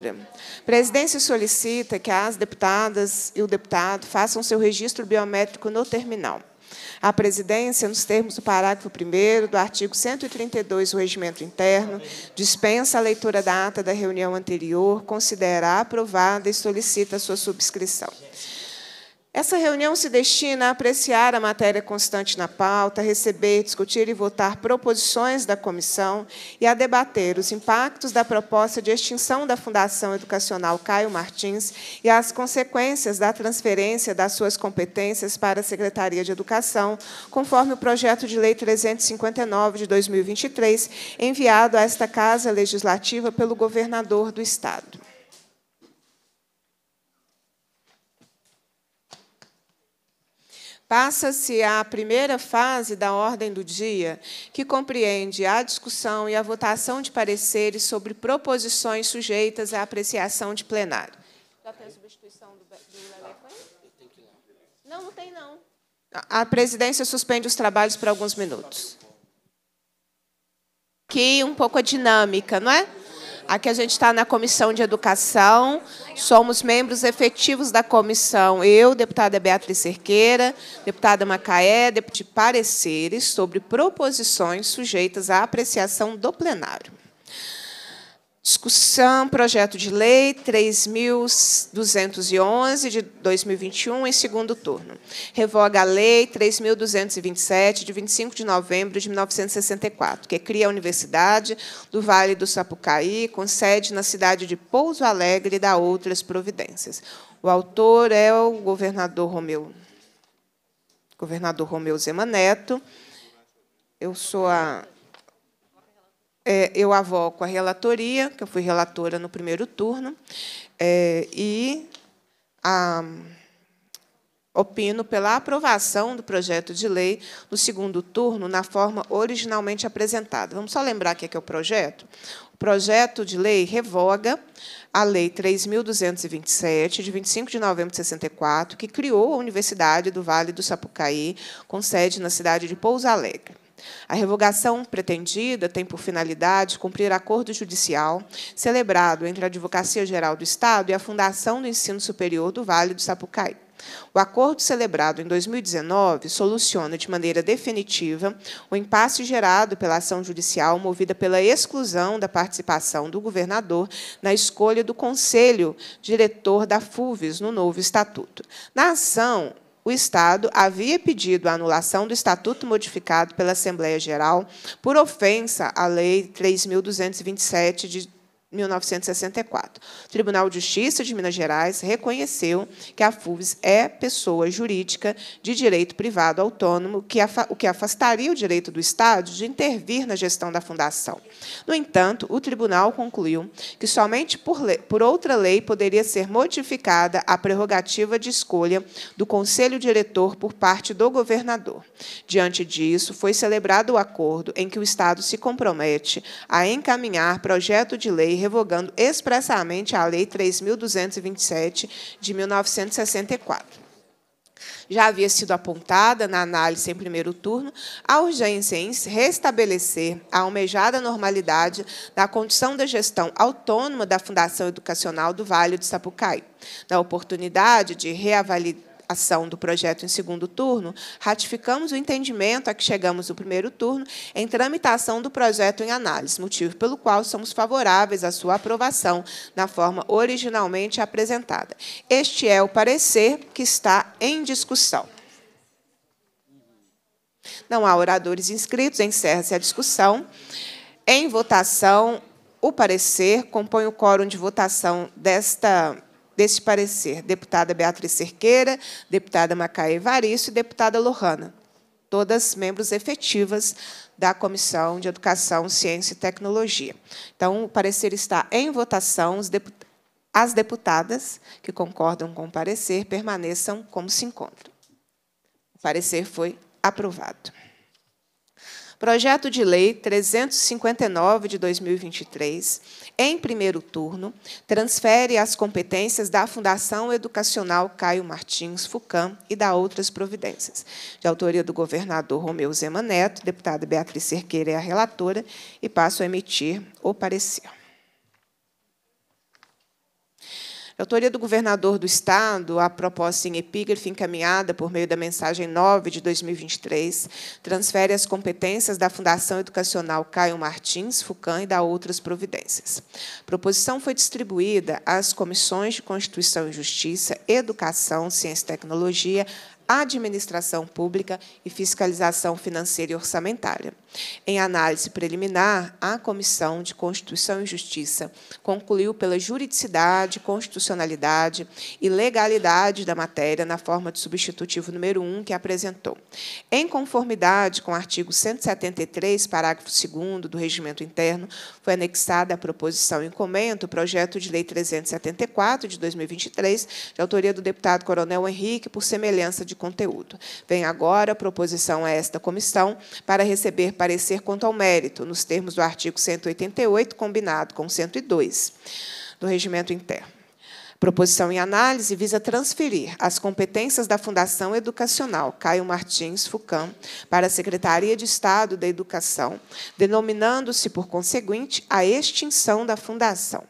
A presidência solicita que as deputadas e o deputado façam seu registro biométrico no terminal. A presidência, nos termos do parágrafo 1 do artigo 132 do Regimento Interno, dispensa a leitura da ata da reunião anterior, considera aprovada e solicita a sua subscrição. Essa reunião se destina a apreciar a matéria constante na pauta, receber, discutir e votar proposições da comissão e a debater os impactos da proposta de extinção da Fundação Educacional Caio Martins e as consequências da transferência das suas competências para a Secretaria de Educação, conforme o projeto de lei 359 de 2023, enviado a esta Casa Legislativa pelo governador do Estado. Passa-se à primeira fase da ordem do dia, que compreende a discussão e a votação de pareceres sobre proposições sujeitas à apreciação de plenário. Já tem a substituição do, do Não, não tem, não. A presidência suspende os trabalhos por alguns minutos. Que um pouco a dinâmica, não é? Aqui a gente está na Comissão de Educação, somos membros efetivos da comissão. Eu, deputada Beatriz Cerqueira, deputada Macaé, deputada de pareceres sobre proposições sujeitas à apreciação do plenário. Discussão, projeto de lei 3.211 de 2021, em segundo turno. Revoga a lei 3.227, de 25 de novembro de 1964, que cria a Universidade do Vale do Sapucaí, com sede na cidade de Pouso Alegre e dá outras providências. O autor é o governador Romeu, governador Romeu Zema Neto. Eu sou a é, eu avoco a relatoria, que eu fui relatora no primeiro turno, é, e a, opino pela aprovação do projeto de lei no segundo turno, na forma originalmente apresentada. Vamos só lembrar o que é, que é o projeto? O projeto de lei revoga a Lei 3.227, de 25 de novembro de 64, que criou a Universidade do Vale do Sapucaí, com sede na cidade de Pouso Alegre. A revogação pretendida tem por finalidade cumprir acordo judicial celebrado entre a Advocacia Geral do Estado e a Fundação do Ensino Superior do Vale do Sapucaí. O acordo celebrado em 2019 soluciona de maneira definitiva o impasse gerado pela ação judicial movida pela exclusão da participação do governador na escolha do conselho diretor da FUVES no novo estatuto. Na ação, o Estado havia pedido a anulação do Estatuto modificado pela Assembleia Geral por ofensa à Lei 3.227 de 1964. O Tribunal de Justiça de Minas Gerais reconheceu que a FUVES é pessoa jurídica de direito privado autônomo, que o que afastaria o direito do Estado de intervir na gestão da fundação. No entanto, o tribunal concluiu que somente por, lei, por outra lei poderia ser modificada a prerrogativa de escolha do conselho diretor por parte do governador. Diante disso, foi celebrado o acordo em que o Estado se compromete a encaminhar projeto de lei revogando expressamente a Lei 3.227 de 1964. Já havia sido apontada na análise em primeiro turno a urgência em restabelecer a almejada normalidade da condição da gestão autônoma da Fundação Educacional do Vale do Sapucaí, na oportunidade de reavaliar ação do projeto em segundo turno, ratificamos o entendimento a que chegamos no primeiro turno em tramitação do projeto em análise, motivo pelo qual somos favoráveis à sua aprovação na forma originalmente apresentada. Este é o parecer que está em discussão. Não há oradores inscritos, encerra-se a discussão. Em votação, o parecer compõe o quórum de votação desta deste parecer. Deputada Beatriz Cerqueira, deputada Macaé Evaristo e deputada Lohana, todas membros efetivas da Comissão de Educação, Ciência e Tecnologia. Então, o parecer está em votação. As deputadas que concordam com o parecer permaneçam como se encontram. O parecer foi aprovado. Projeto de Lei 359 de 2023 em primeiro turno, transfere as competências da Fundação Educacional Caio Martins Fucam e da outras providências. De autoria do governador Romeu Zema Neto, deputada Beatriz Cerqueira é a relatora, e passo a emitir o parecer. A autoria do governador do Estado, a proposta em epígrafe encaminhada por meio da mensagem 9 de 2023, transfere as competências da Fundação Educacional Caio Martins, FUCAM, e da outras providências. A proposição foi distribuída às comissões de Constituição e Justiça, Educação, Ciência e Tecnologia, administração pública e fiscalização financeira e orçamentária. Em análise preliminar, a Comissão de Constituição e Justiça concluiu pela juridicidade, constitucionalidade e legalidade da matéria na forma de substitutivo número 1 que apresentou. Em conformidade com o artigo 173, parágrafo 2 do Regimento Interno, foi anexada à proposição em comento o projeto de lei 374 de 2023, de autoria do deputado Coronel Henrique, por semelhança de conteúdo. Vem agora a proposição a esta comissão para receber parecer quanto ao mérito, nos termos do artigo 188, combinado com 102 do Regimento Interno. Proposição em análise visa transferir as competências da Fundação Educacional Caio Martins Fucam para a Secretaria de Estado da Educação, denominando-se, por conseguinte, a extinção da Fundação.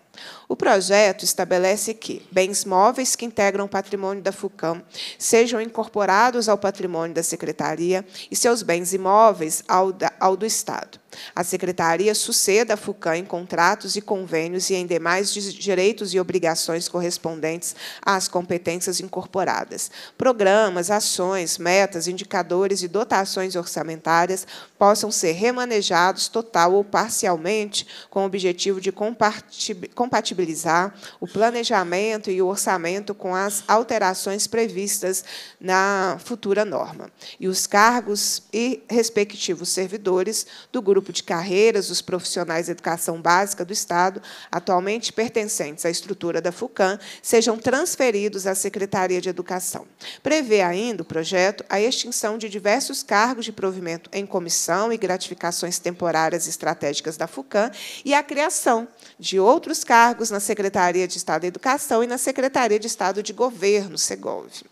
O projeto estabelece que bens móveis que integram o patrimônio da FUCAM sejam incorporados ao patrimônio da Secretaria e seus bens imóveis ao, da, ao do Estado. A Secretaria suceda a FUCAM em contratos e convênios e em demais direitos e obrigações correspondentes às competências incorporadas. Programas, ações, metas, indicadores e dotações orçamentárias possam ser remanejados total ou parcialmente com o objetivo de compatibilizar o planejamento e o orçamento com as alterações previstas na futura norma. E os cargos e respectivos servidores do grupo grupo de carreiras os profissionais de educação básica do Estado, atualmente pertencentes à estrutura da FUCAM, sejam transferidos à Secretaria de Educação. Prevê ainda o projeto a extinção de diversos cargos de provimento em comissão e gratificações temporárias estratégicas da FUCAM e a criação de outros cargos na Secretaria de Estado da Educação e na Secretaria de Estado de Governo, SEGOV.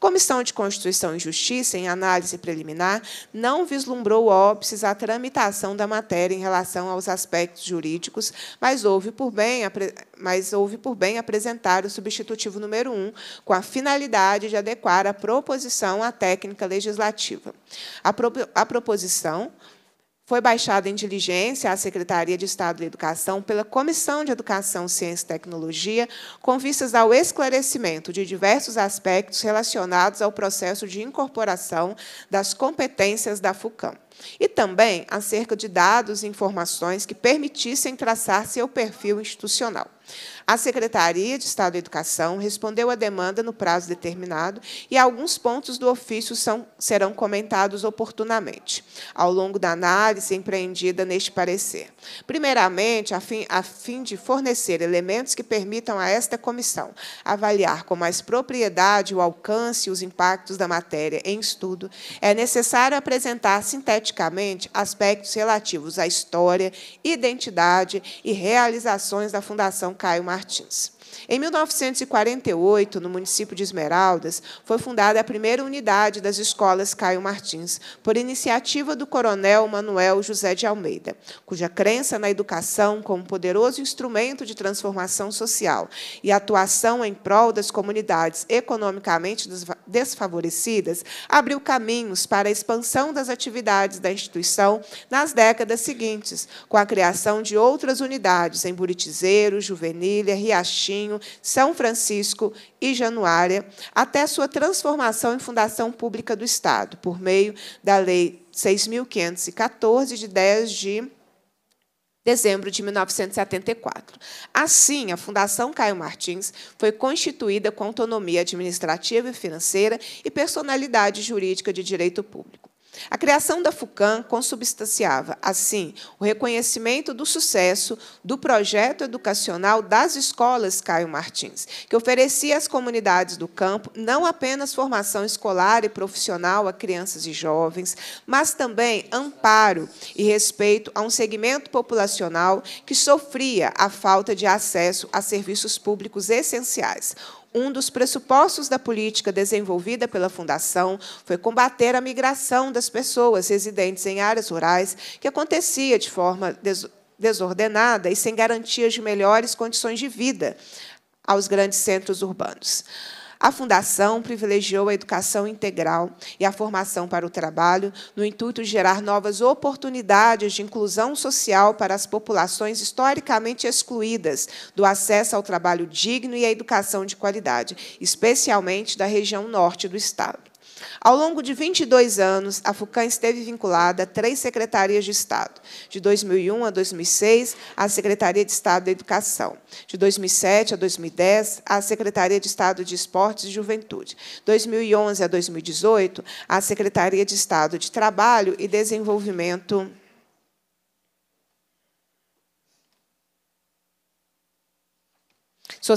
Comissão de Constituição e Justiça, em análise preliminar, não vislumbrou óbices à tramitação da matéria em relação aos aspectos jurídicos, mas houve por bem, mas houve por bem apresentar o substitutivo número 1, com a finalidade de adequar a proposição à técnica legislativa. A, pro, a proposição foi baixada em diligência à Secretaria de Estado da Educação pela Comissão de Educação, Ciência e Tecnologia, com vistas ao esclarecimento de diversos aspectos relacionados ao processo de incorporação das competências da FUCAM e também acerca de dados e informações que permitissem traçar seu perfil institucional. A Secretaria de Estado da Educação respondeu à demanda no prazo determinado e alguns pontos do ofício são, serão comentados oportunamente, ao longo da análise empreendida neste parecer. Primeiramente, a fim, a fim de fornecer elementos que permitam a esta comissão avaliar com mais propriedade o alcance e os impactos da matéria em estudo, é necessário apresentar sinteticamente aspectos relativos à história, identidade e realizações da Fundação Caio Martins. Em 1948, no município de Esmeraldas, foi fundada a primeira unidade das escolas Caio Martins, por iniciativa do coronel Manuel José de Almeida, cuja crença na educação como poderoso instrumento de transformação social e atuação em prol das comunidades economicamente desfavorecidas abriu caminhos para a expansão das atividades da instituição nas décadas seguintes, com a criação de outras unidades em Buritizeiro, Juvenília, Riachinho, são Francisco e Januária, até sua transformação em Fundação Pública do Estado, por meio da Lei 6.514, de 10 de dezembro de 1974. Assim, a Fundação Caio Martins foi constituída com autonomia administrativa e financeira e personalidade jurídica de direito público. A criação da FUCAM consubstanciava, assim, o reconhecimento do sucesso do projeto educacional das escolas Caio Martins, que oferecia às comunidades do campo não apenas formação escolar e profissional a crianças e jovens, mas também amparo e respeito a um segmento populacional que sofria a falta de acesso a serviços públicos essenciais um dos pressupostos da política desenvolvida pela Fundação foi combater a migração das pessoas residentes em áreas rurais, que acontecia de forma desordenada e sem garantias de melhores condições de vida aos grandes centros urbanos. A Fundação privilegiou a educação integral e a formação para o trabalho, no intuito de gerar novas oportunidades de inclusão social para as populações historicamente excluídas do acesso ao trabalho digno e à educação de qualidade, especialmente da região norte do Estado. Ao longo de 22 anos, a FUCAM esteve vinculada a três secretarias de Estado, de 2001 a 2006, à Secretaria de Estado da Educação, de 2007 a 2010, à Secretaria de Estado de Esportes e Juventude, 2011 a 2018, à Secretaria de Estado de Trabalho e Desenvolvimento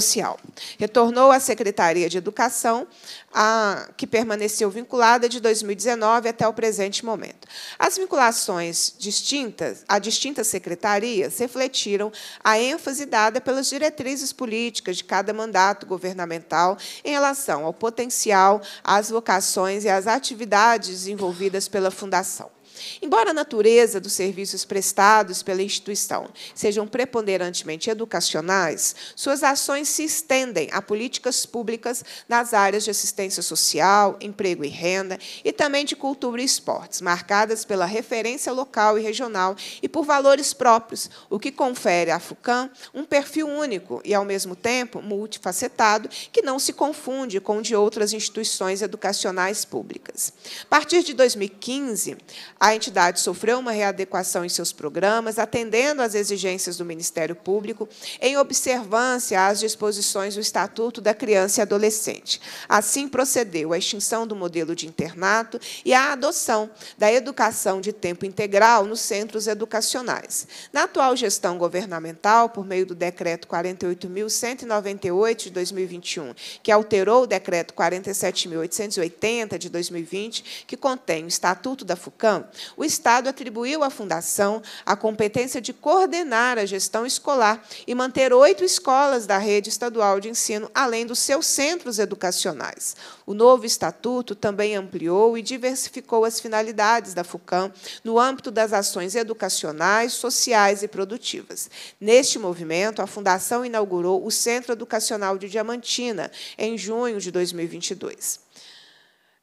Social. Retornou à Secretaria de Educação, a, que permaneceu vinculada de 2019 até o presente momento. As vinculações distintas a distintas secretarias refletiram a ênfase dada pelas diretrizes políticas de cada mandato governamental em relação ao potencial, às vocações e às atividades envolvidas pela Fundação. Embora a natureza dos serviços prestados pela instituição sejam preponderantemente educacionais, suas ações se estendem a políticas públicas nas áreas de assistência social, emprego e renda, e também de cultura e esportes, marcadas pela referência local e regional e por valores próprios, o que confere à FUCAM um perfil único e, ao mesmo tempo, multifacetado, que não se confunde com o de outras instituições educacionais públicas. A partir de 2015, a entidade sofreu uma readequação em seus programas, atendendo às exigências do Ministério Público, em observância às disposições do Estatuto da Criança e Adolescente. Assim, procedeu à extinção do modelo de internato e à adoção da educação de tempo integral nos centros educacionais. Na atual gestão governamental, por meio do Decreto 48.198 de 2021, que alterou o Decreto 47.880 de 2020, que contém o Estatuto da FUCAM, o Estado atribuiu à Fundação a competência de coordenar a gestão escolar e manter oito escolas da rede estadual de ensino, além dos seus centros educacionais. O novo Estatuto também ampliou e diversificou as finalidades da FUCAM no âmbito das ações educacionais, sociais e produtivas. Neste movimento, a Fundação inaugurou o Centro Educacional de Diamantina, em junho de 2022.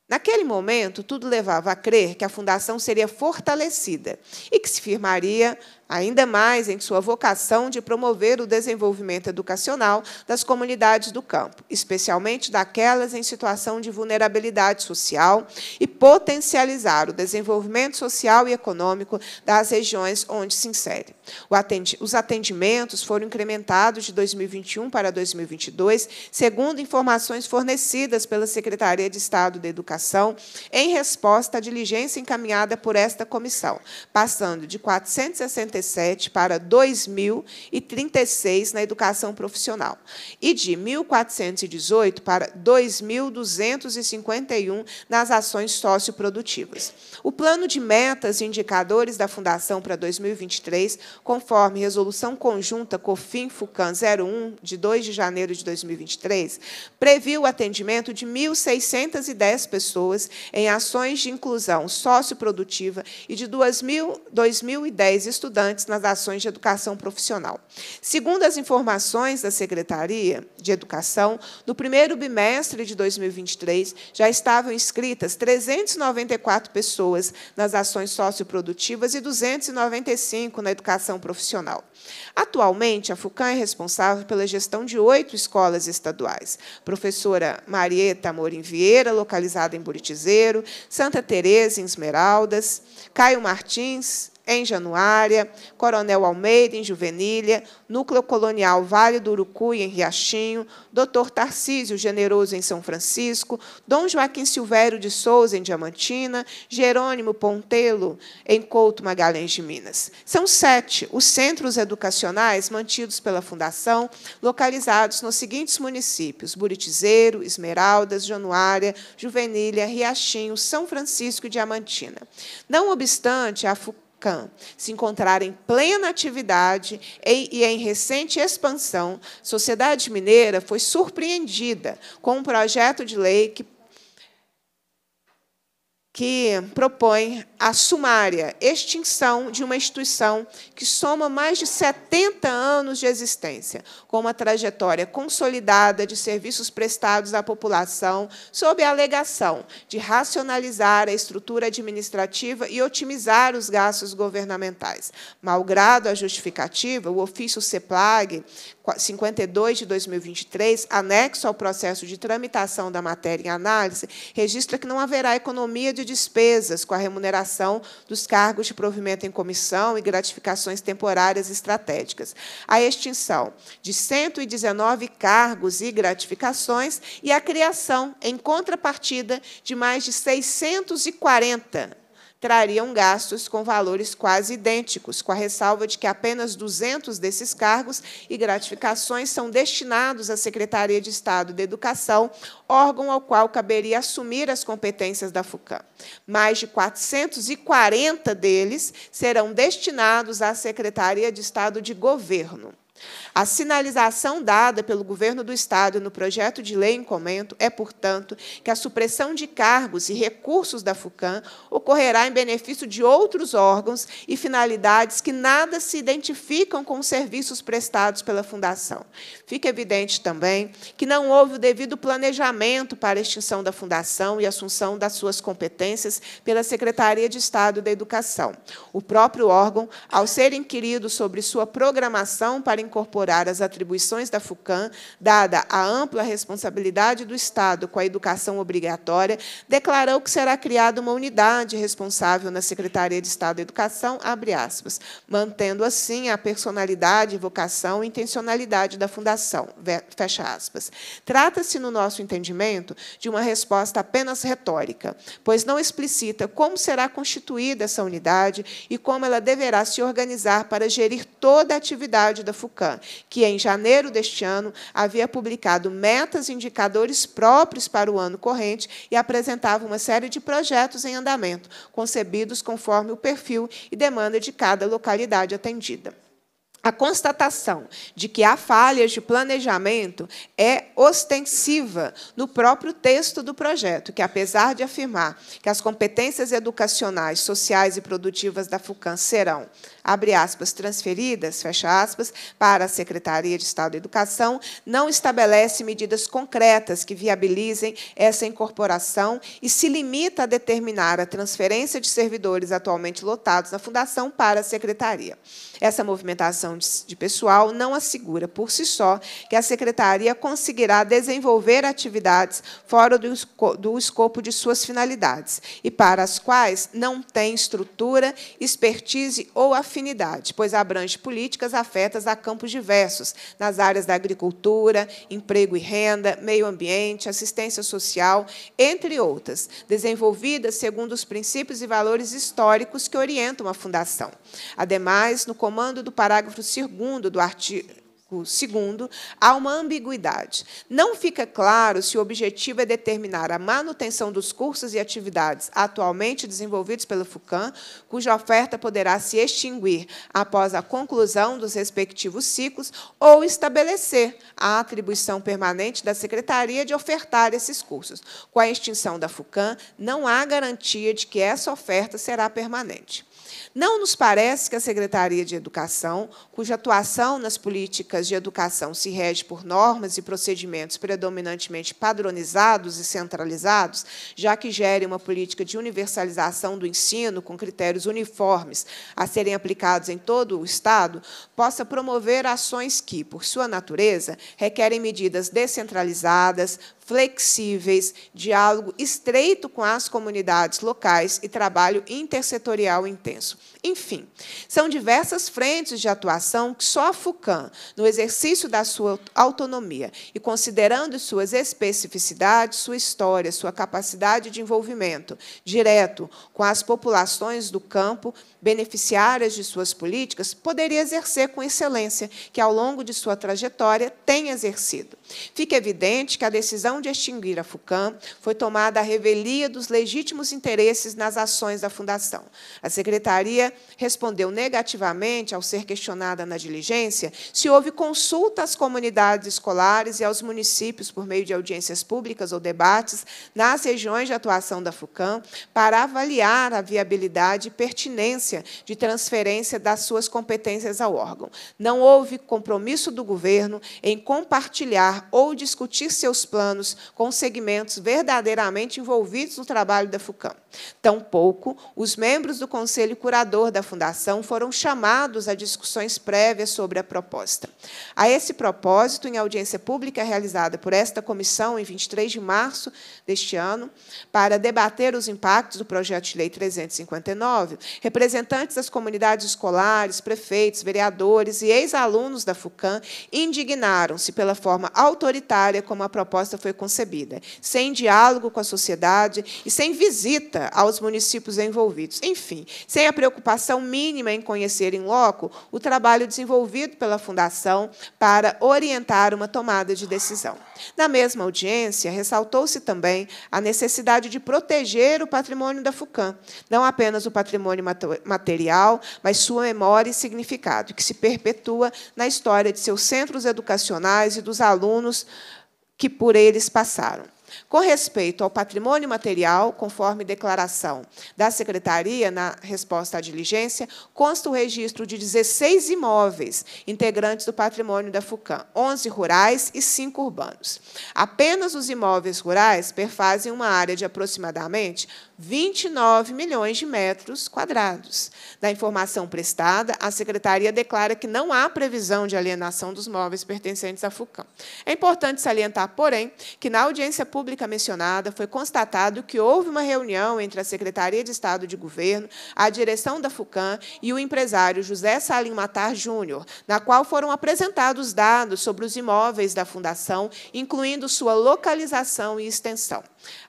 Naquele momento, tudo levava a crer que a fundação seria fortalecida e que se firmaria ainda mais em sua vocação de promover o desenvolvimento educacional das comunidades do campo, especialmente daquelas em situação de vulnerabilidade social, e potencializar o desenvolvimento social e econômico das regiões onde se insere. os atendimentos foram incrementados de 2021 para 2022, segundo informações fornecidas pela Secretaria de Estado da Educação, em resposta à diligência encaminhada por esta comissão, passando de 460 1.447 para 2.036 na educação profissional e de 1.418 para 2.251 nas ações socioprodutivas. O plano de metas e indicadores da Fundação para 2023, conforme resolução conjunta COFIN-FUCAN 01, de 2 de janeiro de 2023, previu o atendimento de 1.610 pessoas em ações de inclusão socioprodutiva e de 2.010 estudantes nas ações de educação profissional. Segundo as informações da Secretaria de Educação, no primeiro bimestre de 2023 já estavam inscritas 394 pessoas nas ações socioprodutivas e 295 na educação profissional. Atualmente, a FUCAM é responsável pela gestão de oito escolas estaduais. Professora Marieta Amorim Vieira, localizada em Buritizeiro, Santa Teresa em Esmeraldas, Caio Martins, em Januária, Coronel Almeida, em Juvenília, Núcleo Colonial Vale do Urucuí, em Riachinho, Dr. Tarcísio Generoso, em São Francisco, Dom Joaquim Silvério de Souza, em Diamantina, Jerônimo Pontelo, em Couto Magalhães de Minas. São sete os centros educacionais mantidos pela Fundação, localizados nos seguintes municípios: Buritizeiro, Esmeraldas, Januária, Juvenília, Riachinho, São Francisco e Diamantina. Não obstante a Cã, se encontrar em plena atividade e em recente expansão, Sociedade Mineira foi surpreendida com um projeto de lei que que propõe a sumária extinção de uma instituição que soma mais de 70 anos de existência, com uma trajetória consolidada de serviços prestados à população, sob a alegação de racionalizar a estrutura administrativa e otimizar os gastos governamentais. Malgrado a justificativa, o ofício CEPLAG 52 de 2023, anexo ao processo de tramitação da matéria em análise, registra que não haverá economia de despesas com a remuneração dos cargos de provimento em comissão e gratificações temporárias estratégicas. A extinção de 119 cargos e gratificações e a criação, em contrapartida, de mais de 640 trariam gastos com valores quase idênticos, com a ressalva de que apenas 200 desses cargos e gratificações são destinados à Secretaria de Estado de Educação, órgão ao qual caberia assumir as competências da FUCAM. Mais de 440 deles serão destinados à Secretaria de Estado de Governo. A sinalização dada pelo governo do Estado no projeto de lei em comento é, portanto, que a supressão de cargos e recursos da FUCAM ocorrerá em benefício de outros órgãos e finalidades que nada se identificam com os serviços prestados pela Fundação. Fica evidente também que não houve o devido planejamento para a extinção da Fundação e assunção das suas competências pela Secretaria de Estado da Educação. O próprio órgão, ao ser inquirido sobre sua programação para incorporar as atribuições da FUCAM, dada a ampla responsabilidade do Estado com a educação obrigatória, declarou que será criada uma unidade responsável na Secretaria de Estado da Educação, aspas, mantendo assim a personalidade, vocação e intencionalidade da Fundação, fecha aspas. Trata-se, no nosso entendimento, de uma resposta apenas retórica, pois não explicita como será constituída essa unidade e como ela deverá se organizar para gerir toda a atividade da FUCAM que em janeiro deste ano havia publicado metas e indicadores próprios para o ano corrente e apresentava uma série de projetos em andamento, concebidos conforme o perfil e demanda de cada localidade atendida. A constatação de que há falhas de planejamento é ostensiva no próprio texto do projeto, que, apesar de afirmar que as competências educacionais, sociais e produtivas da FUCAM serão abre aspas, transferidas, fecha aspas, para a Secretaria de Estado da Educação, não estabelece medidas concretas que viabilizem essa incorporação e se limita a determinar a transferência de servidores atualmente lotados na Fundação para a Secretaria. Essa movimentação de pessoal não assegura, por si só, que a Secretaria conseguirá desenvolver atividades fora do, esco do escopo de suas finalidades e para as quais não tem estrutura, expertise ou afirmação afinidade, pois abrange políticas afetas a campos diversos, nas áreas da agricultura, emprego e renda, meio ambiente, assistência social, entre outras, desenvolvidas segundo os princípios e valores históricos que orientam a Fundação. Ademais, no comando do parágrafo 2 do artigo Segundo, há uma ambiguidade. Não fica claro se o objetivo é determinar a manutenção dos cursos e atividades atualmente desenvolvidos pela FUCAM, cuja oferta poderá se extinguir após a conclusão dos respectivos ciclos, ou estabelecer a atribuição permanente da Secretaria de ofertar esses cursos. Com a extinção da FUCAM, não há garantia de que essa oferta será permanente. Não nos parece que a Secretaria de Educação, cuja atuação nas políticas de educação se rege por normas e procedimentos predominantemente padronizados e centralizados, já que gere uma política de universalização do ensino com critérios uniformes a serem aplicados em todo o Estado, possa promover ações que, por sua natureza, requerem medidas descentralizadas, flexíveis, diálogo estreito com as comunidades locais e trabalho intersetorial intenso. Enfim, são diversas frentes de atuação que só a FUCAM, no exercício da sua autonomia e considerando suas especificidades, sua história, sua capacidade de envolvimento direto com as populações do campo, beneficiárias de suas políticas, poderia exercer com excelência, que ao longo de sua trajetória tem exercido. Fica evidente que a decisão de extinguir a FUCAM foi tomada à revelia dos legítimos interesses nas ações da Fundação. A Secretaria respondeu negativamente ao ser questionada na diligência se houve consulta às comunidades escolares e aos municípios por meio de audiências públicas ou debates nas regiões de atuação da FUCAM para avaliar a viabilidade e pertinência de transferência das suas competências ao órgão. Não houve compromisso do governo em compartilhar ou discutir seus planos com segmentos verdadeiramente envolvidos no trabalho da FUCAM. Tampouco os membros do Conselho Curador da Fundação foram chamados a discussões prévias sobre a proposta. A esse propósito, em audiência pública realizada por esta comissão em 23 de março deste ano, para debater os impactos do projeto de lei 359, representantes das comunidades escolares, prefeitos, vereadores e ex-alunos da FUCAM indignaram-se pela forma autoritária como a proposta foi concebida, sem diálogo com a sociedade e sem visita aos municípios envolvidos. Enfim, sem a preocupação preocupação mínima em conhecer em loco o trabalho desenvolvido pela Fundação para orientar uma tomada de decisão. Na mesma audiência, ressaltou-se também a necessidade de proteger o patrimônio da FUCAM, não apenas o patrimônio material, mas sua memória e significado, que se perpetua na história de seus centros educacionais e dos alunos que por eles passaram. Com respeito ao patrimônio material, conforme declaração da Secretaria na resposta à diligência, consta o registro de 16 imóveis integrantes do patrimônio da FUCAM, 11 rurais e 5 urbanos. Apenas os imóveis rurais perfazem uma área de aproximadamente 29 milhões de metros quadrados. Da informação prestada, a secretaria declara que não há previsão de alienação dos móveis pertencentes à FUCAM. É importante salientar, porém, que na audiência pública mencionada foi constatado que houve uma reunião entre a Secretaria de Estado de Governo, a direção da FUCAM e o empresário José Salim Matar Júnior, na qual foram apresentados dados sobre os imóveis da Fundação, incluindo sua localização e extensão.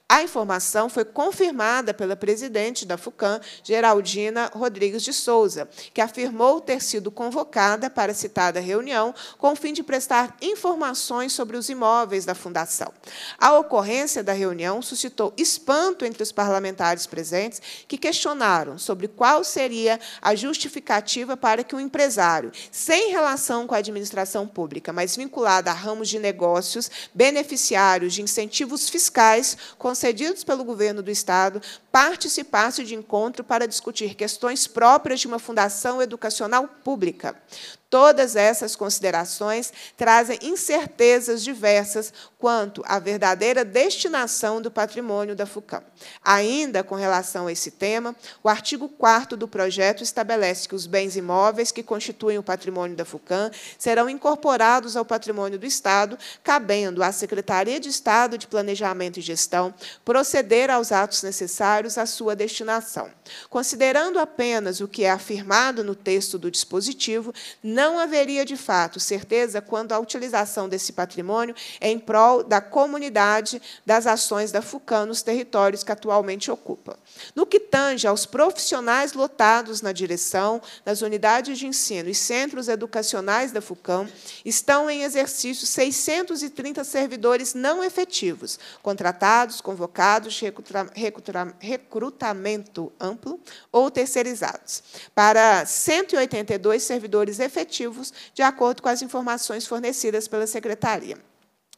A informação foi confirmada pela presidente da FUCAM, Geraldina Rodrigues de Souza, que afirmou ter sido convocada para citada reunião com o fim de prestar informações sobre os imóveis da Fundação. A ocorrência da reunião suscitou espanto entre os parlamentares presentes, que questionaram sobre qual seria a justificativa para que um empresário, sem relação com a administração pública, mas vinculado a ramos de negócios, beneficiários de incentivos fiscais, concedidos pelo governo do Estado, participasse de encontro para discutir questões próprias de uma fundação educacional pública. Todas essas considerações trazem incertezas diversas quanto à verdadeira destinação do patrimônio da FUCAM. Ainda com relação a esse tema, o artigo 4 do projeto estabelece que os bens imóveis que constituem o patrimônio da FUCAM serão incorporados ao patrimônio do Estado, cabendo à Secretaria de Estado de Planejamento e Gestão proceder aos atos necessários à sua destinação. Considerando apenas o que é afirmado no texto do dispositivo, não não haveria de fato certeza quando a utilização desse patrimônio é em prol da comunidade das ações da FUCAM nos territórios que atualmente ocupa. No que tange aos profissionais lotados na direção, nas unidades de ensino e centros educacionais da FUCAM, estão em exercício 630 servidores não efetivos, contratados, convocados, recrutamento amplo ou terceirizados, para 182 servidores efetivos efetivos, de acordo com as informações fornecidas pela Secretaria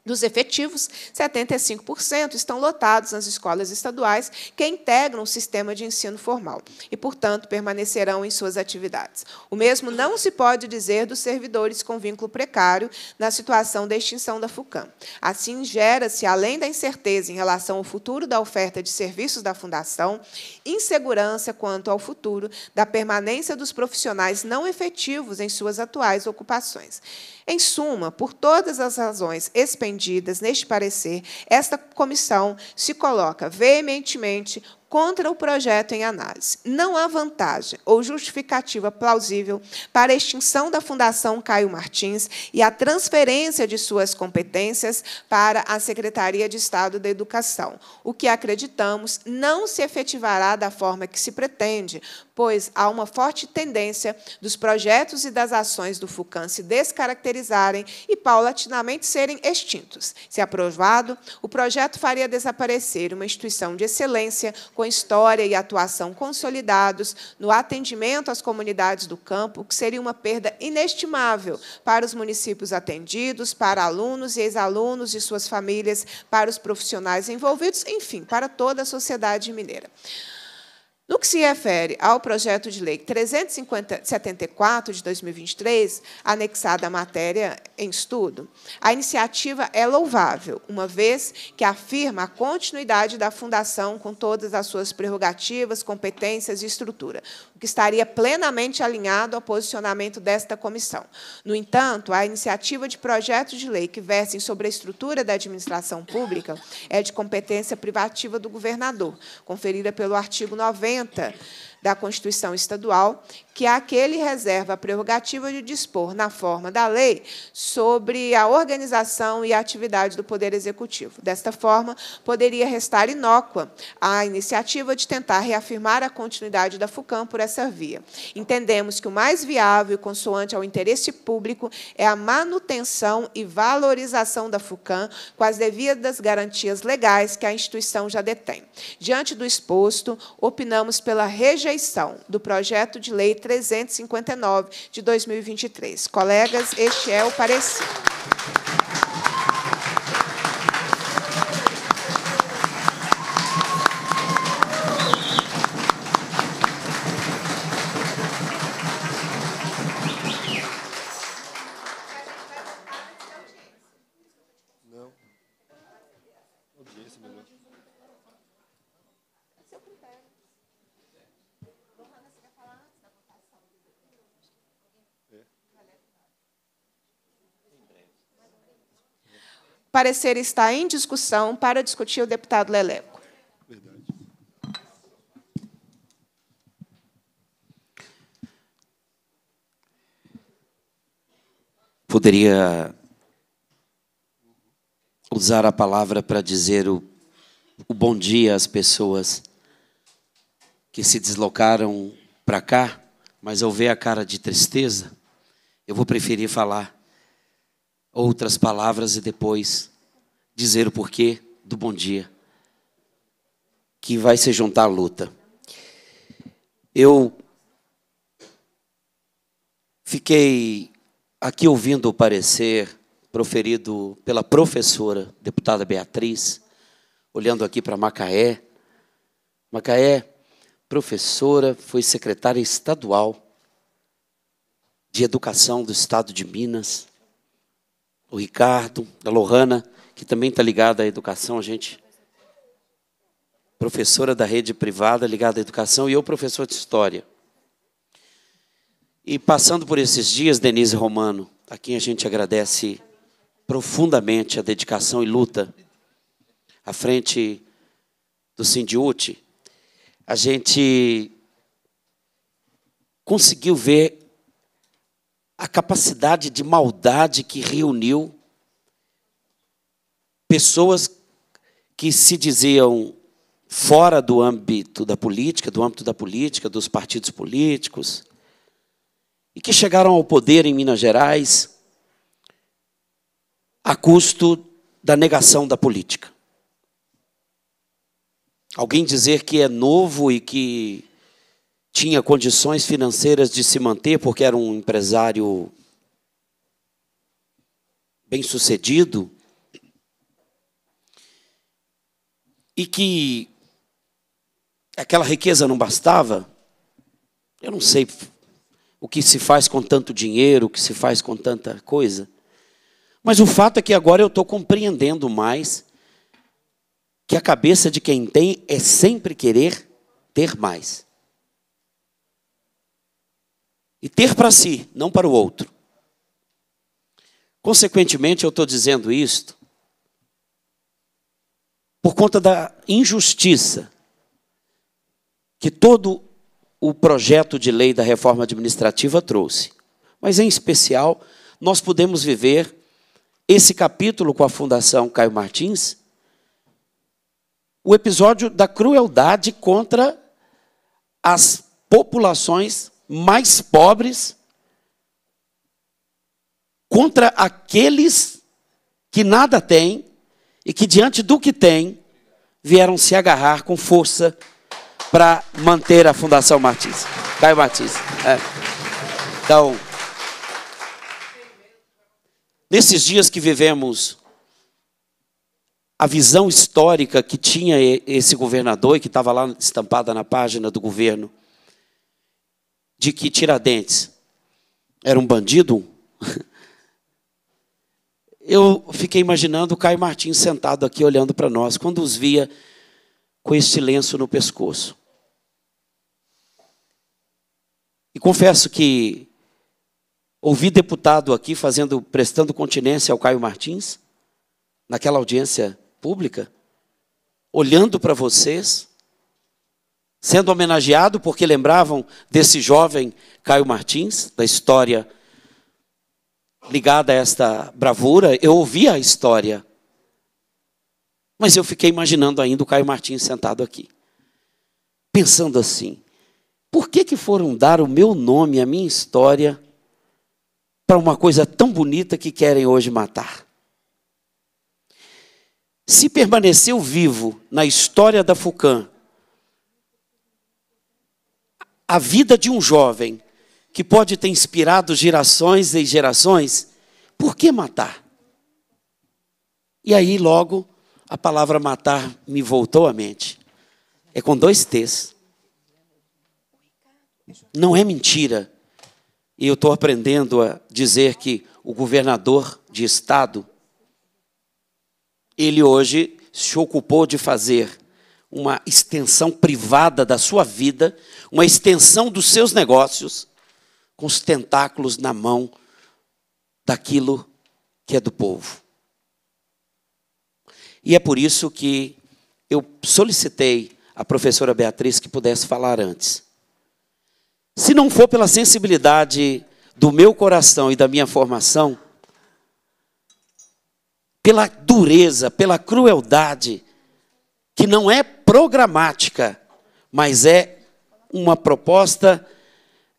dos efetivos, 75% estão lotados nas escolas estaduais que integram o sistema de ensino formal e, portanto, permanecerão em suas atividades. O mesmo não se pode dizer dos servidores com vínculo precário na situação da extinção da FUCAM. Assim, gera-se, além da incerteza em relação ao futuro da oferta de serviços da Fundação, insegurança quanto ao futuro da permanência dos profissionais não efetivos em suas atuais ocupações. Em suma, por todas as razões expensivas, defendidas neste parecer, esta comissão se coloca veementemente contra o projeto em análise. Não há vantagem ou justificativa plausível para a extinção da Fundação Caio Martins e a transferência de suas competências para a Secretaria de Estado da Educação, o que acreditamos não se efetivará da forma que se pretende, pois há uma forte tendência dos projetos e das ações do FUCAN se descaracterizarem e paulatinamente serem extintos. Se aprovado, o projeto faria desaparecer uma instituição de excelência com com história e atuação consolidados no atendimento às comunidades do campo, que seria uma perda inestimável para os municípios atendidos, para alunos e ex-alunos e suas famílias, para os profissionais envolvidos, enfim, para toda a sociedade mineira. No que se refere ao projeto de lei 374 de 2023, anexado à matéria em estudo, a iniciativa é louvável, uma vez que afirma a continuidade da Fundação com todas as suas prerrogativas, competências e estrutura, que estaria plenamente alinhado ao posicionamento desta comissão. No entanto, a iniciativa de projetos de lei que versem sobre a estrutura da administração pública é de competência privativa do governador, conferida pelo artigo 90 da Constituição Estadual, que aquele reserva a prerrogativa de dispor, na forma da lei, sobre a organização e a atividade do Poder Executivo. Desta forma, poderia restar inócua a iniciativa de tentar reafirmar a continuidade da FUCAM por essa via. Entendemos que o mais viável e consoante ao interesse público é a manutenção e valorização da FUCAM com as devidas garantias legais que a instituição já detém. Diante do exposto, opinamos pela rejeição rejeição do projeto de lei 359 de 2023. Colegas, este é o parecer. parecer está em discussão para discutir o deputado Leleco. Verdade. Poderia usar a palavra para dizer o, o bom dia às pessoas que se deslocaram para cá, mas ao ver a cara de tristeza, eu vou preferir falar outras palavras e depois dizer o porquê do bom dia, que vai se juntar à luta. Eu fiquei aqui ouvindo o parecer proferido pela professora, deputada Beatriz, olhando aqui para Macaé. Macaé, professora, foi secretária estadual de Educação do Estado de Minas o Ricardo, a Lohana, que também está ligada à educação, a gente. Professora da rede privada ligada à educação e eu, professor de história. E passando por esses dias, Denise Romano, a quem a gente agradece profundamente a dedicação e luta à frente do Sindiute, a gente conseguiu ver a capacidade de maldade que reuniu pessoas que se diziam fora do âmbito da política, do âmbito da política, dos partidos políticos, e que chegaram ao poder em Minas Gerais a custo da negação da política. Alguém dizer que é novo e que tinha condições financeiras de se manter, porque era um empresário bem sucedido, e que aquela riqueza não bastava, eu não sei o que se faz com tanto dinheiro, o que se faz com tanta coisa. Mas o fato é que agora eu estou compreendendo mais que a cabeça de quem tem é sempre querer ter mais e ter para si, não para o outro. Consequentemente, eu estou dizendo isto por conta da injustiça que todo o projeto de lei da reforma administrativa trouxe. Mas, em especial, nós podemos viver esse capítulo com a Fundação Caio Martins, o episódio da crueldade contra as populações mais pobres contra aqueles que nada têm e que, diante do que têm, vieram se agarrar com força para manter a Fundação Martins. Caio Martins. É. Então, nesses dias que vivemos, a visão histórica que tinha esse governador e que estava lá estampada na página do governo de que Tiradentes era um bandido, eu fiquei imaginando o Caio Martins sentado aqui olhando para nós, quando os via com esse lenço no pescoço. E confesso que ouvi deputado aqui fazendo, prestando continência ao Caio Martins, naquela audiência pública, olhando para vocês sendo homenageado porque lembravam desse jovem Caio Martins, da história ligada a esta bravura. Eu ouvi a história, mas eu fiquei imaginando ainda o Caio Martins sentado aqui, pensando assim: por que, que foram dar o meu nome, a minha história, para uma coisa tão bonita que querem hoje matar? Se permaneceu vivo na história da FUCAM a vida de um jovem que pode ter inspirado gerações e gerações, por que matar? E aí, logo, a palavra matar me voltou à mente. É com dois T's. Não é mentira. E eu estou aprendendo a dizer que o governador de Estado, ele hoje se ocupou de fazer uma extensão privada da sua vida, uma extensão dos seus negócios, com os tentáculos na mão daquilo que é do povo. E é por isso que eu solicitei à professora Beatriz que pudesse falar antes. Se não for pela sensibilidade do meu coração e da minha formação, pela dureza, pela crueldade que não é programática, mas é uma proposta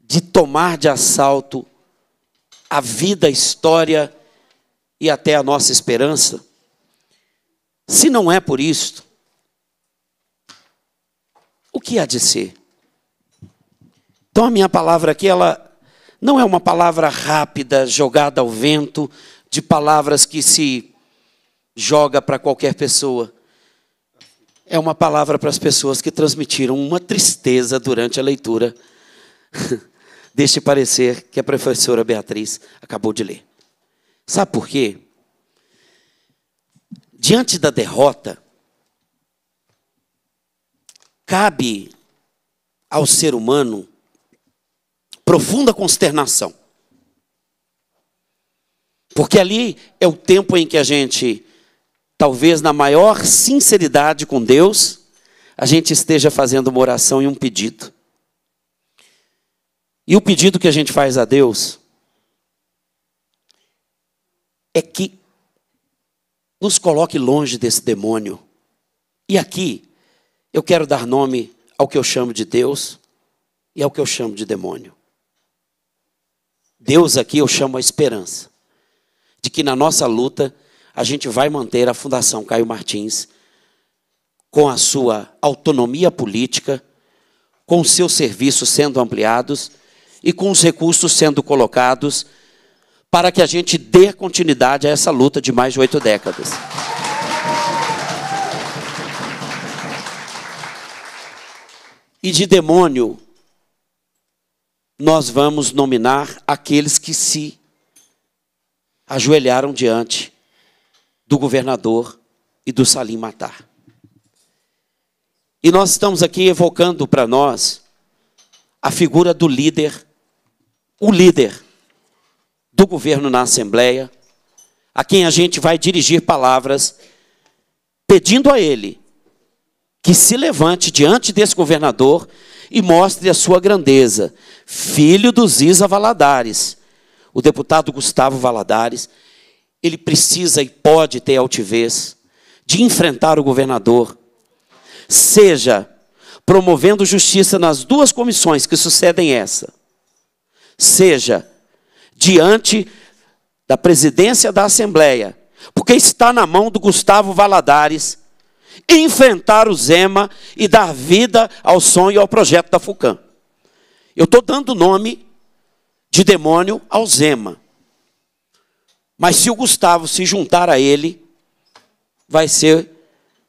de tomar de assalto a vida, a história e até a nossa esperança. Se não é por isto, o que há de ser? Então a minha palavra aqui, ela não é uma palavra rápida, jogada ao vento, de palavras que se joga para qualquer pessoa é uma palavra para as pessoas que transmitiram uma tristeza durante a leitura deste parecer que a professora Beatriz acabou de ler. Sabe por quê? Diante da derrota, cabe ao ser humano profunda consternação. Porque ali é o tempo em que a gente talvez na maior sinceridade com Deus, a gente esteja fazendo uma oração e um pedido. E o pedido que a gente faz a Deus é que nos coloque longe desse demônio. E aqui eu quero dar nome ao que eu chamo de Deus e ao que eu chamo de demônio. Deus aqui eu chamo a esperança de que na nossa luta a gente vai manter a Fundação Caio Martins com a sua autonomia política, com seus serviços sendo ampliados e com os recursos sendo colocados para que a gente dê continuidade a essa luta de mais de oito décadas. E de demônio, nós vamos nominar aqueles que se ajoelharam diante do governador e do Salim Matar. E nós estamos aqui evocando para nós a figura do líder, o líder do governo na Assembleia, a quem a gente vai dirigir palavras, pedindo a ele que se levante diante desse governador e mostre a sua grandeza. Filho do Ziza Valadares, o deputado Gustavo Valadares, ele precisa e pode ter altivez de enfrentar o governador, seja promovendo justiça nas duas comissões que sucedem essa, seja diante da presidência da Assembleia, porque está na mão do Gustavo Valadares enfrentar o Zema e dar vida ao sonho e ao projeto da FUCAM. Eu estou dando nome de demônio ao Zema. Mas se o Gustavo se juntar a ele, vai ser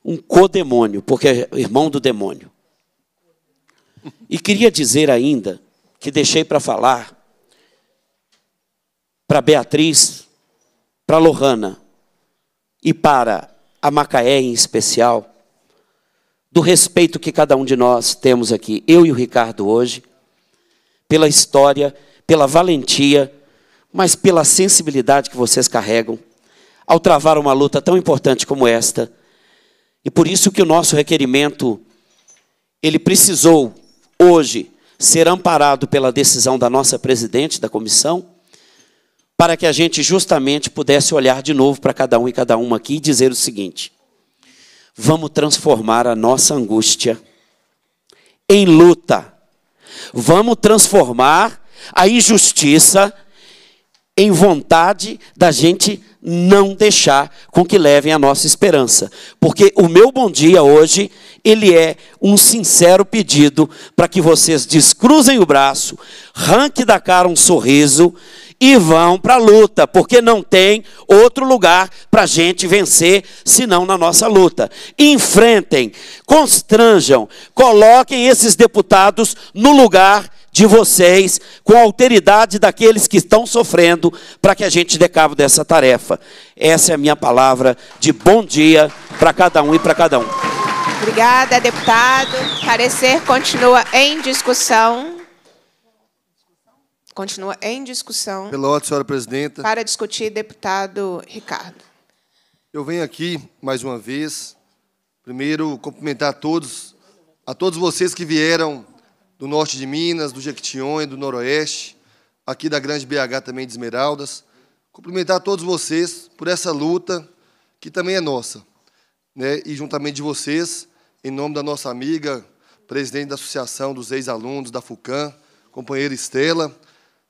um codemônio, porque é irmão do demônio. E queria dizer ainda, que deixei para falar, para Beatriz, para Lohana e para a Macaé em especial, do respeito que cada um de nós temos aqui, eu e o Ricardo hoje, pela história, pela valentia, mas pela sensibilidade que vocês carregam ao travar uma luta tão importante como esta. E por isso que o nosso requerimento ele precisou hoje ser amparado pela decisão da nossa presidente da comissão, para que a gente justamente pudesse olhar de novo para cada um e cada uma aqui e dizer o seguinte: vamos transformar a nossa angústia em luta. Vamos transformar a injustiça em vontade da gente não deixar com que levem a nossa esperança. Porque o meu bom dia hoje, ele é um sincero pedido para que vocês descruzem o braço, ranque da cara um sorriso e vão para a luta, porque não tem outro lugar para a gente vencer senão na nossa luta. Enfrentem, constranjam, coloquem esses deputados no lugar de vocês, com a alteridade daqueles que estão sofrendo, para que a gente dê cabo dessa tarefa. Essa é a minha palavra de bom dia para cada um e para cada um. Obrigada, deputado. Parecer continua em discussão. Continua em discussão. Pelote, senhora presidenta. Para discutir, deputado Ricardo. Eu venho aqui mais uma vez, primeiro cumprimentar a todos, a todos vocês que vieram do norte de Minas, do Jequitinhonha, do Noroeste, aqui da Grande BH também de Esmeraldas. Cumprimentar todos vocês por essa luta que também é nossa. Né? E juntamente de vocês, em nome da nossa amiga, presidente da Associação dos Ex-Alunos da FUCAM, companheira Estela,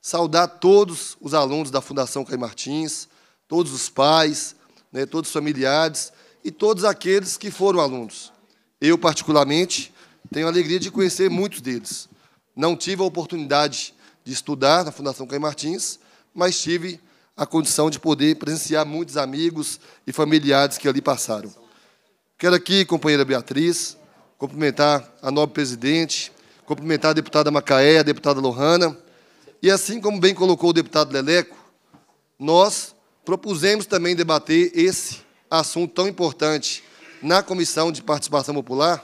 saudar todos os alunos da Fundação Caio Martins, todos os pais, né, todos os familiares e todos aqueles que foram alunos. Eu, particularmente, tenho a alegria de conhecer muitos deles. Não tive a oportunidade de estudar na Fundação Caim Martins, mas tive a condição de poder presenciar muitos amigos e familiares que ali passaram. Quero aqui, companheira Beatriz, cumprimentar a nobre presidente, cumprimentar a deputada Macaé, a deputada Lohana, e assim como bem colocou o deputado Leleco, nós propusemos também debater esse assunto tão importante na Comissão de Participação Popular,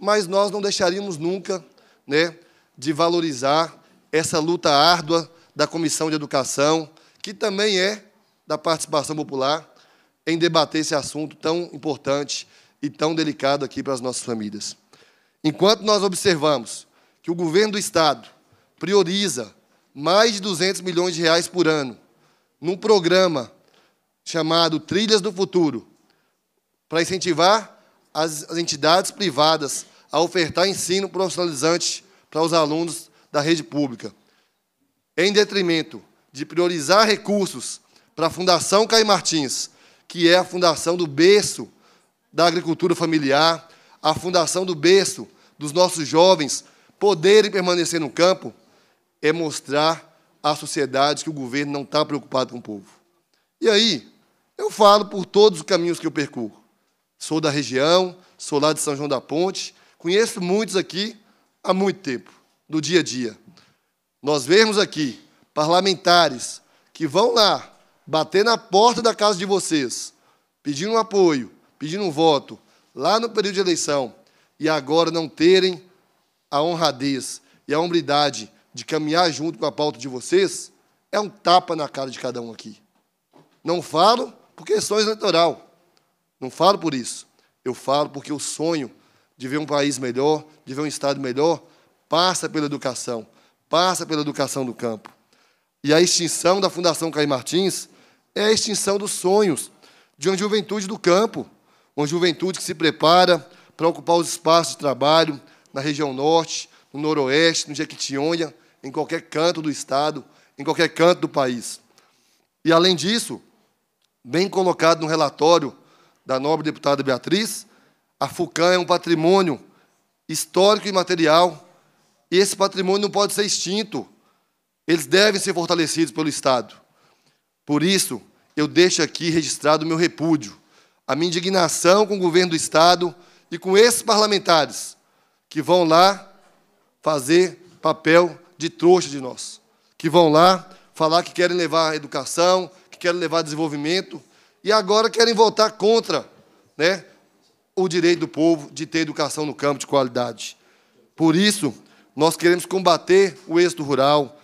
mas nós não deixaríamos nunca né, de valorizar essa luta árdua da Comissão de Educação, que também é da participação popular, em debater esse assunto tão importante e tão delicado aqui para as nossas famílias. Enquanto nós observamos que o governo do Estado prioriza mais de 200 milhões de reais por ano num programa chamado Trilhas do Futuro, para incentivar as, entidades privadas a ofertar ensino profissionalizante para os alunos da rede pública, em detrimento de priorizar recursos para a Fundação Caim Martins, que é a fundação do berço da agricultura familiar, a fundação do berço dos nossos jovens poderem permanecer no campo, é mostrar à sociedade que o governo não está preocupado com o povo. E aí, eu falo por todos os caminhos que eu percorro. Sou da região, sou lá de São João da Ponte, Conheço muitos aqui há muito tempo, do dia a dia. Nós vemos aqui parlamentares que vão lá bater na porta da casa de vocês, pedindo um apoio, pedindo um voto, lá no período de eleição, e agora não terem a honradez e a hombridade de caminhar junto com a pauta de vocês, é um tapa na cara de cada um aqui. Não falo por questões eleitoral. Não falo por isso. Eu falo porque o sonho de ver um país melhor, de ver um Estado melhor, passa pela educação, passa pela educação do campo. E a extinção da Fundação Caim Martins é a extinção dos sonhos de uma juventude do campo, uma juventude que se prepara para ocupar os espaços de trabalho na região norte, no noroeste, no Jequitinhonha, em qualquer canto do estado, em qualquer canto do país. E, além disso, bem colocado no relatório da nobre deputada Beatriz, a FUCAM é um patrimônio histórico e material, e esse patrimônio não pode ser extinto. Eles devem ser fortalecidos pelo Estado. Por isso, eu deixo aqui registrado o meu repúdio, a minha indignação com o governo do Estado e com esses parlamentares que vão lá fazer papel de trouxa de nós, que vão lá falar que querem levar educação, que querem levar desenvolvimento, e agora querem votar contra né, o direito do povo de ter educação no campo de qualidade. Por isso, nós queremos combater o êxito rural,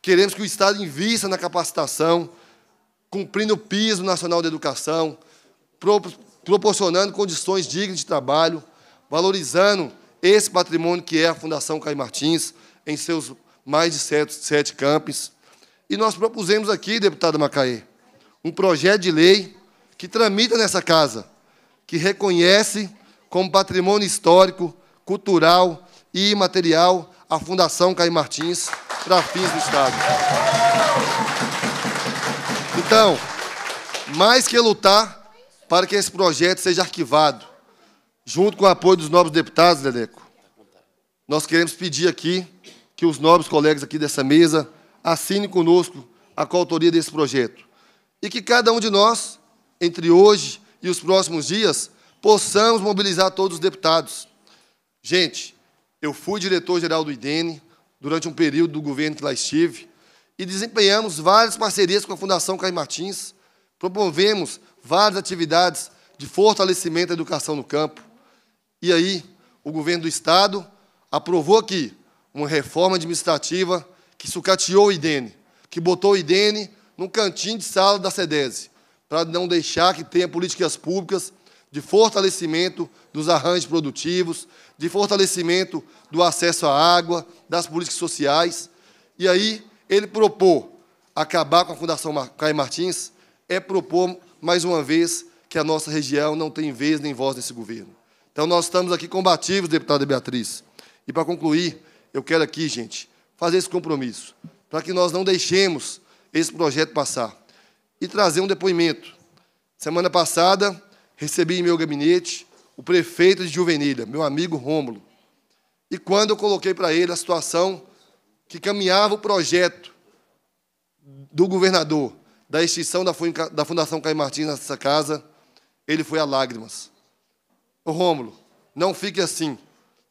queremos que o Estado invista na capacitação, cumprindo o piso nacional da educação, proporcionando condições dignas de trabalho, valorizando esse patrimônio que é a Fundação Caio Martins, em seus mais de sete, sete campos. E nós propusemos aqui, deputada Macaé, um projeto de lei que tramita nessa casa, que reconhece como patrimônio histórico, cultural e imaterial a Fundação Caim Martins para fins do Estado. Então, mais que lutar para que esse projeto seja arquivado, junto com o apoio dos novos deputados, Dedeco, nós queremos pedir aqui que os novos colegas aqui dessa mesa assinem conosco a coautoria desse projeto. E que cada um de nós, entre hoje e os próximos dias, possamos mobilizar todos os deputados. Gente, eu fui diretor-geral do IDENE durante um período do governo que lá estive e desempenhamos várias parcerias com a Fundação Caim Martins, promovemos várias atividades de fortalecimento da educação no campo. E aí, o governo do Estado aprovou aqui uma reforma administrativa que sucateou o IDENE, que botou o IDENE num cantinho de sala da SEDESE para não deixar que tenha políticas públicas de fortalecimento dos arranjos produtivos, de fortalecimento do acesso à água, das políticas sociais. E aí ele propôs acabar com a Fundação Caio Martins, é propor, mais uma vez, que a nossa região não tem vez nem voz nesse governo. Então, nós estamos aqui combativos, deputada Beatriz. E, para concluir, eu quero aqui, gente, fazer esse compromisso, para que nós não deixemos esse projeto passar e trazer um depoimento. Semana passada, recebi em meu gabinete o prefeito de Juvenilha, meu amigo Rômulo. E quando eu coloquei para ele a situação que caminhava o projeto do governador da extinção da Fundação Caio Martins nessa casa, ele foi a lágrimas. Ô Rômulo, não fique assim.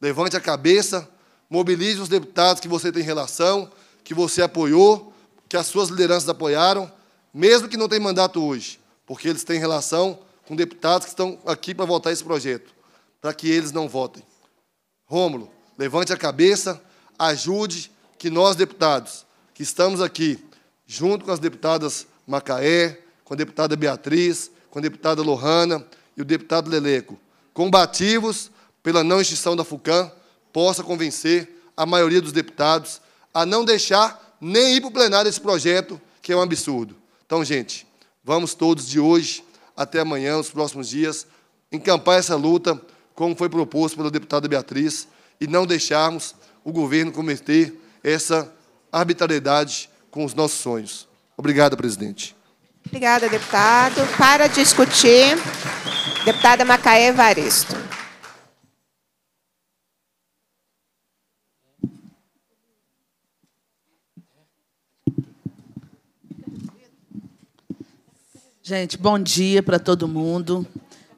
Levante a cabeça, mobilize os deputados que você tem relação, que você apoiou, que as suas lideranças apoiaram, mesmo que não tenha mandato hoje, porque eles têm relação com deputados que estão aqui para votar esse projeto, para que eles não votem. Rômulo, levante a cabeça, ajude que nós, deputados, que estamos aqui, junto com as deputadas Macaé, com a deputada Beatriz, com a deputada Lohana e o deputado Leleco, combativos pela não extinção da FUCAM, possa convencer a maioria dos deputados a não deixar nem ir para o plenário esse projeto, que é um absurdo. Então, gente, vamos todos de hoje até amanhã, nos próximos dias, encampar essa luta, como foi proposto pela deputada Beatriz, e não deixarmos o governo cometer essa arbitrariedade com os nossos sonhos. Obrigado, presidente. Obrigada, deputado. Para discutir, deputada Macaé Varisto. Gente, bom dia para todo mundo.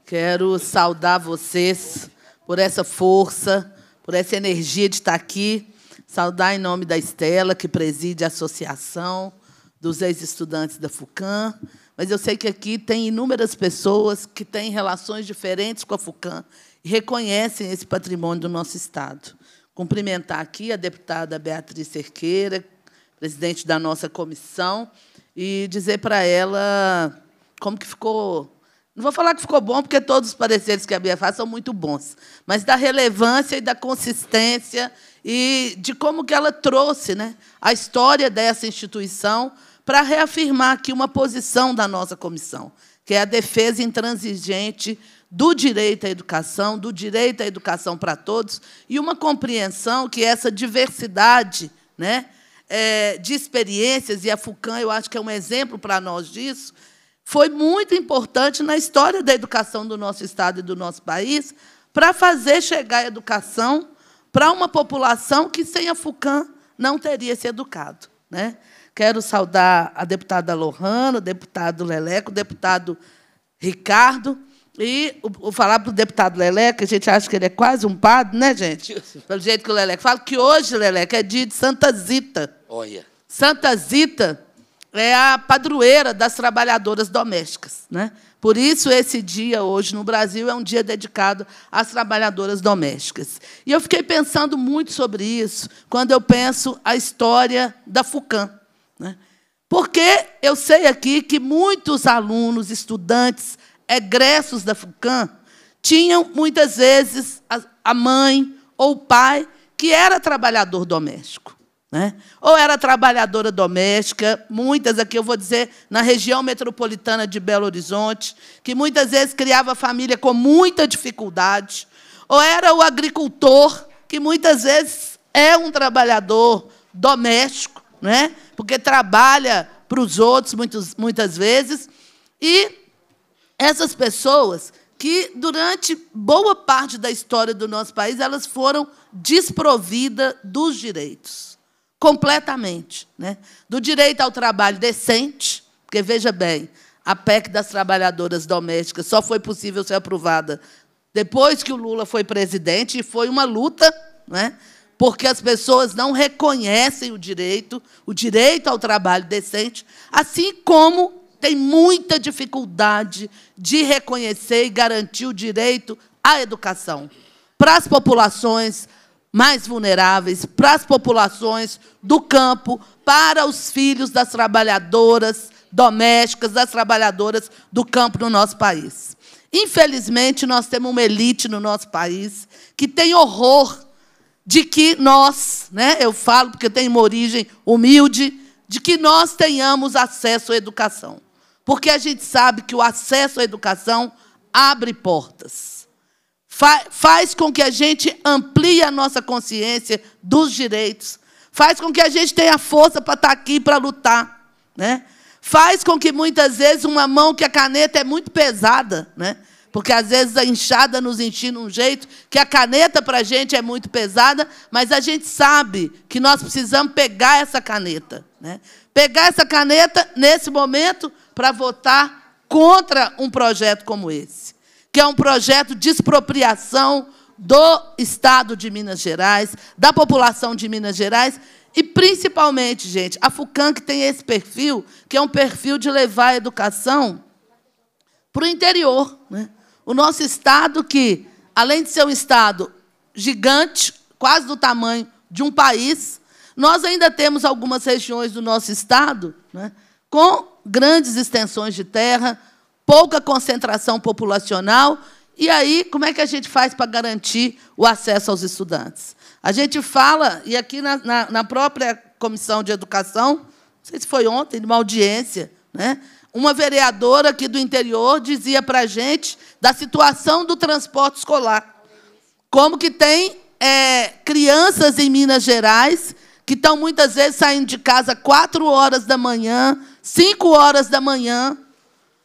Quero saudar vocês por essa força, por essa energia de estar aqui. Saudar em nome da Estela, que preside a associação dos ex-estudantes da FUCAM. Mas eu sei que aqui tem inúmeras pessoas que têm relações diferentes com a FUCAM e reconhecem esse patrimônio do nosso Estado. Cumprimentar aqui a deputada Beatriz Cerqueira, presidente da nossa comissão, e dizer para ela como que ficou. Não vou falar que ficou bom, porque todos os pareceres que a Bia faz são muito bons, mas da relevância e da consistência e de como que ela trouxe né, a história dessa instituição para reafirmar aqui uma posição da nossa comissão, que é a defesa intransigente do direito à educação, do direito à educação para todos, e uma compreensão que essa diversidade né, eh, de experiências, e a FUCAM, eu acho que é um exemplo para nós disso, foi muito importante na história da educação do nosso Estado e do nosso país para fazer chegar a educação para uma população que, sem a FUCAM, não teria se educado. Né? Quero saudar a deputada Lohana, o deputado Leleco, o deputado Ricardo, e o, o falar para o deputado Leleco, a gente acha que ele é quase um padre, né, gente? Pelo jeito que o Leleco fala, que hoje, Leleco, é dia de Santa Zita. Olha. Santa Zita é a padroeira das trabalhadoras domésticas. Né? Por isso, esse dia hoje no Brasil é um dia dedicado às trabalhadoras domésticas. E eu fiquei pensando muito sobre isso quando eu penso a história da FUCAM. Né? Porque eu sei aqui que muitos alunos, estudantes, egressos da FUCAM, tinham muitas vezes a mãe ou o pai que era trabalhador doméstico. Né? Ou era trabalhadora doméstica, muitas aqui eu vou dizer, na região metropolitana de Belo Horizonte, que muitas vezes criava família com muita dificuldade. Ou era o agricultor, que muitas vezes é um trabalhador doméstico, né? porque trabalha para os outros muitos, muitas vezes. E essas pessoas que, durante boa parte da história do nosso país, elas foram desprovidas dos direitos completamente. Né? Do direito ao trabalho decente, porque veja bem, a PEC das trabalhadoras domésticas só foi possível ser aprovada depois que o Lula foi presidente, e foi uma luta, né? porque as pessoas não reconhecem o direito, o direito ao trabalho decente, assim como tem muita dificuldade de reconhecer e garantir o direito à educação para as populações mais vulneráveis, para as populações do campo, para os filhos das trabalhadoras domésticas, das trabalhadoras do campo no nosso país. Infelizmente, nós temos uma elite no nosso país que tem horror de que nós, né, eu falo porque tenho uma origem humilde, de que nós tenhamos acesso à educação. Porque a gente sabe que o acesso à educação abre portas. Fa faz com que a gente amplie a nossa consciência dos direitos. Faz com que a gente tenha força para estar tá aqui, para lutar. Né? Faz com que, muitas vezes, uma mão que a caneta é muito pesada, né? porque, às vezes, a inchada nos enchina um jeito que a caneta, para a gente, é muito pesada, mas a gente sabe que nós precisamos pegar essa caneta. Né? Pegar essa caneta, nesse momento, para votar contra um projeto como esse que é um projeto de expropriação do Estado de Minas Gerais, da população de Minas Gerais, e principalmente, gente, a FUCAM que tem esse perfil, que é um perfil de levar a educação para o interior. Né? O nosso Estado, que, além de ser um Estado gigante, quase do tamanho de um país, nós ainda temos algumas regiões do nosso Estado né, com grandes extensões de terra, pouca concentração populacional. E aí, como é que a gente faz para garantir o acesso aos estudantes? A gente fala, e aqui na, na, na própria Comissão de Educação, não sei se foi ontem, numa audiência, né? uma vereadora aqui do interior dizia para a gente da situação do transporte escolar. Como que tem é, crianças em Minas Gerais que estão muitas vezes saindo de casa quatro horas da manhã, cinco horas da manhã,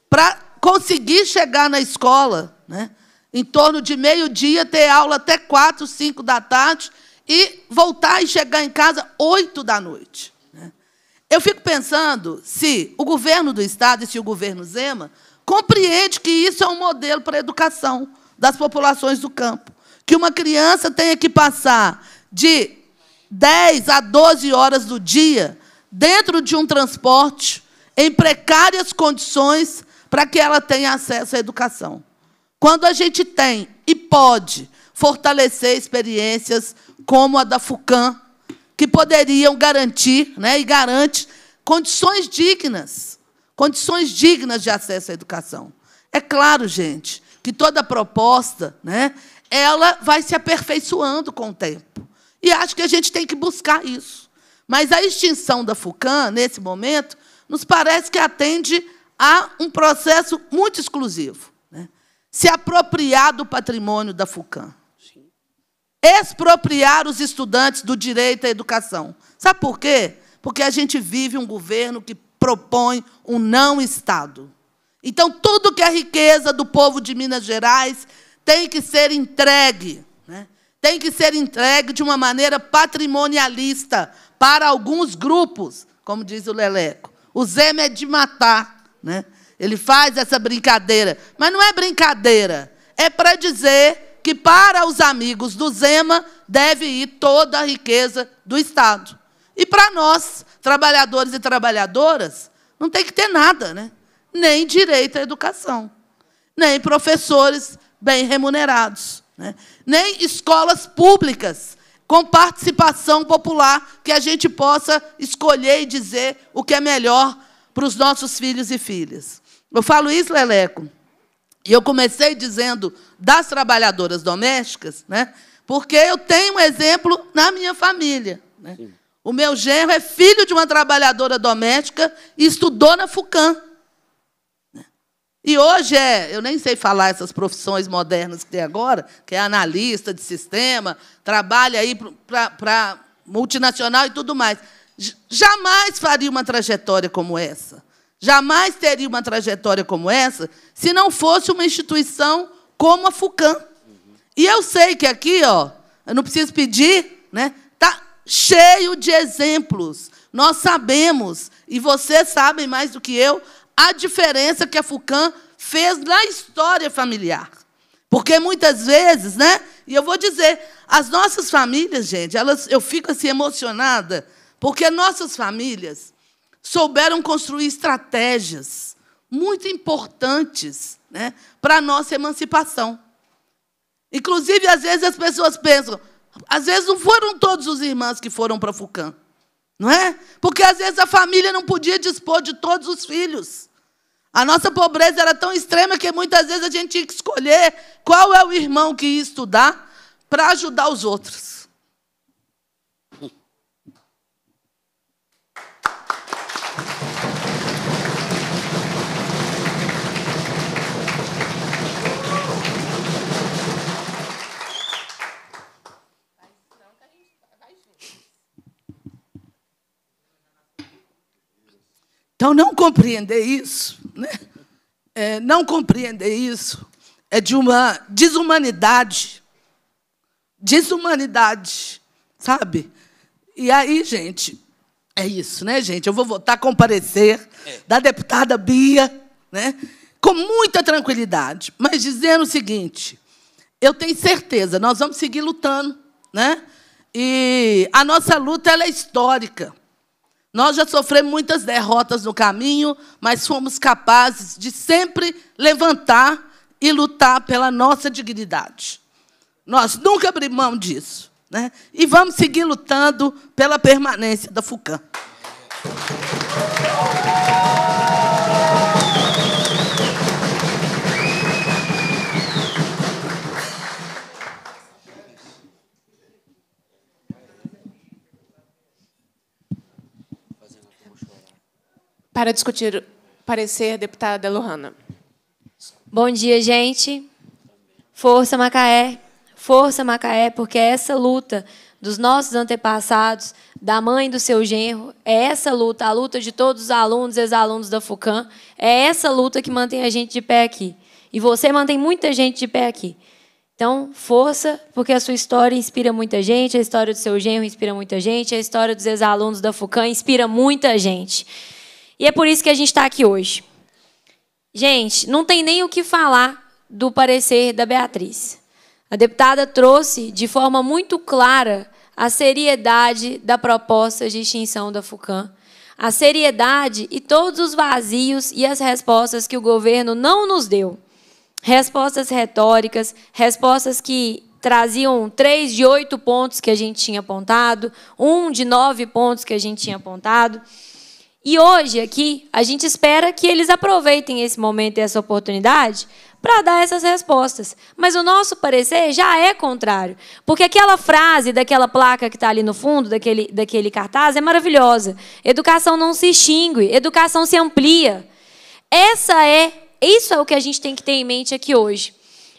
para conseguir chegar na escola, né? em torno de meio-dia, ter aula até quatro, cinco da tarde e voltar e chegar em casa oito da noite. Né? Eu fico pensando se o governo do Estado, e se o governo Zema, compreende que isso é um modelo para a educação das populações do campo. Que uma criança tenha que passar de 10 a 12 horas do dia dentro de um transporte, em precárias condições, para que ela tenha acesso à educação. Quando a gente tem e pode fortalecer experiências como a da FUCAM, que poderiam garantir, né, e garante, condições dignas, condições dignas de acesso à educação. É claro, gente, que toda proposta, né, ela vai se aperfeiçoando com o tempo. E acho que a gente tem que buscar isso. Mas a extinção da FUCAM, nesse momento, nos parece que atende há um processo muito exclusivo. Né? Se apropriar do patrimônio da FUCAM. Expropriar os estudantes do direito à educação. Sabe por quê? Porque a gente vive um governo que propõe um não-Estado. Então, tudo que é riqueza do povo de Minas Gerais tem que ser entregue. Né? Tem que ser entregue de uma maneira patrimonialista para alguns grupos, como diz o Leleco. O Zema é de matar. Né? Ele faz essa brincadeira, mas não é brincadeira. É para dizer que para os amigos do Zema deve ir toda a riqueza do Estado. E para nós, trabalhadores e trabalhadoras, não tem que ter nada, né? Nem direito à educação, nem professores bem remunerados, né? nem escolas públicas com participação popular que a gente possa escolher e dizer o que é melhor para os nossos filhos e filhas. Eu falo isso, Leleco, e eu comecei dizendo das trabalhadoras domésticas, né? porque eu tenho um exemplo na minha família. Né? O meu genro é filho de uma trabalhadora doméstica e estudou na FUCAM. Né. E hoje é, eu nem sei falar essas profissões modernas que tem agora, que é analista de sistema, trabalha aí para multinacional e tudo mais jamais faria uma trajetória como essa. Jamais teria uma trajetória como essa se não fosse uma instituição como a FUCAM. E eu sei que aqui, ó, eu não preciso pedir, né? Tá cheio de exemplos. Nós sabemos, e vocês sabem mais do que eu, a diferença que a FUCAM fez na história familiar. Porque muitas vezes, né? E eu vou dizer, as nossas famílias, gente, elas, eu fico assim emocionada porque nossas famílias souberam construir estratégias muito importantes né, para a nossa emancipação. Inclusive, às vezes as pessoas pensam, às vezes não foram todos os irmãos que foram para Fucan, não é? Porque às vezes a família não podia dispor de todos os filhos. A nossa pobreza era tão extrema que muitas vezes a gente tinha que escolher qual é o irmão que ia estudar para ajudar os outros. Então, não compreender isso, né? é, não compreender isso é de uma desumanidade. Desumanidade, sabe? E aí, gente, é isso, né, gente? Eu vou votar comparecer é. da deputada Bia, né? com muita tranquilidade, mas dizendo o seguinte: eu tenho certeza, nós vamos seguir lutando, né? E a nossa luta ela é histórica. Nós já sofremos muitas derrotas no caminho, mas fomos capazes de sempre levantar e lutar pela nossa dignidade. Nós nunca abrimos mão disso. Né? E vamos seguir lutando pela permanência da FUCAM. Para discutir parecer, deputada Lohana. Bom dia, gente. Força Macaé. Força Macaé, porque essa luta dos nossos antepassados, da mãe do seu genro, é essa luta, a luta de todos os alunos e ex-alunos da FUCAM, é essa luta que mantém a gente de pé aqui. E você mantém muita gente de pé aqui. Então, força, porque a sua história inspira muita gente, a história do seu genro inspira muita gente, a história dos ex-alunos da FUCAM inspira muita gente. E é por isso que a gente está aqui hoje. Gente, não tem nem o que falar do parecer da Beatriz. A deputada trouxe de forma muito clara a seriedade da proposta de extinção da FUCAM, a seriedade e todos os vazios e as respostas que o governo não nos deu. Respostas retóricas, respostas que traziam três de oito pontos que a gente tinha apontado, um de nove pontos que a gente tinha apontado. E hoje aqui, a gente espera que eles aproveitem esse momento e essa oportunidade para dar essas respostas. Mas o nosso parecer já é contrário. Porque aquela frase daquela placa que está ali no fundo, daquele, daquele cartaz, é maravilhosa. Educação não se extingue, educação se amplia. Essa é, isso é o que a gente tem que ter em mente aqui hoje.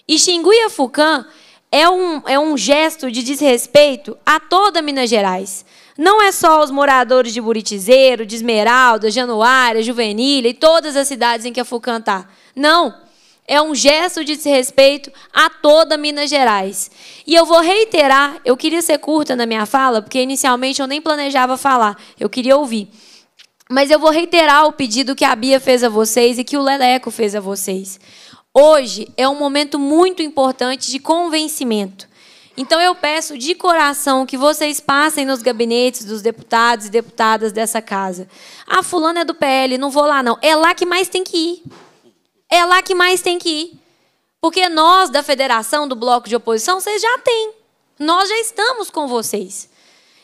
Extinguir a FUCAM é um, é um gesto de desrespeito a toda Minas Gerais não é só os moradores de Buritizeiro, de Esmeralda, Januária, Juvenilha e todas as cidades em que a FUCAM está. Não. É um gesto de desrespeito a toda Minas Gerais. E eu vou reiterar, eu queria ser curta na minha fala, porque inicialmente eu nem planejava falar, eu queria ouvir. Mas eu vou reiterar o pedido que a Bia fez a vocês e que o Leleco fez a vocês. Hoje é um momento muito importante de convencimento. Então eu peço de coração que vocês passem nos gabinetes dos deputados e deputadas dessa casa. Ah, fulano é do PL, não vou lá não. É lá que mais tem que ir. É lá que mais tem que ir. Porque nós da federação, do bloco de oposição, vocês já têm. Nós já estamos com vocês.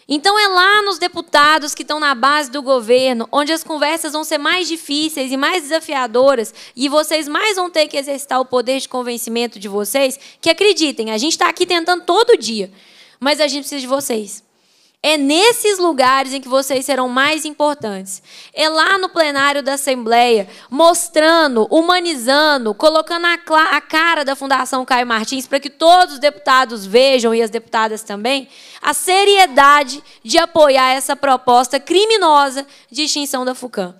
Então é lá nos deputados que estão na base do governo, onde as conversas vão ser mais difíceis e mais desafiadoras, e vocês mais vão ter que exercitar o poder de convencimento de vocês, que acreditem, a gente está aqui tentando todo dia, mas a gente precisa de vocês. É nesses lugares em que vocês serão mais importantes. É lá no plenário da Assembleia, mostrando, humanizando, colocando a, a cara da Fundação Caio Martins para que todos os deputados vejam, e as deputadas também, a seriedade de apoiar essa proposta criminosa de extinção da FUCAM.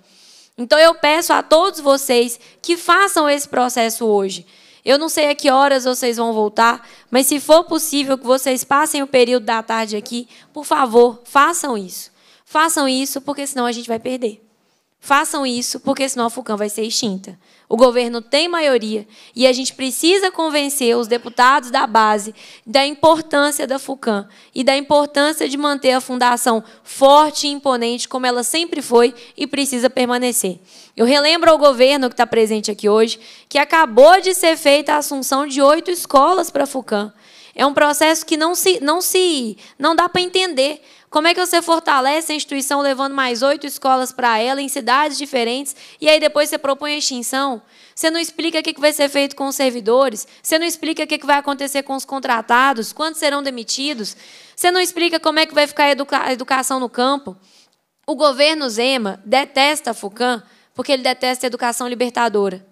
Então eu peço a todos vocês que façam esse processo hoje. Eu não sei a que horas vocês vão voltar, mas se for possível que vocês passem o período da tarde aqui, por favor, façam isso. Façam isso, porque senão a gente vai perder. Façam isso, porque senão a FUCAM vai ser extinta. O governo tem maioria e a gente precisa convencer os deputados da base da importância da FUCAM e da importância de manter a fundação forte e imponente como ela sempre foi e precisa permanecer. Eu relembro ao governo que está presente aqui hoje que acabou de ser feita a assunção de oito escolas para FUCAM. É um processo que não se, não se, não dá para entender. Como é que você fortalece a instituição levando mais oito escolas para ela em cidades diferentes e aí depois você propõe a extinção? Você não explica o que vai ser feito com os servidores? Você não explica o que vai acontecer com os contratados? Quantos serão demitidos? Você não explica como é que vai ficar a educação no campo? O governo Zema detesta a FUCAM porque ele detesta a educação libertadora,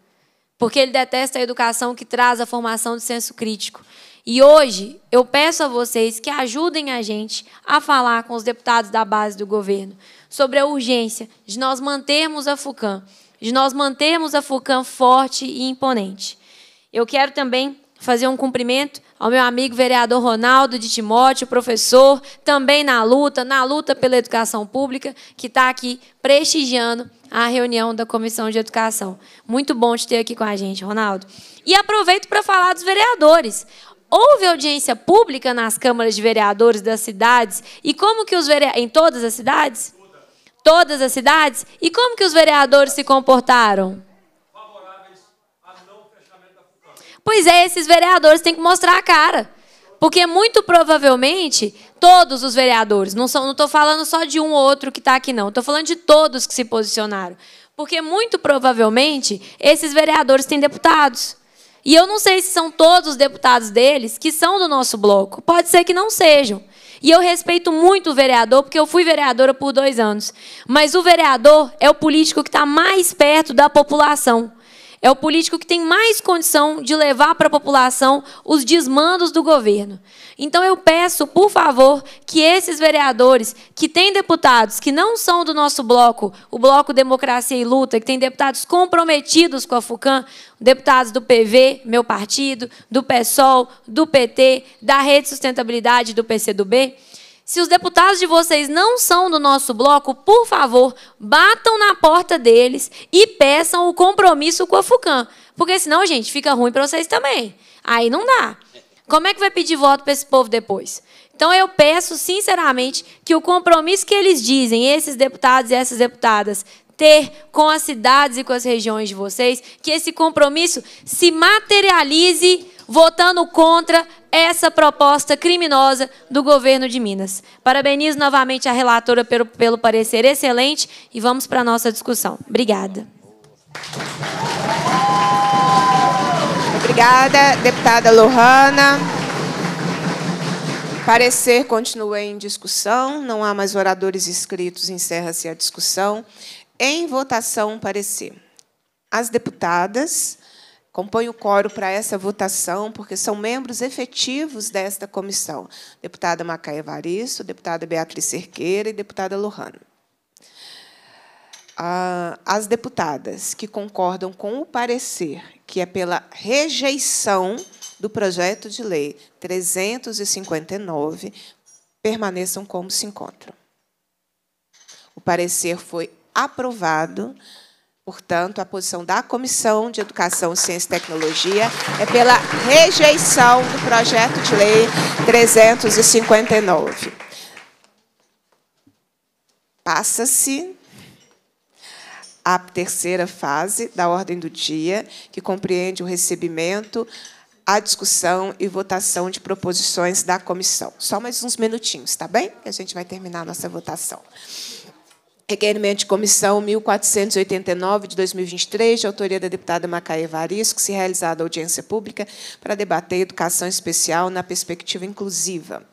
porque ele detesta a educação que traz a formação de senso crítico. E hoje eu peço a vocês que ajudem a gente a falar com os deputados da base do governo sobre a urgência de nós mantermos a FUCAM, de nós mantermos a FUCAM forte e imponente. Eu quero também fazer um cumprimento ao meu amigo vereador Ronaldo de Timóteo, professor, também na luta, na luta pela educação pública, que está aqui prestigiando a reunião da Comissão de Educação. Muito bom te ter aqui com a gente, Ronaldo. E aproveito para falar dos vereadores. Houve audiência pública nas câmaras de vereadores das cidades e como que os vereadores... Em todas as cidades? Todas as cidades? E como que os vereadores se comportaram? Pois é, esses vereadores têm que mostrar a cara. Porque muito provavelmente todos os vereadores, não estou falando só de um ou outro que está aqui, não, estou falando de todos que se posicionaram. Porque muito provavelmente esses vereadores têm deputados. E eu não sei se são todos os deputados deles que são do nosso bloco. Pode ser que não sejam. E eu respeito muito o vereador, porque eu fui vereadora por dois anos. Mas o vereador é o político que está mais perto da população. É o político que tem mais condição de levar para a população os desmandos do governo. Então eu peço, por favor, que esses vereadores que têm deputados que não são do nosso bloco, o bloco Democracia e Luta, que têm deputados comprometidos com a FUCAM, deputados do PV, meu partido, do PSOL, do PT, da Rede Sustentabilidade, do PCdoB, se os deputados de vocês não são do nosso bloco, por favor, batam na porta deles e peçam o compromisso com a FUCAM. Porque senão, gente, fica ruim para vocês também. Aí não dá. Como é que vai pedir voto para esse povo depois? Então eu peço sinceramente que o compromisso que eles dizem, esses deputados e essas deputadas, ter com as cidades e com as regiões de vocês, que esse compromisso se materialize votando contra essa proposta criminosa do governo de Minas. Parabenizo novamente a relatora pelo, pelo parecer excelente e vamos para a nossa discussão. Obrigada. Obrigada, deputada Lohana. Parecer continua em discussão, não há mais oradores inscritos, encerra-se a discussão. Em votação, parecer. As deputadas compõe o coro para essa votação, porque são membros efetivos desta comissão: deputada Macaia Evaristo, deputada Beatriz Cerqueira e deputada Lohana. Ah, as deputadas que concordam com o parecer, que é pela rejeição do projeto de lei 359, permaneçam como se encontram. O parecer foi aprovado Portanto, a posição da Comissão de Educação, Ciência e Tecnologia é pela rejeição do projeto de lei 359. Passa-se a terceira fase da ordem do dia, que compreende o recebimento, a discussão e votação de proposições da comissão. Só mais uns minutinhos, tá bem? E a gente vai terminar a nossa votação. Requerimento de comissão 1489 de 2023, de autoria da deputada Macaé Varisco, que se realizada audiência pública para debater educação especial na perspectiva inclusiva.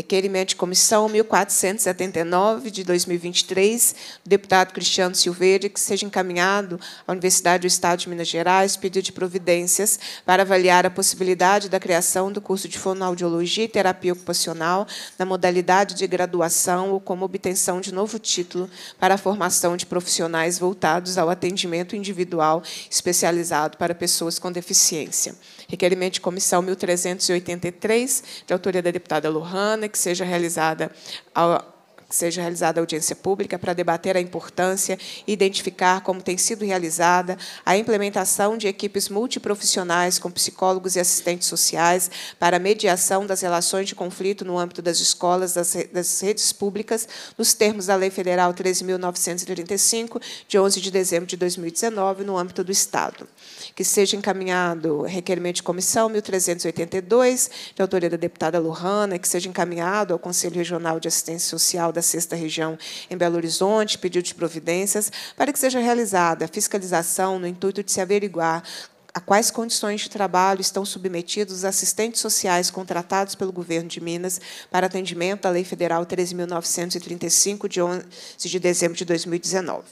Requerimento de comissão 1479 de 2023, do deputado Cristiano Silveira, que seja encaminhado à Universidade do Estado de Minas Gerais pedido de providências para avaliar a possibilidade da criação do curso de fonoaudiologia e terapia ocupacional na modalidade de graduação ou como obtenção de novo título para a formação de profissionais voltados ao atendimento individual especializado para pessoas com deficiência. Requerimento de comissão 1383, de autoria da deputada Lohana, que seja realizada ao, que seja realizada audiência pública para debater a importância e identificar como tem sido realizada a implementação de equipes multiprofissionais com psicólogos e assistentes sociais para mediação das relações de conflito no âmbito das escolas, das redes públicas, nos termos da Lei Federal 13.935, de 11 de dezembro de 2019, no âmbito do Estado. Que seja encaminhado requerimento de comissão 1382, de autoria da deputada Lurana, que seja encaminhado ao Conselho Regional de Assistência Social da da Sexta Região em Belo Horizonte, pedido de providências para que seja realizada a fiscalização no intuito de se averiguar a quais condições de trabalho estão submetidos os assistentes sociais contratados pelo governo de Minas para atendimento à Lei Federal 13.935, de 11 de dezembro de 2019.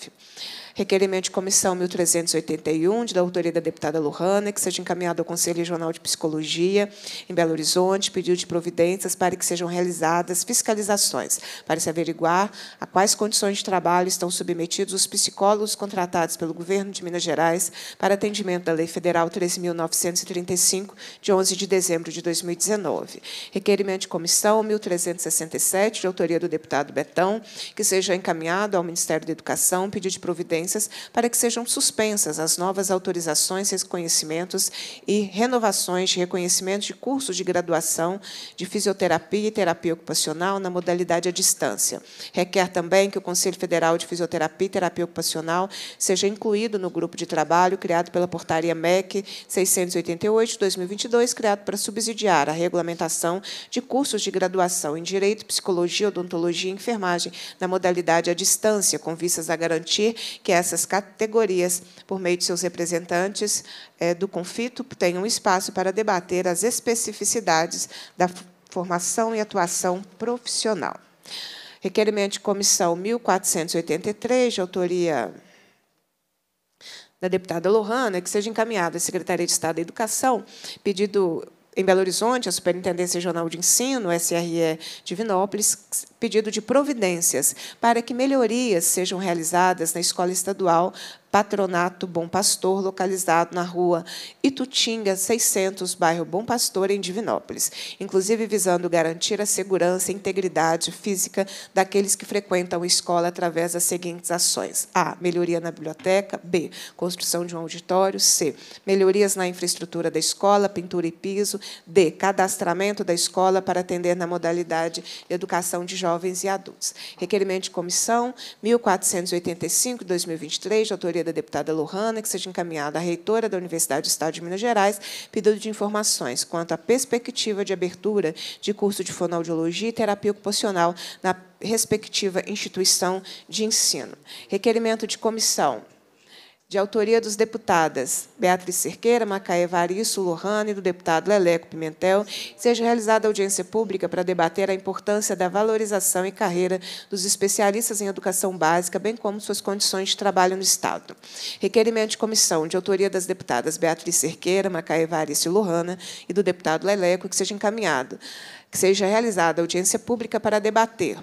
Requerimento de comissão 1381, da autoria da deputada Lohana, que seja encaminhado ao Conselho Regional de Psicologia em Belo Horizonte, pedido de providências para que sejam realizadas fiscalizações para se averiguar a quais condições de trabalho estão submetidos os psicólogos contratados pelo governo de Minas Gerais para atendimento da Lei Federal 13.935, de 11 de dezembro de 2019. Requerimento de comissão 1367, de autoria do deputado Betão, que seja encaminhado ao Ministério da Educação, pedido de providências para que sejam suspensas as novas autorizações, reconhecimentos e renovações de reconhecimento de cursos de graduação de fisioterapia e terapia ocupacional na modalidade à distância. Requer também que o Conselho Federal de Fisioterapia e Terapia Ocupacional seja incluído no grupo de trabalho criado pela portaria MEC 688/2022, criado para subsidiar a regulamentação de cursos de graduação em Direito, Psicologia, Odontologia e Enfermagem na modalidade à distância, com vistas a garantir que essas categorias, por meio de seus representantes é, do conflito, tenham espaço para debater as especificidades da formação e atuação profissional. Requerimento de comissão 1483, de autoria da deputada Lohana, que seja encaminhado à Secretaria de Estado da Educação, pedido em Belo Horizonte, à Superintendência Regional de Ensino, SRE Divinópolis, pedido de providências para que melhorias sejam realizadas na Escola Estadual Patronato Bom Pastor, localizado na rua Itutinga 600, bairro Bom Pastor, em Divinópolis, inclusive visando garantir a segurança e integridade física daqueles que frequentam a escola através das seguintes ações: a. melhoria na biblioteca, b. construção de um auditório, c. melhorias na infraestrutura da escola, pintura e piso, d. cadastramento da escola para atender na modalidade educação de jovens jovens e adultos. Requerimento de comissão 1485-2023, de autoria da deputada Lohana, que seja encaminhado à reitora da Universidade do Estado de Minas Gerais, pedido de informações quanto à perspectiva de abertura de curso de fonoaudiologia e terapia ocupacional na respectiva instituição de ensino. Requerimento de comissão de autoria dos deputadas Beatriz Cerqueira, Macaé Varisso, Lohane, do deputado Leleco Pimentel, seja realizada audiência pública para debater a importância da valorização e carreira dos especialistas em educação básica, bem como suas condições de trabalho no Estado. Requerimento de comissão de autoria das deputadas Beatriz Cerqueira, Macaé Varisso e Lohana e do deputado Leleco, que seja encaminhado que seja realizada audiência pública para debater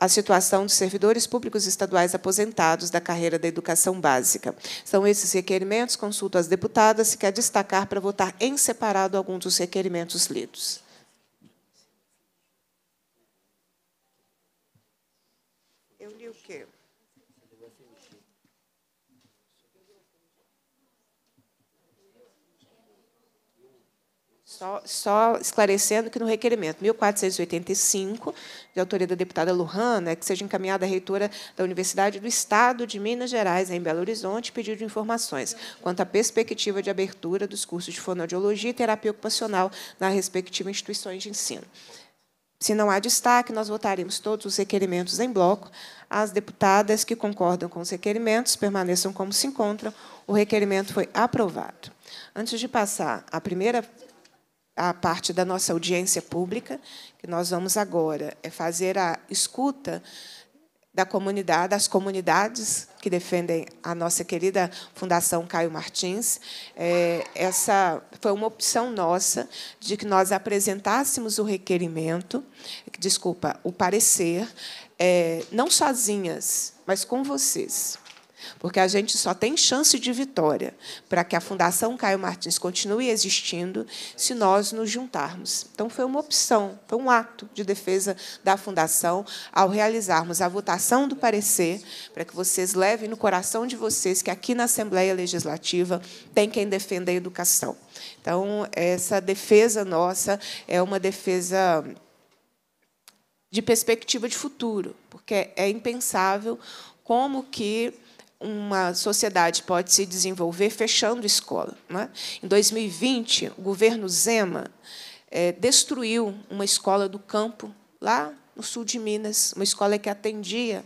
a situação dos servidores públicos estaduais aposentados da carreira da educação básica. São esses requerimentos, consulto às deputadas, se quer é destacar para votar em separado algum dos requerimentos lidos. Só, só, esclarecendo que no requerimento 1485, de autoria da deputada Lujan, é que seja encaminhada à reitora da Universidade do Estado de Minas Gerais, em Belo Horizonte, pedido de informações quanto à perspectiva de abertura dos cursos de fonoaudiologia e terapia ocupacional nas respectivas instituições de ensino. Se não há destaque, nós votaremos todos os requerimentos em bloco. As deputadas que concordam com os requerimentos permaneçam como se encontram. O requerimento foi aprovado. Antes de passar à primeira a parte da nossa audiência pública, que nós vamos agora é fazer a escuta da comunidade, das comunidades que defendem a nossa querida Fundação Caio Martins. É, essa foi uma opção nossa de que nós apresentássemos o requerimento, desculpa, o parecer, é, não sozinhas, mas com vocês porque a gente só tem chance de vitória para que a Fundação Caio Martins continue existindo se nós nos juntarmos. Então, foi uma opção, foi um ato de defesa da Fundação ao realizarmos a votação do parecer, para que vocês levem no coração de vocês que aqui na Assembleia Legislativa tem quem defenda a educação. Então, essa defesa nossa é uma defesa de perspectiva de futuro, porque é impensável como que uma sociedade pode se desenvolver fechando escola. Né? Em 2020, o governo Zema é, destruiu uma escola do campo, lá no sul de Minas, uma escola que atendia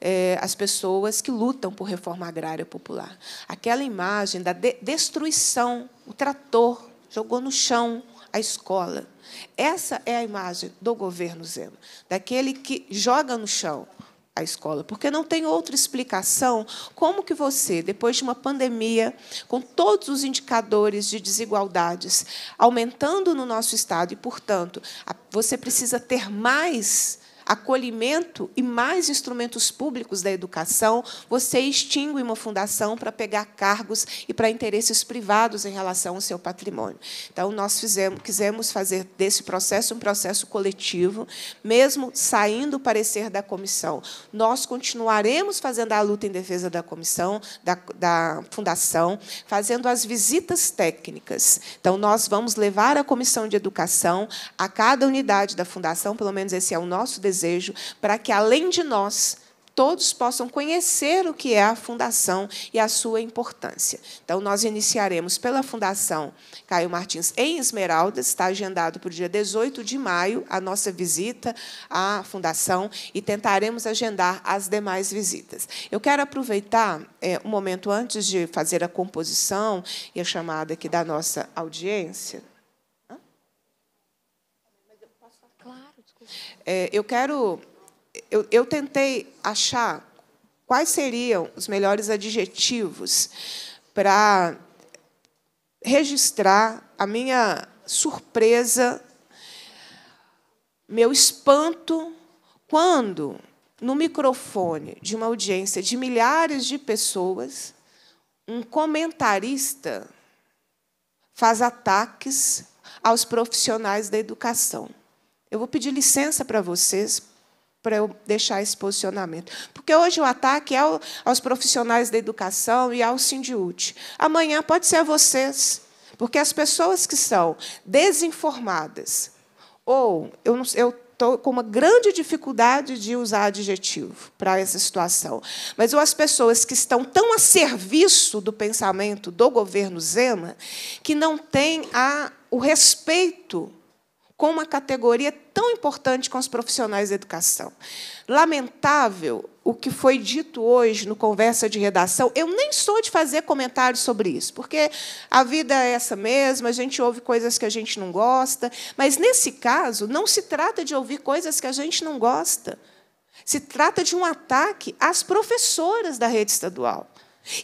é, as pessoas que lutam por reforma agrária popular. Aquela imagem da de destruição, o trator jogou no chão a escola. Essa é a imagem do governo Zema, daquele que joga no chão, a escola, porque não tem outra explicação como que você, depois de uma pandemia, com todos os indicadores de desigualdades aumentando no nosso estado e, portanto, você precisa ter mais acolhimento e mais instrumentos públicos da educação, você extingue uma fundação para pegar cargos e para interesses privados em relação ao seu patrimônio. Então, nós fizemos, quisemos fazer desse processo um processo coletivo, mesmo saindo o parecer da comissão. Nós continuaremos fazendo a luta em defesa da comissão, da, da fundação, fazendo as visitas técnicas. Então, nós vamos levar a comissão de educação a cada unidade da fundação, pelo menos esse é o nosso desejo desejo, para que além de nós, todos possam conhecer o que é a fundação e a sua importância. Então, nós iniciaremos pela Fundação Caio Martins em Esmeraldas, está agendado para o dia 18 de maio a nossa visita à fundação e tentaremos agendar as demais visitas. Eu quero aproveitar é, um momento antes de fazer a composição e a chamada aqui da nossa audiência. É, eu quero. Eu, eu tentei achar quais seriam os melhores adjetivos para registrar a minha surpresa, meu espanto, quando, no microfone de uma audiência de milhares de pessoas, um comentarista faz ataques aos profissionais da educação. Eu vou pedir licença para vocês para eu deixar esse posicionamento. Porque hoje o ataque é aos profissionais da educação e ao Sindiúte. Amanhã pode ser a vocês, porque as pessoas que são desinformadas ou eu estou com uma grande dificuldade de usar adjetivo para essa situação. Mas ou as pessoas que estão tão a serviço do pensamento do governo Zema que não têm a, o respeito com uma categoria tão importante com os profissionais da educação. Lamentável o que foi dito hoje no conversa de redação. Eu nem sou de fazer comentários sobre isso, porque a vida é essa mesma, a gente ouve coisas que a gente não gosta, mas nesse caso não se trata de ouvir coisas que a gente não gosta. Se trata de um ataque às professoras da rede estadual.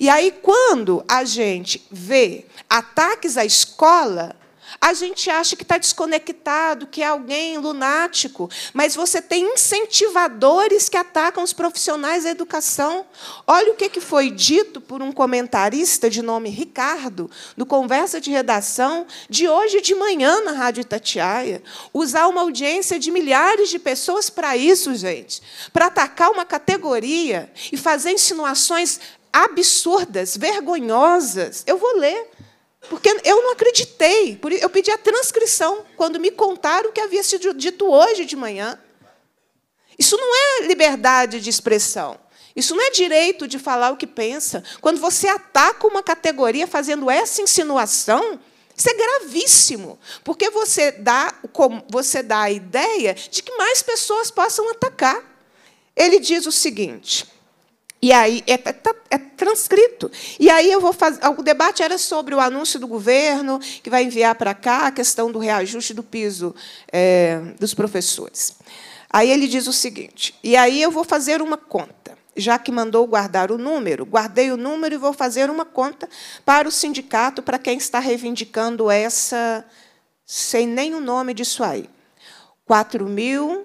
E aí, quando a gente vê ataques à escola, a gente acha que está desconectado, que é alguém lunático, mas você tem incentivadores que atacam os profissionais da educação. Olha o que foi dito por um comentarista de nome Ricardo, do Conversa de Redação, de hoje de manhã na Rádio Itatiaia. Usar uma audiência de milhares de pessoas para isso, gente, para atacar uma categoria e fazer insinuações absurdas, vergonhosas. Eu vou ler. Porque eu não acreditei. Eu pedi a transcrição quando me contaram o que havia sido dito hoje de manhã. Isso não é liberdade de expressão. Isso não é direito de falar o que pensa. Quando você ataca uma categoria fazendo essa insinuação, isso é gravíssimo, porque você dá, você dá a ideia de que mais pessoas possam atacar. Ele diz o seguinte: e aí é, é, tá, é, transcrito. E aí eu vou fazer. O debate era sobre o anúncio do governo que vai enviar para cá a questão do reajuste do piso é, dos professores. Aí ele diz o seguinte: e aí eu vou fazer uma conta, já que mandou guardar o número, guardei o número e vou fazer uma conta para o sindicato, para quem está reivindicando essa, sem nem o nome disso aí. 4 mil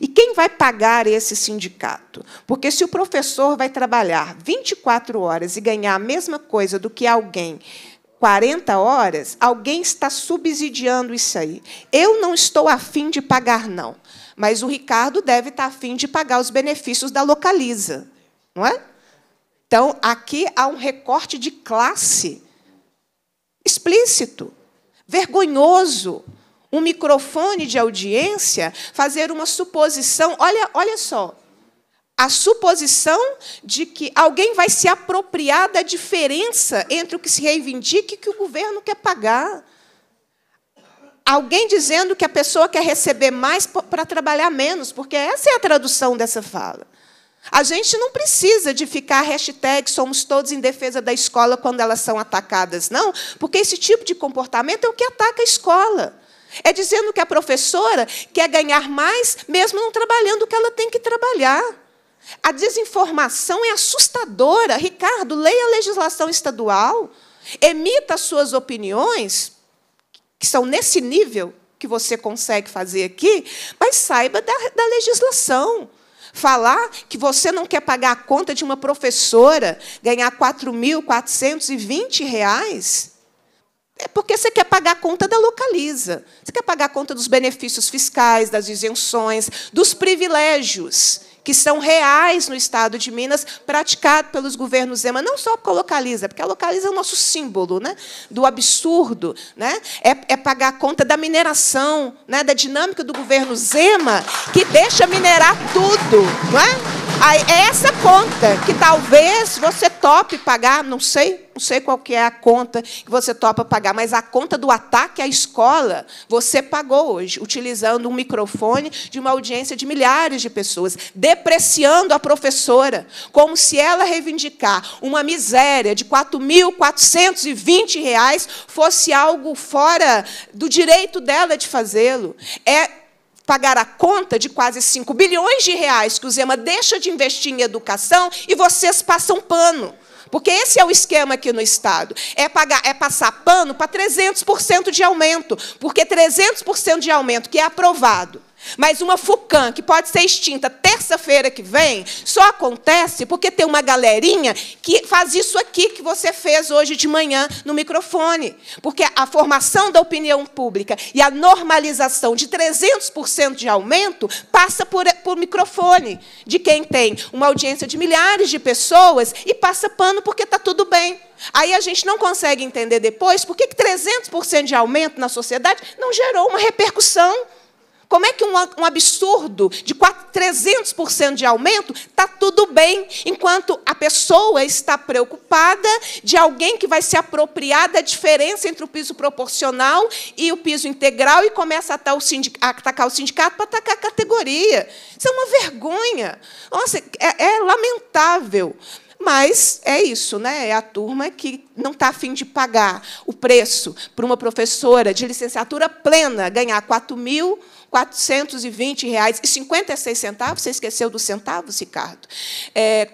E quem vai pagar esse sindicato? Porque se o professor vai trabalhar 24 horas e ganhar a mesma coisa do que alguém 40 horas, alguém está subsidiando isso aí. Eu não estou afim de pagar, não. Mas o Ricardo deve estar afim de pagar os benefícios da Localiza. Não é? Então, aqui há um recorte de classe explícito, vergonhoso um microfone de audiência, fazer uma suposição. Olha, olha só. A suposição de que alguém vai se apropriar da diferença entre o que se reivindica e o que o governo quer pagar. Alguém dizendo que a pessoa quer receber mais para trabalhar menos, porque essa é a tradução dessa fala. A gente não precisa de ficar hashtag somos todos em defesa da escola quando elas são atacadas, não, porque esse tipo de comportamento é o que ataca a escola. É dizendo que a professora quer ganhar mais, mesmo não trabalhando o que ela tem que trabalhar. A desinformação é assustadora. Ricardo, leia a legislação estadual, emita suas opiniões, que são nesse nível que você consegue fazer aqui, mas saiba da, da legislação. Falar que você não quer pagar a conta de uma professora, ganhar R$ 4.420, é porque você quer pagar a conta da Localiza. Você quer pagar a conta dos benefícios fiscais, das isenções, dos privilégios que são reais no estado de Minas, praticado pelos governos Zema, não só com a Localiza, porque a Localiza é o nosso símbolo né, do absurdo, né, é, é pagar a conta da mineração, né, da dinâmica do governo Zema, que deixa minerar tudo. Não é? É essa conta que talvez você tope pagar, não sei, não sei qual que é a conta que você topa pagar, mas a conta do ataque à escola você pagou hoje, utilizando um microfone de uma audiência de milhares de pessoas, depreciando a professora, como se ela reivindicar uma miséria de R$ 4.420 fosse algo fora do direito dela de fazê-lo. É pagar a conta de quase 5 bilhões de reais que o Zema deixa de investir em educação e vocês passam pano. Porque esse é o esquema aqui no Estado. É, pagar, é passar pano para 300% de aumento. Porque 300% de aumento que é aprovado mas uma fucan que pode ser extinta terça-feira que vem, só acontece porque tem uma galerinha que faz isso aqui que você fez hoje de manhã no microfone. Porque a formação da opinião pública e a normalização de 300% de aumento passa por, por microfone de quem tem uma audiência de milhares de pessoas e passa pano porque está tudo bem. Aí a gente não consegue entender depois por que 300% de aumento na sociedade não gerou uma repercussão. Como é que um, um absurdo de 300% de aumento está tudo bem, enquanto a pessoa está preocupada de alguém que vai se apropriar da diferença entre o piso proporcional e o piso integral e começa a atacar tá o, sindic atacar o sindicato para atacar a categoria? Isso é uma vergonha. Nossa, é, é lamentável. Mas é isso, né? É a turma que não está afim de pagar o preço para uma professora de licenciatura plena ganhar 4 mil 420 reais e 56 centavos. Você esqueceu dos centavos, Ricardo? É,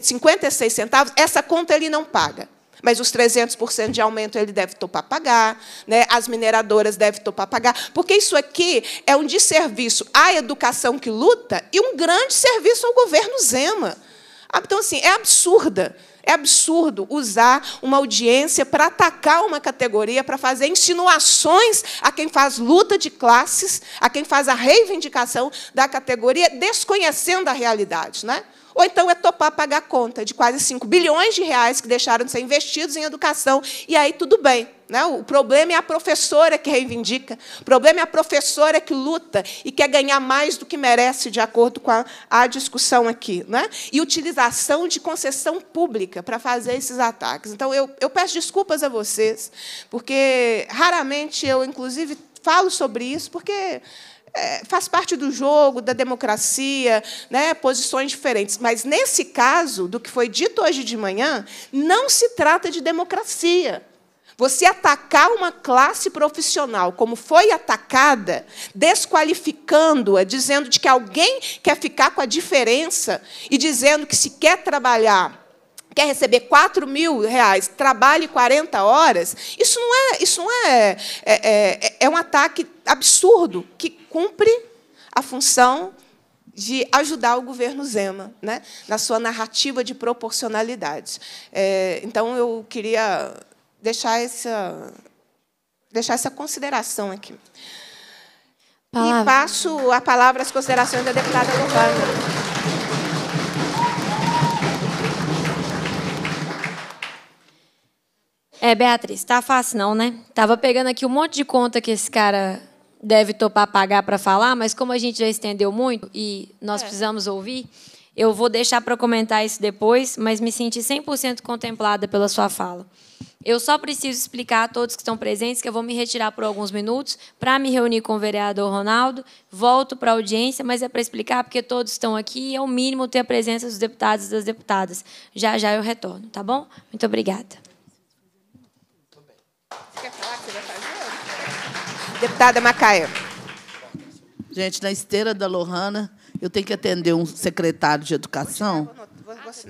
56 é, centavos. Essa conta ele não paga. Mas os 300% de aumento ele deve topar pagar, né? as mineradoras devem topar pagar, porque isso aqui é um desserviço à educação que luta e um grande serviço ao governo Zema. Ah, então, assim, é absurda é absurdo usar uma audiência para atacar uma categoria, para fazer insinuações a quem faz luta de classes, a quem faz a reivindicação da categoria, desconhecendo a realidade. Né? Ou então é topar pagar conta de quase 5 bilhões de reais que deixaram de ser investidos em educação, e aí tudo bem. Né? O problema é a professora que reivindica, o problema é a professora que luta e quer ganhar mais do que merece, de acordo com a, a discussão aqui. Né? E utilização de concessão pública para fazer esses ataques. Então, eu, eu peço desculpas a vocês, porque raramente eu, inclusive, falo sobre isso, porque é, faz parte do jogo, da democracia, né, posições diferentes. Mas, nesse caso, do que foi dito hoje de manhã, não se trata de democracia. Você atacar uma classe profissional como foi atacada, desqualificando-a, dizendo de que alguém quer ficar com a diferença e dizendo que se quer trabalhar quer receber 4 mil reais, trabalhe 40 horas, isso não é, isso não é, é, é, é um ataque absurdo que cumpre a função de ajudar o governo Zema né, na sua narrativa de proporcionalidades. É, então, eu queria deixar essa, deixar essa consideração aqui. Palavra. E passo a palavra às considerações da deputada Urbana. É, Beatriz, tá fácil não, né? Tava pegando aqui um monte de conta que esse cara deve topar pagar para falar, mas como a gente já estendeu muito e nós é. precisamos ouvir, eu vou deixar para comentar isso depois, mas me senti 100% contemplada pela sua fala. Eu só preciso explicar a todos que estão presentes que eu vou me retirar por alguns minutos para me reunir com o vereador Ronaldo. Volto para a audiência, mas é para explicar porque todos estão aqui e é o mínimo ter a presença dos deputados e das deputadas. Já já eu retorno, tá bom? Muito obrigada. Deputada Macaia. Gente, na esteira da Lohana, eu tenho que atender um secretário de Educação,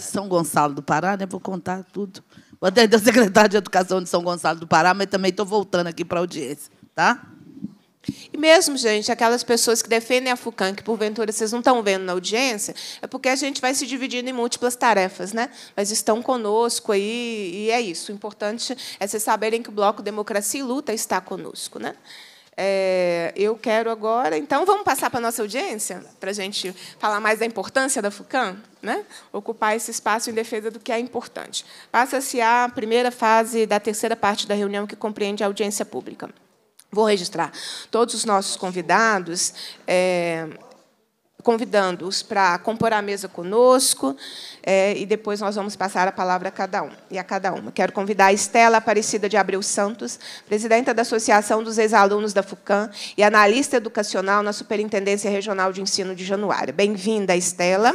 São Gonçalo do Pará, né? Vou contar tudo. Vou atender o é secretário de Educação de São Gonçalo do Pará, mas também estou voltando aqui para a audiência. Tá? E mesmo, gente, aquelas pessoas que defendem a FUCAM, que porventura vocês não estão vendo na audiência, é porque a gente vai se dividindo em múltiplas tarefas, né? Mas estão conosco aí, e é isso. O importante é vocês saberem que o Bloco Democracia e Luta está conosco, né? É, eu quero agora. Então, vamos passar para a nossa audiência, para a gente falar mais da importância da FUCAM, né? ocupar esse espaço em defesa do que é importante. Passa-se a primeira fase da terceira parte da reunião, que compreende a audiência pública. Vou registrar todos os nossos convidados. É, convidando-os para compor a mesa conosco, é, e depois nós vamos passar a palavra a cada um e a cada uma. Quero convidar a Estela Aparecida de Abreu Santos, presidenta da Associação dos Ex-alunos da FUCAM e analista educacional na Superintendência Regional de Ensino de Januário. Bem-vinda, Estela.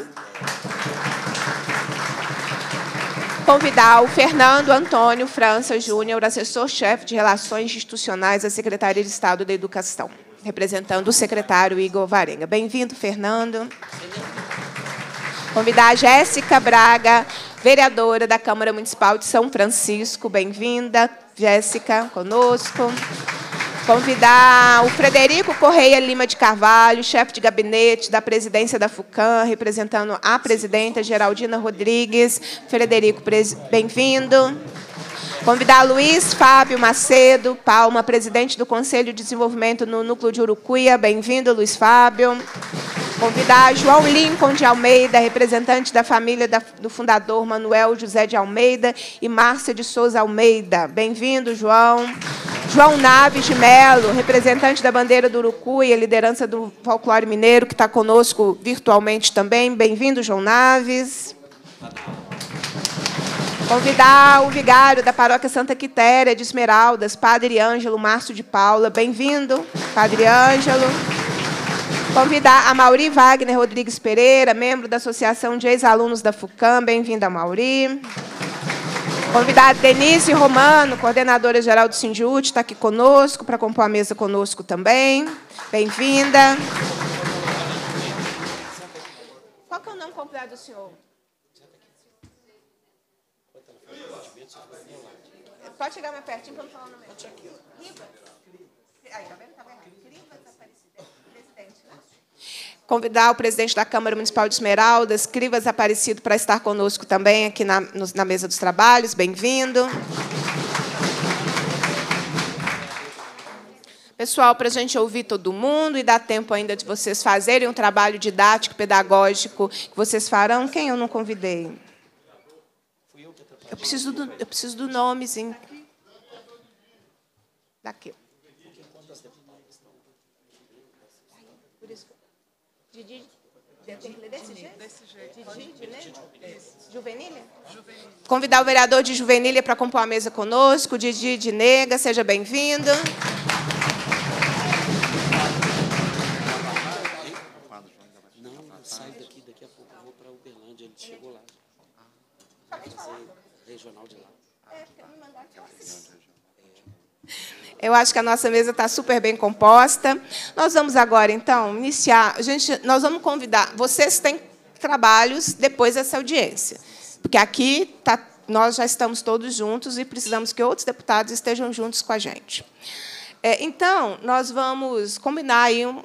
Convidar o Fernando Antônio França Júnior, assessor-chefe de Relações Institucionais da Secretaria de Estado da Educação representando o secretário Igor Varenga. Bem-vindo, Fernando. Convidar a Jéssica Braga, vereadora da Câmara Municipal de São Francisco. Bem-vinda, Jéssica, conosco. Convidar o Frederico Correia Lima de Carvalho, chefe de gabinete da presidência da FUCAM, representando a presidenta Geraldina Rodrigues. Frederico, bem-vindo. Convidar Luiz Fábio Macedo Palma, presidente do Conselho de Desenvolvimento no Núcleo de Urucuia. Bem-vindo, Luiz Fábio. Convidar João Lincoln de Almeida, representante da família do fundador Manuel José de Almeida e Márcia de Souza Almeida. Bem-vindo, João. João Naves de Melo, representante da bandeira do Urucuia, liderança do folclore mineiro, que está conosco virtualmente também. Bem-vindo, João Naves. Convidar o vigário da paróquia Santa Quitéria de Esmeraldas, Padre Ângelo Márcio de Paula. Bem-vindo, Padre Ângelo. Convidar a Mauri Wagner Rodrigues Pereira, membro da Associação de Ex-Alunos da FUCAM. Bem-vinda, Mauri. Convidar a Denise Romano, coordenadora geral do Sindiúti, está aqui conosco, para compor a mesa conosco também. Bem-vinda. Qual é o nome completo do senhor? Pode chegar mais pertinho para não falar o nome. Pode aqui, ó. Tá tá né? Convidar o presidente da Câmara Municipal de Esmeraldas, Crivas Aparecido, para estar conosco também aqui na, na mesa dos trabalhos. Bem-vindo. Pessoal, para a gente ouvir todo mundo e dar tempo ainda de vocês fazerem um trabalho didático, pedagógico, que vocês farão. Quem eu não convidei? Eu preciso do, eu preciso do nomezinho. Daqui. Por isso Didi, desse jeito? Desse jeito. Juvenília? Convidar o vereador de Juvenília para compor a mesa conosco. Didi Dinega, seja bem-vindo. Eu acho que a nossa mesa está super bem composta. Nós vamos agora, então, iniciar. A gente, nós vamos convidar. Vocês têm trabalhos depois dessa audiência, porque aqui tá, nós já estamos todos juntos e precisamos que outros deputados estejam juntos com a gente. É, então, nós vamos combinar aí um,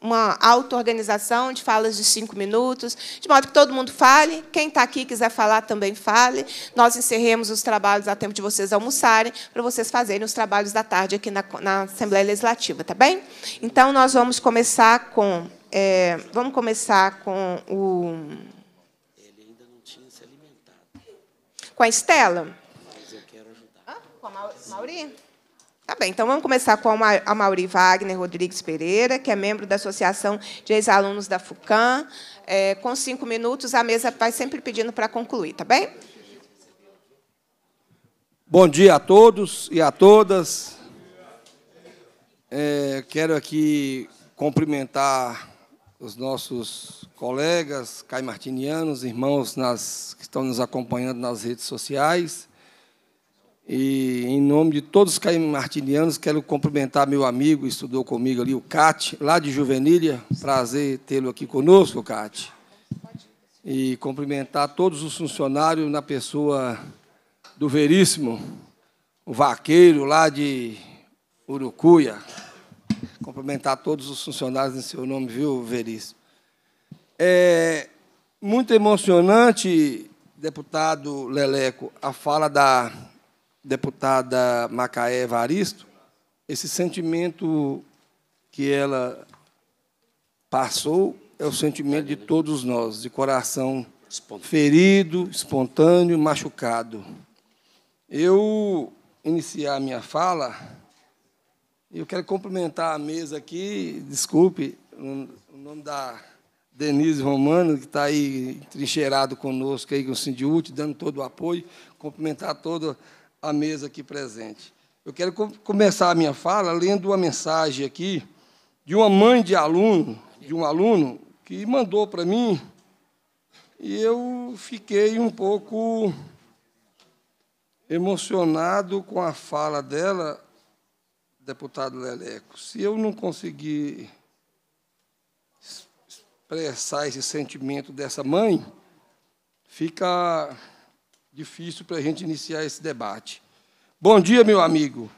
uma auto-organização de falas de cinco minutos, de modo que todo mundo fale, quem está aqui quiser falar também fale. Nós encerremos os trabalhos a tempo de vocês almoçarem, para vocês fazerem os trabalhos da tarde aqui na, na Assembleia Legislativa, tá bem? Então, nós vamos começar com... É, vamos começar com o... Ele ainda não tinha se alimentado. Com a Estela? Mas eu quero ajudar. Ah, com a Mauri? Tá bem, então vamos começar com a Mauri Wagner Rodrigues Pereira, que é membro da Associação de Ex-Alunos da FUCAM. É, com cinco minutos, a mesa vai sempre pedindo para concluir, tá bem? Bom dia a todos e a todas. É, quero aqui cumprimentar os nossos colegas Martinianos, irmãos nas, que estão nos acompanhando nas redes sociais. E em nome de todos os caimartinianos, quero cumprimentar meu amigo, estudou comigo ali, o Cate, lá de Juvenília. Prazer tê-lo aqui conosco, Cate. E cumprimentar todos os funcionários na pessoa do Veríssimo, o vaqueiro lá de Urucuia. Cumprimentar todos os funcionários em seu nome, viu, Veríssimo? É muito emocionante, deputado Leleco, a fala da deputada Macaé Evaristo, esse sentimento que ela passou é o sentimento de todos nós, de coração espontâneo. ferido, espontâneo, machucado. Eu iniciar a minha fala, eu quero cumprimentar a mesa aqui, desculpe, o nome da Denise Romano, que está aí trincheirado conosco, aí, com o Sindiúte, dando todo o apoio, cumprimentar toda a mesa aqui presente. Eu quero começar a minha fala lendo uma mensagem aqui de uma mãe de aluno, de um aluno, que mandou para mim, e eu fiquei um pouco emocionado com a fala dela, deputado Leleco. Se eu não conseguir expressar esse sentimento dessa mãe, fica difícil para a gente iniciar esse debate. Bom dia, meu amigo.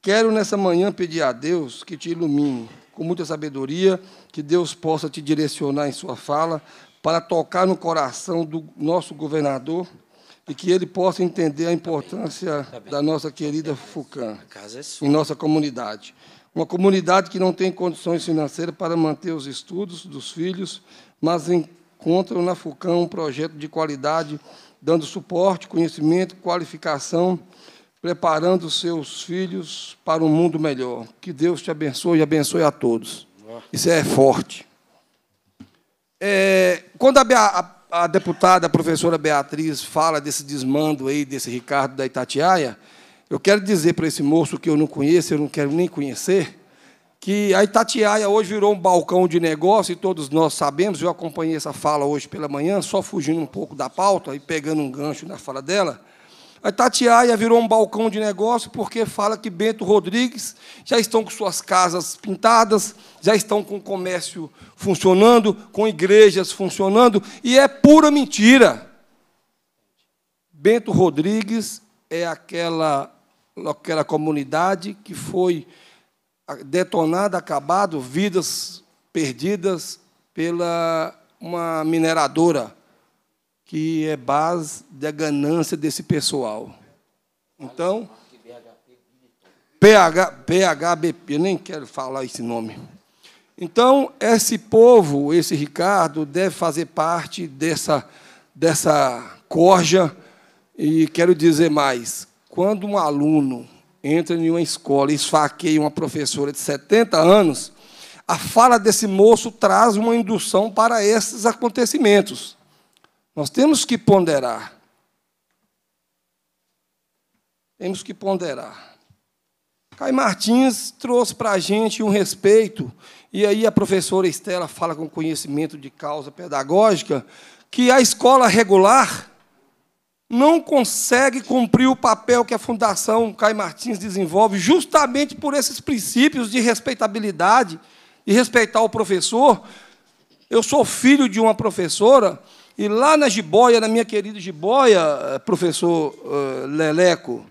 Quero nessa manhã pedir a Deus que te ilumine com muita sabedoria, que Deus possa te direcionar em sua fala para tocar no coração do nosso governador e que ele possa entender a importância tá bem, tá bem. da nossa querida Fucan é em nossa comunidade. Uma comunidade que não tem condições financeiras para manter os estudos dos filhos, mas encontra na Fucan um projeto de qualidade dando suporte, conhecimento, qualificação, preparando seus filhos para um mundo melhor. Que Deus te abençoe e abençoe a todos. Isso é forte. É, quando a, a, a, deputada, a professora Beatriz, fala desse desmando aí, desse Ricardo da Itatiaia, eu quero dizer para esse moço que eu não conheço, eu não quero nem conhecer, que a Itatiaia hoje virou um balcão de negócio, e todos nós sabemos, eu acompanhei essa fala hoje pela manhã, só fugindo um pouco da pauta e pegando um gancho na fala dela. A Itatiaia virou um balcão de negócio porque fala que Bento Rodrigues já estão com suas casas pintadas, já estão com o comércio funcionando, com igrejas funcionando, e é pura mentira. Bento Rodrigues é aquela, aquela comunidade que foi detonado, acabado, vidas perdidas pela uma mineradora que é base da ganância desse pessoal. Então, PH, PHBP, eu nem quero falar esse nome. Então, esse povo, esse Ricardo, deve fazer parte dessa, dessa corja. E quero dizer mais: quando um aluno entra em uma escola e esfaqueia uma professora de 70 anos, a fala desse moço traz uma indução para esses acontecimentos. Nós temos que ponderar. Temos que ponderar. Caio Martins trouxe para a gente um respeito, e aí a professora Estela fala com conhecimento de causa pedagógica que a escola regular não consegue cumprir o papel que a Fundação Caio Martins desenvolve, justamente por esses princípios de respeitabilidade e respeitar o professor. Eu sou filho de uma professora, e lá na Jiboia, na minha querida Jiboia, eh, professor eh, Leleco,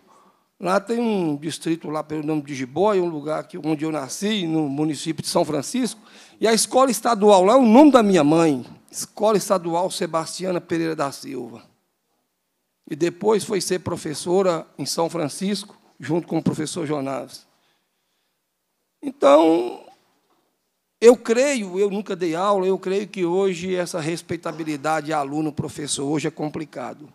lá tem um distrito lá pelo nome de Jiboia, um lugar que onde eu nasci, no município de São Francisco, e a escola estadual lá é o nome da minha mãe, Escola Estadual Sebastiana Pereira da Silva e depois foi ser professora em São Francisco, junto com o professor Jonas. Então, eu creio, eu nunca dei aula, eu creio que hoje essa respeitabilidade aluno-professor hoje é complicado.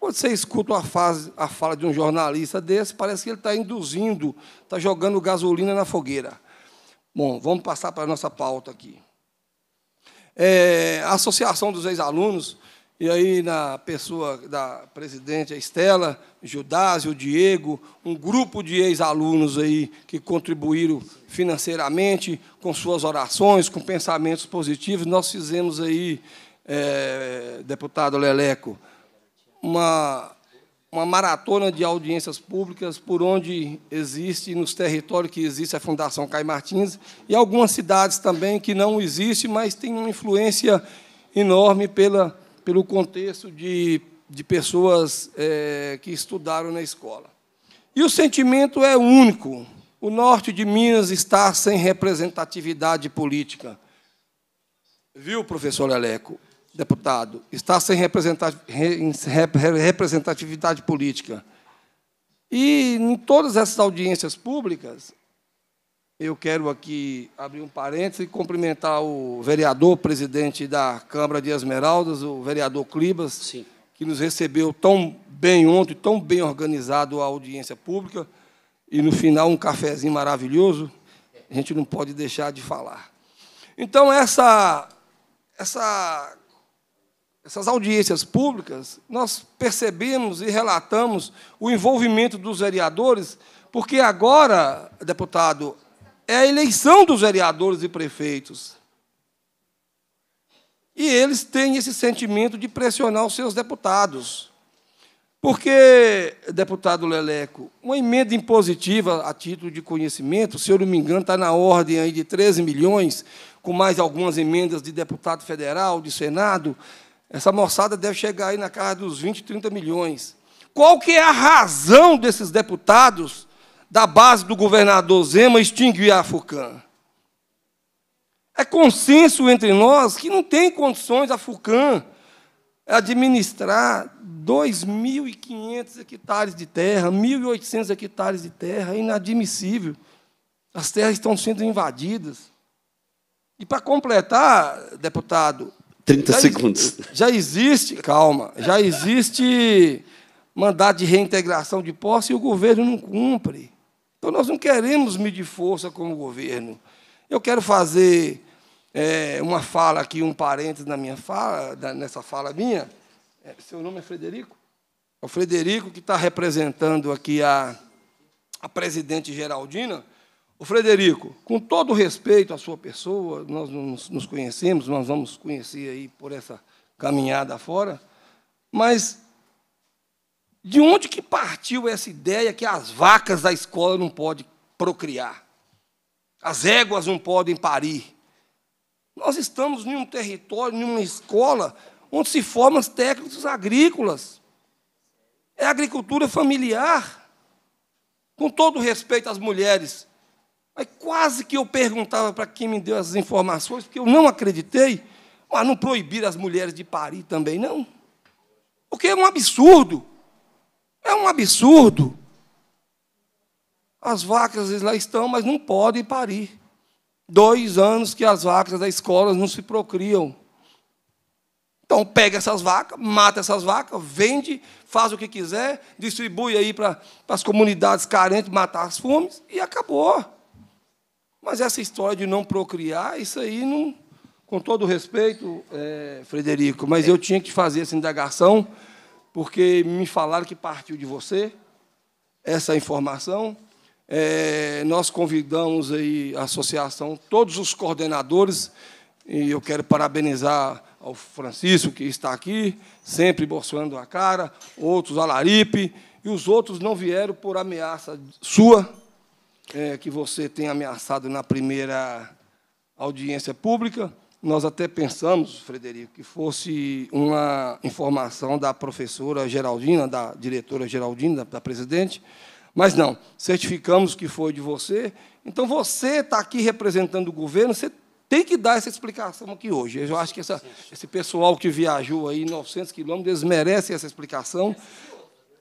Quando você escuta uma fase, a fala de um jornalista desse, parece que ele está induzindo, está jogando gasolina na fogueira. Bom, vamos passar para a nossa pauta aqui. É, a Associação dos Ex-Alunos e aí, na pessoa da presidente Estela, Judásio, Diego, um grupo de ex-alunos aí que contribuíram financeiramente com suas orações, com pensamentos positivos. Nós fizemos aí, é, deputado Leleco, uma, uma maratona de audiências públicas por onde existe, nos territórios que existe a Fundação Caio Martins, e algumas cidades também que não existe, mas tem uma influência enorme pela pelo contexto de, de pessoas é, que estudaram na escola. E o sentimento é único. O norte de Minas está sem representatividade política. Viu, professor Leleco, deputado? Está sem representatividade política. E em todas essas audiências públicas, eu quero aqui abrir um parênteses e cumprimentar o vereador, presidente da Câmara de Esmeraldas, o vereador Clibas, Sim. que nos recebeu tão bem ontem, tão bem organizado a audiência pública, e no final um cafezinho maravilhoso. A gente não pode deixar de falar. Então, essa, essa, essas audiências públicas, nós percebemos e relatamos o envolvimento dos vereadores, porque agora, deputado é a eleição dos vereadores e prefeitos. E eles têm esse sentimento de pressionar os seus deputados. Porque, deputado Leleco, uma emenda impositiva a título de conhecimento, se eu não me engano, está na ordem aí de 13 milhões, com mais algumas emendas de deputado federal, de Senado. Essa moçada deve chegar aí na casa dos 20, 30 milhões. Qual que é a razão desses deputados da base do governador Zema extinguir a FUCAM. É consenso entre nós que não tem condições a FUCAM administrar 2.500 hectares de terra, 1.800 hectares de terra, é inadmissível. As terras estão sendo invadidas. E para completar, deputado. 30 já segundos. Já existe, calma, já existe mandato de reintegração de posse e o governo não cumpre. Então, nós não queremos medir força como governo. Eu quero fazer é, uma fala aqui, um parênteses na minha fala, nessa fala minha. É, seu nome é Frederico? É o Frederico que está representando aqui a, a presidente Geraldina. O Frederico, com todo respeito à sua pessoa, nós nos, nos conhecemos, nós vamos conhecer aí por essa caminhada fora, mas de onde que partiu essa ideia que as vacas da escola não podem procriar? As éguas não podem parir? Nós estamos em um território, em uma escola, onde se formam os técnicos agrícolas. É agricultura familiar. Com todo respeito às mulheres. Mas quase que eu perguntava para quem me deu essas informações, porque eu não acreditei, mas não proibir as mulheres de parir também, não. Porque é um absurdo. É um absurdo. As vacas lá estão, mas não podem parir. Dois anos que as vacas da escola não se procriam. Então pega essas vacas, mata essas vacas, vende, faz o que quiser, distribui aí para, para as comunidades carentes matar as fomes e acabou. Mas essa história de não procriar, isso aí não. Com todo respeito, é, Frederico, mas é. eu tinha que fazer essa indagação porque me falaram que partiu de você essa informação. É, nós convidamos aí a associação, todos os coordenadores, e eu quero parabenizar ao Francisco, que está aqui, sempre bolsando a cara, outros, a Laripe, e os outros não vieram por ameaça sua, é, que você tem ameaçado na primeira audiência pública, nós até pensamos, Frederico, que fosse uma informação da professora Geraldina, da diretora Geraldina, da presidente, mas não, certificamos que foi de você. Então, você está aqui representando o governo, você tem que dar essa explicação aqui hoje. Eu acho que essa, esse pessoal que viajou aí 900 quilômetros, merece essa explicação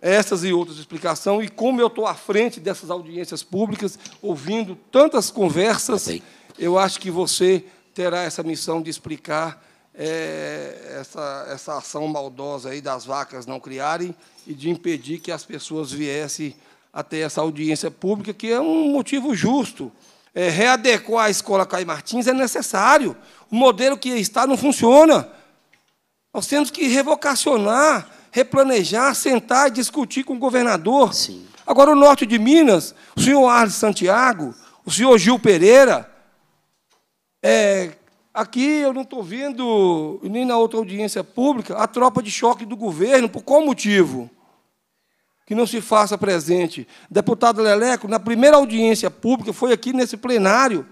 essas e outras explicações, e como eu estou à frente dessas audiências públicas, ouvindo tantas conversas, eu acho que você terá essa missão de explicar é, essa, essa ação maldosa aí das vacas não criarem e de impedir que as pessoas viessem até essa audiência pública, que é um motivo justo. É, readequar a escola Caio Martins é necessário. O modelo que está não funciona. Nós temos que revocacionar, replanejar, sentar e discutir com o governador. Sim. Agora, o norte de Minas, o senhor Arles Santiago, o senhor Gil Pereira, é, aqui eu não estou vendo, nem na outra audiência pública, a tropa de choque do governo, por qual motivo? Que não se faça presente. Deputado Leleco, na primeira audiência pública, foi aqui nesse plenário,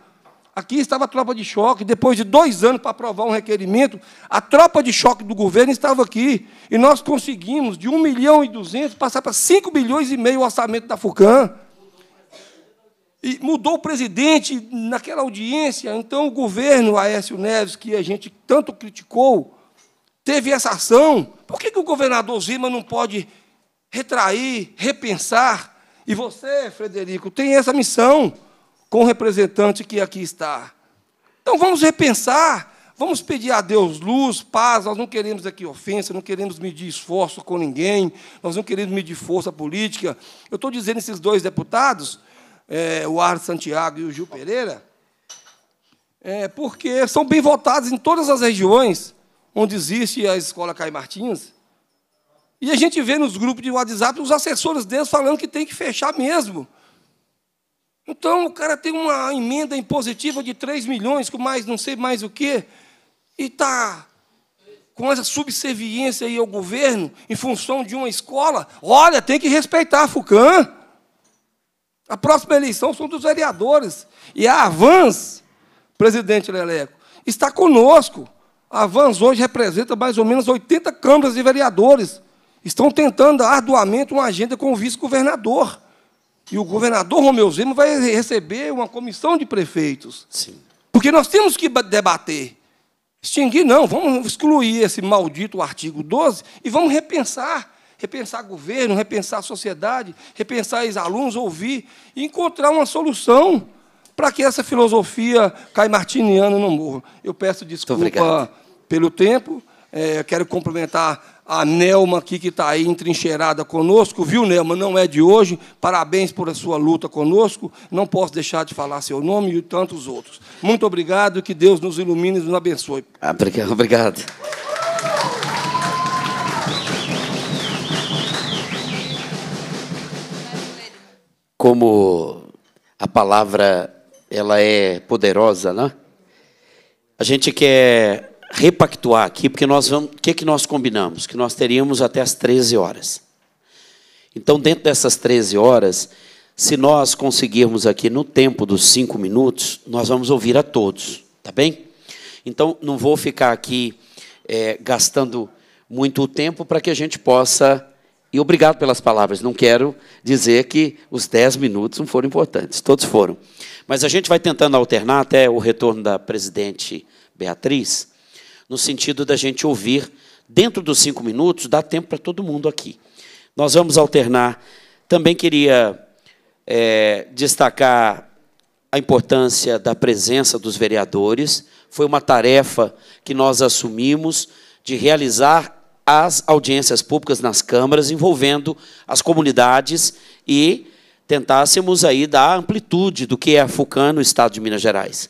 Aqui estava a tropa de choque, depois de dois anos para aprovar um requerimento, a tropa de choque do governo estava aqui. E nós conseguimos, de 1 milhão e 200, passar para 5 milhões e meio o orçamento da FUCAM. E mudou o presidente naquela audiência, então o governo Aécio Neves, que a gente tanto criticou, teve essa ação. Por que, que o governador Zima não pode retrair, repensar? E você, Frederico, tem essa missão com o representante que aqui está. Então vamos repensar, vamos pedir a Deus luz, paz. Nós não queremos aqui ofensa, não queremos medir esforço com ninguém, nós não queremos medir força política. Eu estou dizendo esses dois deputados é, o Ar Santiago e o Gil Pereira, é, porque são bem votados em todas as regiões onde existe a escola Caio Martins. E a gente vê nos grupos de WhatsApp os assessores deles falando que tem que fechar mesmo. Então o cara tem uma emenda impositiva de 3 milhões, com mais não sei mais o quê, e está com essa subserviência aí ao governo, em função de uma escola. Olha, tem que respeitar a FUCAM. A próxima eleição são dos vereadores. E a Avans, presidente Leleco, está conosco. A Avans hoje representa mais ou menos 80 câmaras de vereadores. Estão tentando arduamente uma agenda com o vice-governador. E o governador Romeu Zema vai receber uma comissão de prefeitos. Sim. Porque nós temos que debater. Extinguir, não. Vamos excluir esse maldito artigo 12 e vamos repensar repensar governo, repensar sociedade, repensar ex-alunos, ouvir e encontrar uma solução para que essa filosofia caimartiniana não morra. Eu peço desculpa pelo tempo. É, quero cumprimentar a Nelma aqui, que está aí entrincheirada conosco, viu, Nelma? Não é de hoje. Parabéns por a sua luta conosco. Não posso deixar de falar seu nome e tantos outros. Muito obrigado, que Deus nos ilumine e nos abençoe. Ah, obrigado. obrigado. como a palavra ela é poderosa, né? A gente quer repactuar aqui, porque nós vamos. O que, que nós combinamos? Que nós teríamos até as 13 horas. Então, dentro dessas 13 horas, se nós conseguirmos aqui no tempo dos cinco minutos, nós vamos ouvir a todos, tá bem? Então, não vou ficar aqui é, gastando muito tempo para que a gente possa e obrigado pelas palavras. Não quero dizer que os dez minutos não foram importantes, todos foram. Mas a gente vai tentando alternar até o retorno da presidente Beatriz, no sentido da gente ouvir, dentro dos cinco minutos, dá tempo para todo mundo aqui. Nós vamos alternar. Também queria é, destacar a importância da presença dos vereadores. Foi uma tarefa que nós assumimos de realizar as audiências públicas nas câmaras, envolvendo as comunidades e tentássemos aí dar amplitude do que é a FUCAN no estado de Minas Gerais.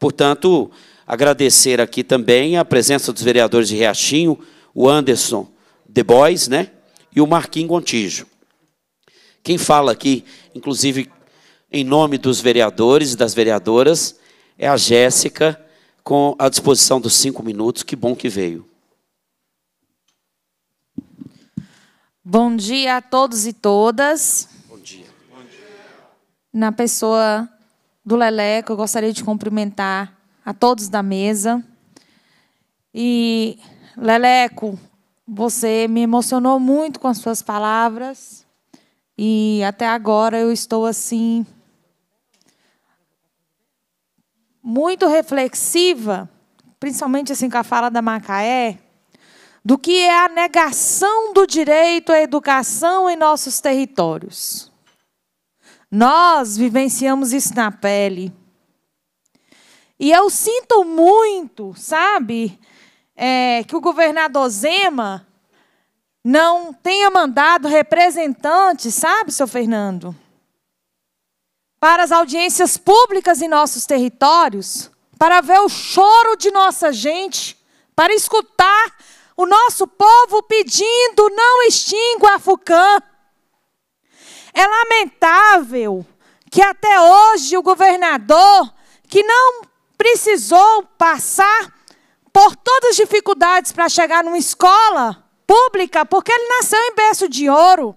Portanto, agradecer aqui também a presença dos vereadores de Riachinho, o Anderson De Bois, né, e o Marquinhos Gontijo. Quem fala aqui, inclusive em nome dos vereadores e das vereadoras, é a Jéssica, com a disposição dos cinco minutos. Que bom que veio. Bom dia a todos e todas. Bom dia. Bom dia. Na pessoa do Leleco, eu gostaria de cumprimentar a todos da mesa. E, Leleco, você me emocionou muito com as suas palavras. E até agora eu estou assim. Muito reflexiva, principalmente assim com a fala da Macaé, do que é a negação do direito à educação em nossos territórios. Nós vivenciamos isso na pele. E eu sinto muito, sabe, é, que o governador Zema não tenha mandado representantes, sabe, seu Fernando, para as audiências públicas em nossos territórios, para ver o choro de nossa gente, para escutar o nosso povo pedindo: não extingua a FUCAM. É lamentável que até hoje o governador, que não precisou passar por todas as dificuldades para chegar numa escola pública, porque ele nasceu em berço de ouro.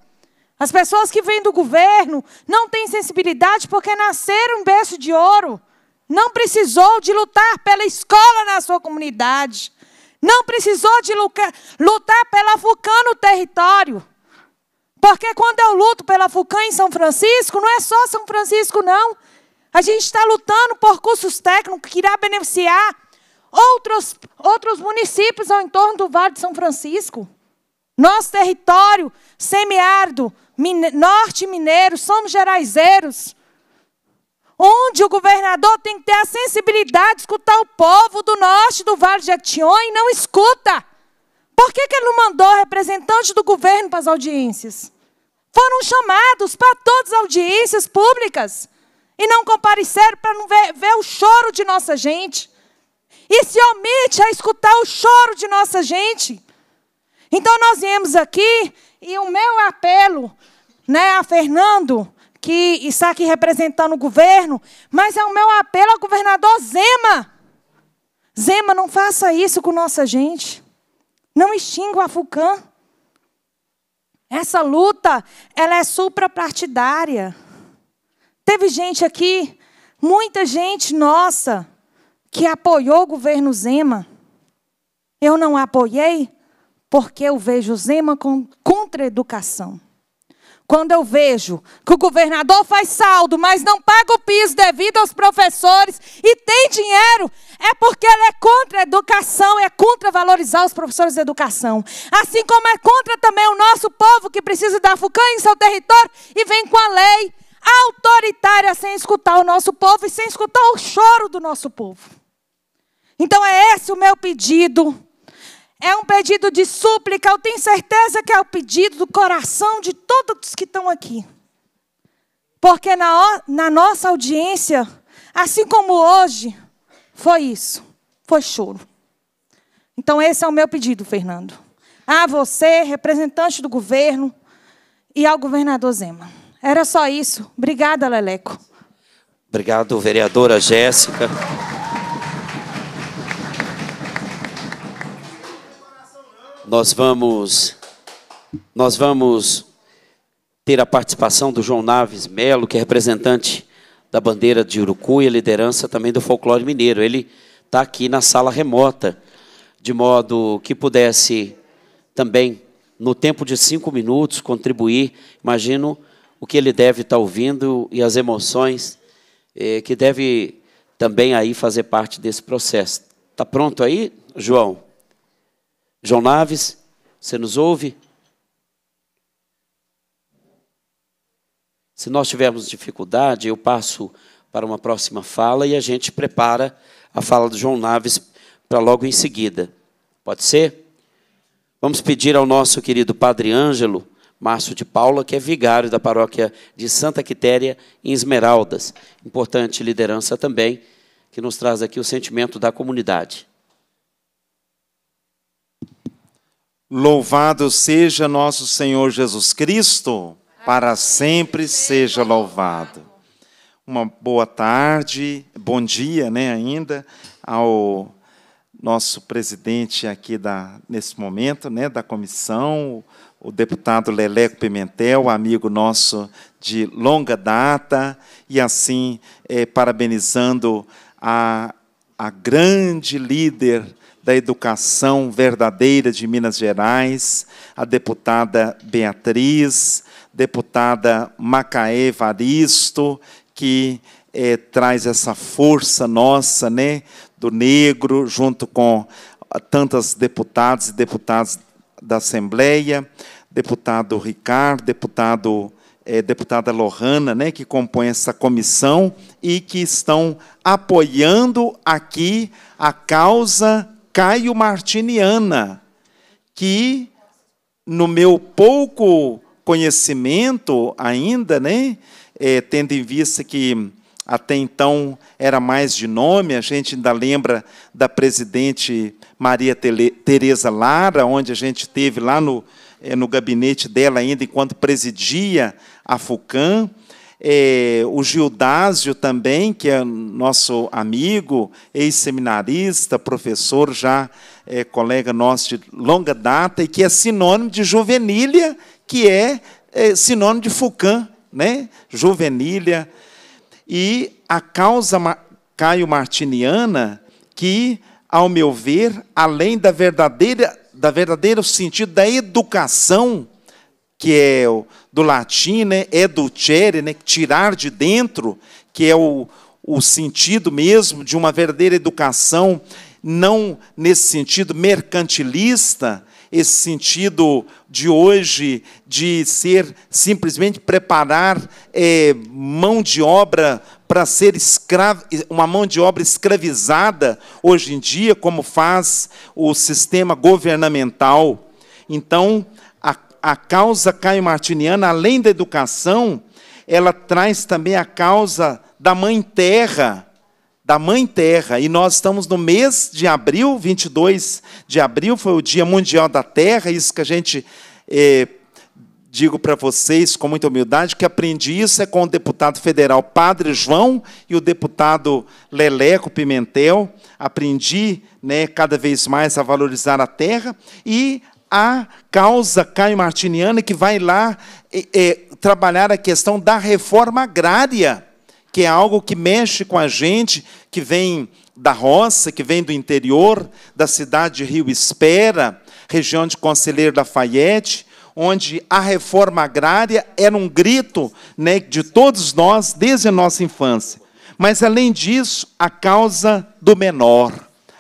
As pessoas que vêm do governo não têm sensibilidade porque nasceram em berço de ouro. Não precisou de lutar pela escola na sua comunidade. Não precisou de lutar pela Fucan no território. Porque quando eu luto pela Fucan em São Francisco, não é só São Francisco, não. A gente está lutando por cursos técnicos que irá beneficiar outros, outros municípios ao entorno do Vale de São Francisco. Nosso território, semiárido, mine, norte mineiro, somos geraizeiros onde o governador tem que ter a sensibilidade de escutar o povo do norte do Vale de Action e não escuta. Por que, que ele não mandou representante do governo para as audiências? Foram chamados para todas as audiências públicas e não compareceram para não ver, ver o choro de nossa gente. E se omite a escutar o choro de nossa gente. Então nós viemos aqui e o meu apelo né, a Fernando que está aqui representando o governo, mas é o meu apelo ao governador Zema. Zema, não faça isso com nossa gente. Não extinga a FUCAM. Essa luta, ela é suprapartidária. Teve gente aqui, muita gente nossa, que apoiou o governo Zema. Eu não apoiei porque eu vejo Zema contra a educação. Quando eu vejo que o governador faz saldo, mas não paga o piso devido aos professores e tem dinheiro, é porque ele é contra a educação, é contra valorizar os professores de educação. Assim como é contra também o nosso povo que precisa da FUCAM em seu território e vem com a lei autoritária sem escutar o nosso povo e sem escutar o choro do nosso povo. Então é esse o meu pedido é um pedido de súplica, eu tenho certeza que é o pedido do coração de todos que estão aqui. Porque na, na nossa audiência, assim como hoje, foi isso. Foi choro. Então, esse é o meu pedido, Fernando. A você, representante do governo, e ao governador Zema. Era só isso. Obrigada, Leleco. Obrigado, vereadora Jéssica. Nós vamos nós vamos ter a participação do João Naves Melo, que é representante da bandeira de a liderança também do folclore mineiro. Ele está aqui na sala remota, de modo que pudesse também, no tempo de cinco minutos, contribuir. Imagino o que ele deve estar tá ouvindo e as emoções eh, que deve também aí fazer parte desse processo. Está pronto aí, João? João Naves, você nos ouve? Se nós tivermos dificuldade, eu passo para uma próxima fala e a gente prepara a fala do João Naves para logo em seguida. Pode ser? Vamos pedir ao nosso querido Padre Ângelo Márcio de Paula, que é vigário da paróquia de Santa Quitéria, em Esmeraldas. Importante liderança também, que nos traz aqui o sentimento da comunidade. Louvado seja nosso Senhor Jesus Cristo, para sempre seja louvado. Uma boa tarde, bom dia, né, ainda ao nosso presidente aqui da nesse momento, né, da comissão, o deputado Leleco Pimentel, amigo nosso de longa data, e assim é, parabenizando a a grande líder da Educação Verdadeira de Minas Gerais, a deputada Beatriz, deputada Macaé Varisto, que é, traz essa força nossa, né, do negro, junto com ah, tantas deputadas e deputados da Assembleia, deputado Ricardo, deputado é, deputada Lohana, né, que compõe essa comissão e que estão apoiando aqui a causa Caio Martiniana, que no meu pouco conhecimento ainda, né, é, tendo em vista que até então era mais de nome, a gente ainda lembra da presidente Maria Tereza Lara, onde a gente teve lá no, é, no gabinete dela ainda enquanto presidia a FUCAM, é, o Gildásio também, que é nosso amigo, ex-seminarista, professor já, é, colega nosso de longa data, e que é sinônimo de juvenília, que é, é sinônimo de Foucault, né? juvenília. E a causa Caio Martiniana, que, ao meu ver, além da verdadeira, da verdadeiro sentido da educação, que é o do latim, né, educere, é né, tirar de dentro, que é o, o sentido mesmo de uma verdadeira educação, não nesse sentido mercantilista, esse sentido de hoje de ser simplesmente preparar é, mão de obra para ser escravo, uma mão de obra escravizada hoje em dia, como faz o sistema governamental. Então, a causa caio-martiniana, além da educação, ela traz também a causa da mãe terra, da mãe terra. E nós estamos no mês de abril, 22 de abril foi o Dia Mundial da Terra, isso que a gente eh, digo para vocês com muita humildade que aprendi isso é com o deputado federal Padre João e o deputado Leleco Pimentel. Aprendi, né, cada vez mais a valorizar a terra e a causa caio-martiniana que vai lá é, é, trabalhar a questão da reforma agrária, que é algo que mexe com a gente, que vem da roça, que vem do interior, da cidade de Rio Espera, região de Conselheiro Lafayette, onde a reforma agrária era um grito né, de todos nós desde a nossa infância. Mas, além disso, a causa do menor,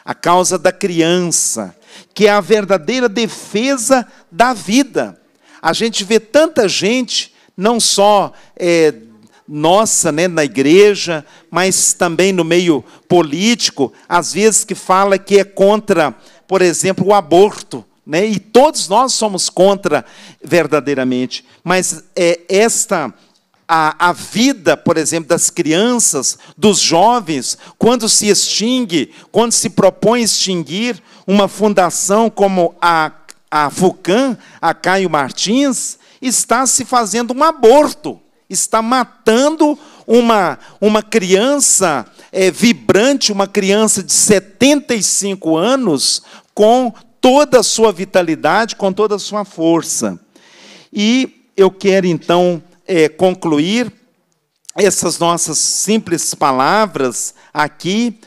a causa da criança, que é a verdadeira defesa da vida. A gente vê tanta gente, não só é, nossa, né, na igreja, mas também no meio político, às vezes que fala que é contra, por exemplo, o aborto. Né? E todos nós somos contra verdadeiramente. Mas é, esta a, a vida, por exemplo, das crianças, dos jovens, quando se extingue, quando se propõe extinguir uma fundação como a, a FUCAM, a Caio Martins, está se fazendo um aborto, está matando uma, uma criança é, vibrante, uma criança de 75 anos, com toda a sua vitalidade, com toda a sua força. E eu quero então é, concluir essas nossas simples palavras aqui,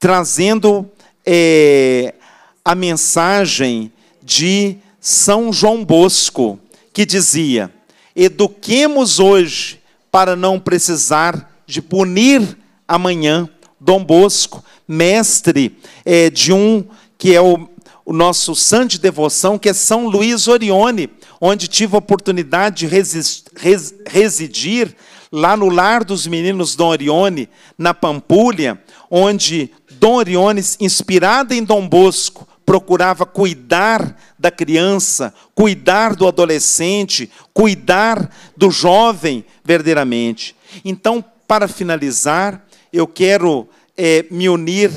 trazendo é, a mensagem de São João Bosco, que dizia: eduquemos hoje para não precisar de punir amanhã. Dom Bosco, mestre é, de um que é o, o nosso santo de devoção, que é São Luís Orione onde tive a oportunidade de res, residir lá no lar dos meninos Dom Orione, na Pampulha, onde Dom Orione, inspirado em Dom Bosco, procurava cuidar da criança, cuidar do adolescente, cuidar do jovem verdadeiramente. Então, para finalizar, eu quero é, me unir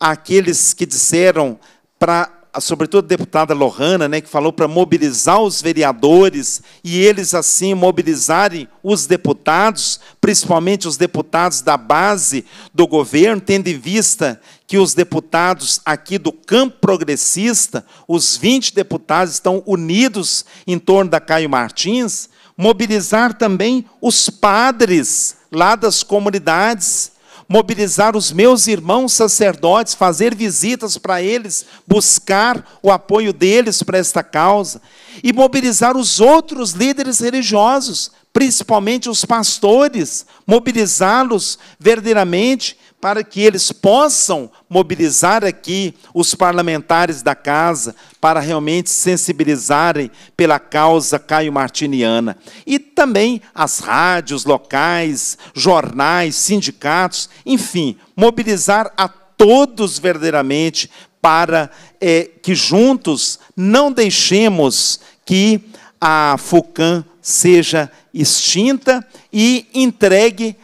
àqueles que disseram para sobretudo a deputada Lohana, né, que falou para mobilizar os vereadores e eles assim mobilizarem os deputados, principalmente os deputados da base do governo, tendo em vista que os deputados aqui do campo progressista, os 20 deputados estão unidos em torno da Caio Martins, mobilizar também os padres lá das comunidades mobilizar os meus irmãos sacerdotes, fazer visitas para eles, buscar o apoio deles para esta causa, e mobilizar os outros líderes religiosos, principalmente os pastores, mobilizá-los verdadeiramente para que eles possam mobilizar aqui os parlamentares da casa para realmente sensibilizarem pela causa Caio Martiniana. E também as rádios locais, jornais, sindicatos, enfim, mobilizar a todos verdadeiramente para é, que juntos não deixemos que a FUCAM seja extinta e entregue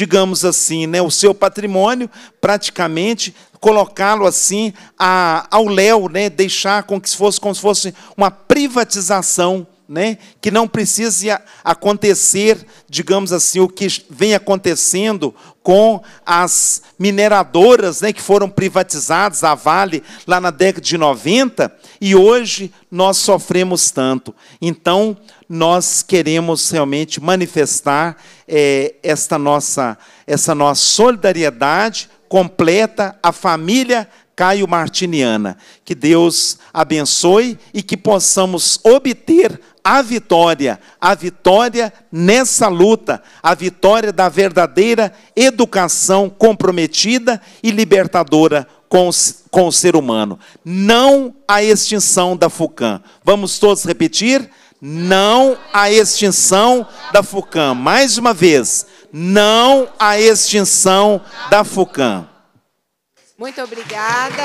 digamos assim, né, o seu patrimônio, praticamente colocá-lo assim a, ao léu, né, deixar com que fosse como se fosse uma privatização, né, que não precise acontecer, digamos assim, o que vem acontecendo com as mineradoras né, que foram privatizadas, a Vale, lá na década de 90, e hoje nós sofremos tanto. Então, nós queremos realmente manifestar é, esta nossa, essa nossa solidariedade completa à família Caio Martiniana. Que Deus abençoe e que possamos obter a vitória, a vitória nessa luta, a vitória da verdadeira educação comprometida e libertadora com, com o ser humano. Não a extinção da FUCAM. Vamos todos repetir? não à extinção da FUCAM. Mais uma vez, não à extinção da FUCAM. Muito obrigada.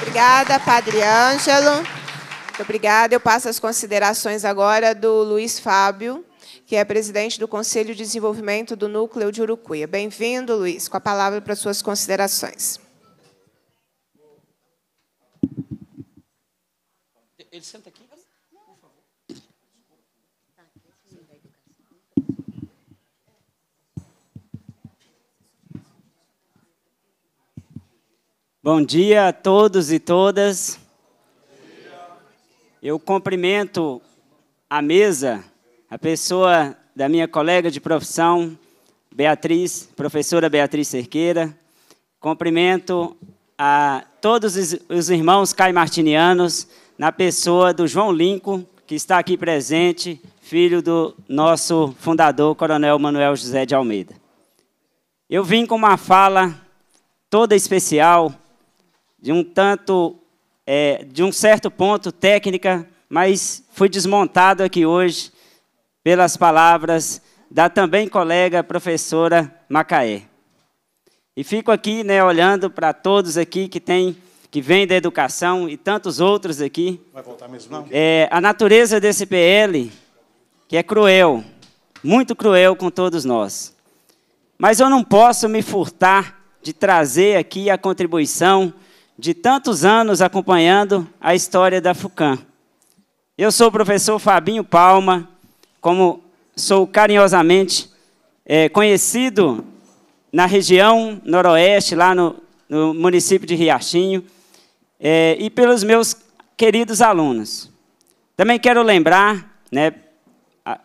Obrigada, Padre Ângelo. Muito obrigada. Eu passo as considerações agora do Luiz Fábio, que é presidente do Conselho de Desenvolvimento do Núcleo de Urucuia. Bem-vindo, Luiz, com a palavra para suas considerações. Bom dia a todos e todas. Eu cumprimento a mesa, a pessoa da minha colega de profissão, Beatriz, professora Beatriz Cerqueira. Cumprimento a todos os irmãos caimartinianos, na pessoa do João Linco que está aqui presente, filho do nosso fundador, Coronel Manuel José de Almeida. Eu vim com uma fala toda especial de um tanto, é, de um certo ponto técnica, mas fui desmontado aqui hoje pelas palavras da também colega professora Macaé. E fico aqui, né, olhando para todos aqui que tem que vem da educação e tantos outros aqui. Vai voltar mesmo não? É, a natureza desse PL que é cruel, muito cruel com todos nós. Mas eu não posso me furtar de trazer aqui a contribuição de tantos anos acompanhando a história da FUCAM. Eu sou o professor Fabinho Palma, como sou carinhosamente é, conhecido na região noroeste, lá no, no município de Riachinho, é, e pelos meus queridos alunos. Também quero lembrar, né,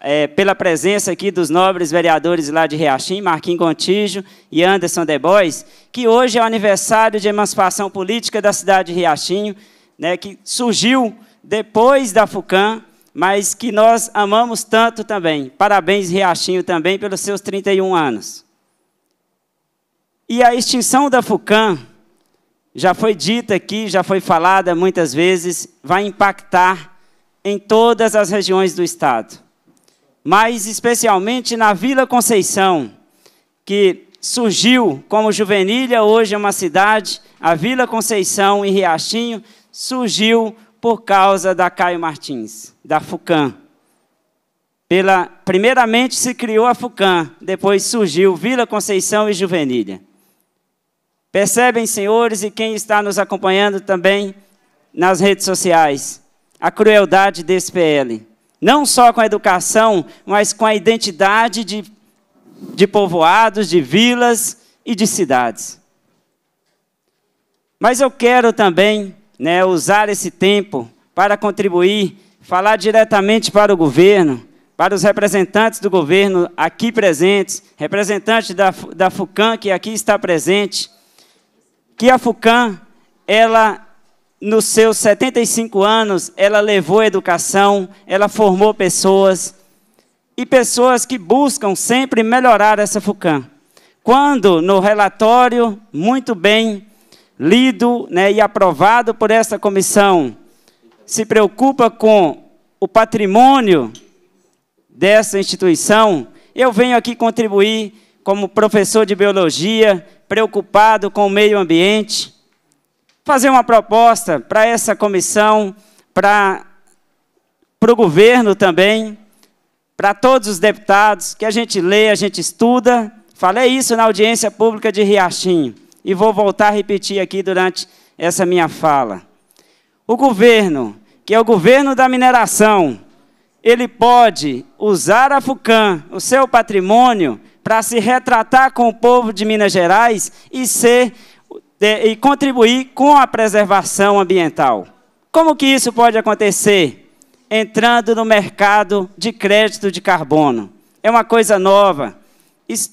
é, pela presença aqui dos nobres vereadores lá de Reachim, Marquinhos Gontijo e Anderson Debois, que hoje é o aniversário de emancipação política da cidade de Riachinho, né, que surgiu depois da FUCAM, mas que nós amamos tanto também. Parabéns, Riachinho, também, pelos seus 31 anos. E a extinção da FUCAM, já foi dita aqui, já foi falada muitas vezes, vai impactar em todas as regiões do Estado mas especialmente na Vila Conceição, que surgiu como Juvenilha, hoje é uma cidade, a Vila Conceição em Riachinho surgiu por causa da Caio Martins, da FUCAM. Pela, primeiramente se criou a FUCAM, depois surgiu Vila Conceição e Juvenilha. Percebem, senhores, e quem está nos acompanhando também nas redes sociais, a crueldade desse PL. Não só com a educação, mas com a identidade de, de povoados, de vilas e de cidades. Mas eu quero também né, usar esse tempo para contribuir, falar diretamente para o governo, para os representantes do governo aqui presentes, representante da, da FUCAM que aqui está presente, que a FUCAM, ela nos seus 75 anos, ela levou educação, ela formou pessoas, e pessoas que buscam sempre melhorar essa FUCAM. Quando no relatório, muito bem lido né, e aprovado por essa comissão, se preocupa com o patrimônio dessa instituição, eu venho aqui contribuir como professor de biologia, preocupado com o meio ambiente, fazer uma proposta para essa comissão, para o governo também, para todos os deputados, que a gente lê, a gente estuda. Falei isso na audiência pública de Riachinho e vou voltar a repetir aqui durante essa minha fala. O governo, que é o governo da mineração, ele pode usar a FUCAM, o seu patrimônio, para se retratar com o povo de Minas Gerais e ser e contribuir com a preservação ambiental. Como que isso pode acontecer? Entrando no mercado de crédito de carbono. É uma coisa nova.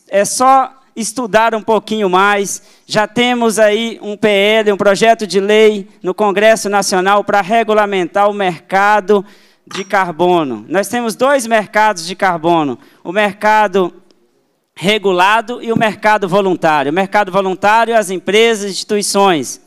É só estudar um pouquinho mais. Já temos aí um PL, um projeto de lei no Congresso Nacional para regulamentar o mercado de carbono. Nós temos dois mercados de carbono: o mercado regulado e o mercado voluntário. O mercado voluntário, é as empresas, instituições.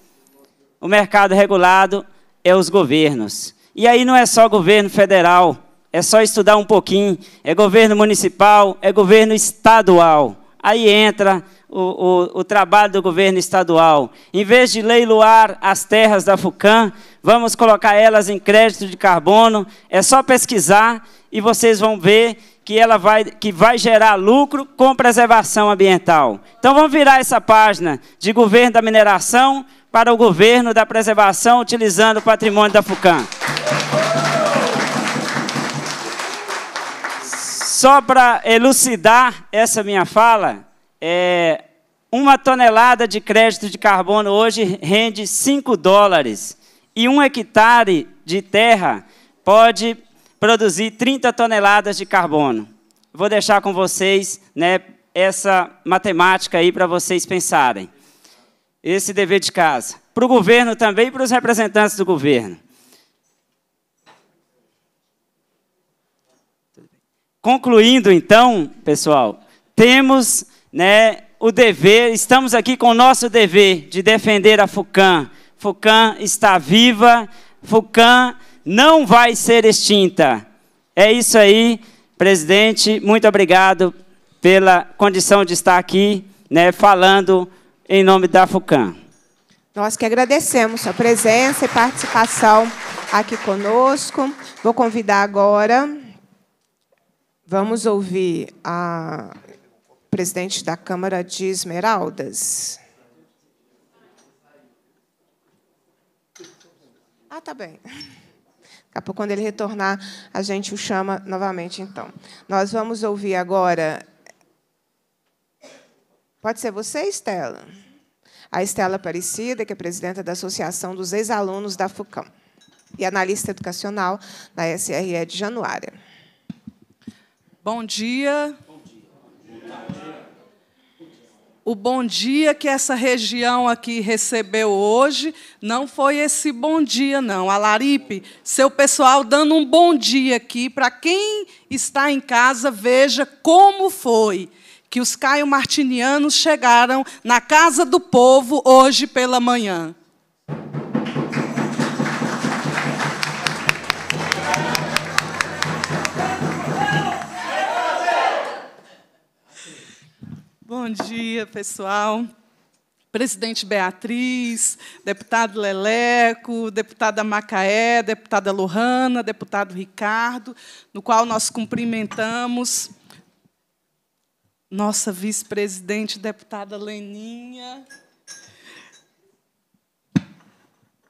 O mercado regulado é os governos. E aí não é só governo federal, é só estudar um pouquinho. É governo municipal, é governo estadual. Aí entra o, o, o trabalho do governo estadual. Em vez de leiloar as terras da FUCAM, vamos colocar elas em crédito de carbono. É só pesquisar e vocês vão ver que ela vai, que vai gerar lucro com preservação ambiental. Então vamos virar essa página de governo da mineração para o governo da preservação, utilizando o patrimônio da FUCAM. Só para elucidar essa minha fala, é, uma tonelada de crédito de carbono hoje rende 5 dólares. E um hectare de terra pode produzir 30 toneladas de carbono. Vou deixar com vocês né, essa matemática aí para vocês pensarem. Esse dever de casa. Para o governo também e para os representantes do governo. Concluindo, então, pessoal, temos né, o dever, estamos aqui com o nosso dever de defender a FUCAM. FUCAM está viva, FUCAM não vai ser extinta. É isso aí, presidente, muito obrigado pela condição de estar aqui, né, falando em nome da FUCAM. Nós que agradecemos sua presença e participação aqui conosco. Vou convidar agora, vamos ouvir a presidente da Câmara de Esmeraldas. Ah, tá bem. Daqui a pouco, quando ele retornar, a gente o chama novamente, então. Nós vamos ouvir agora. Pode ser você, Estela? A Estela Aparecida, que é presidenta da Associação dos Ex-Alunos da FUCAM e analista educacional da SRE de Januária. Bom dia, o bom dia que essa região aqui recebeu hoje não foi esse bom dia, não. Alaripe, seu pessoal dando um bom dia aqui para quem está em casa, veja como foi que os caio-martinianos chegaram na casa do povo hoje pela manhã. Bom dia, pessoal. Presidente Beatriz, deputado Leleco, deputada Macaé, deputada Lohana, deputado Ricardo, no qual nós cumprimentamos nossa vice-presidente, deputada Leninha,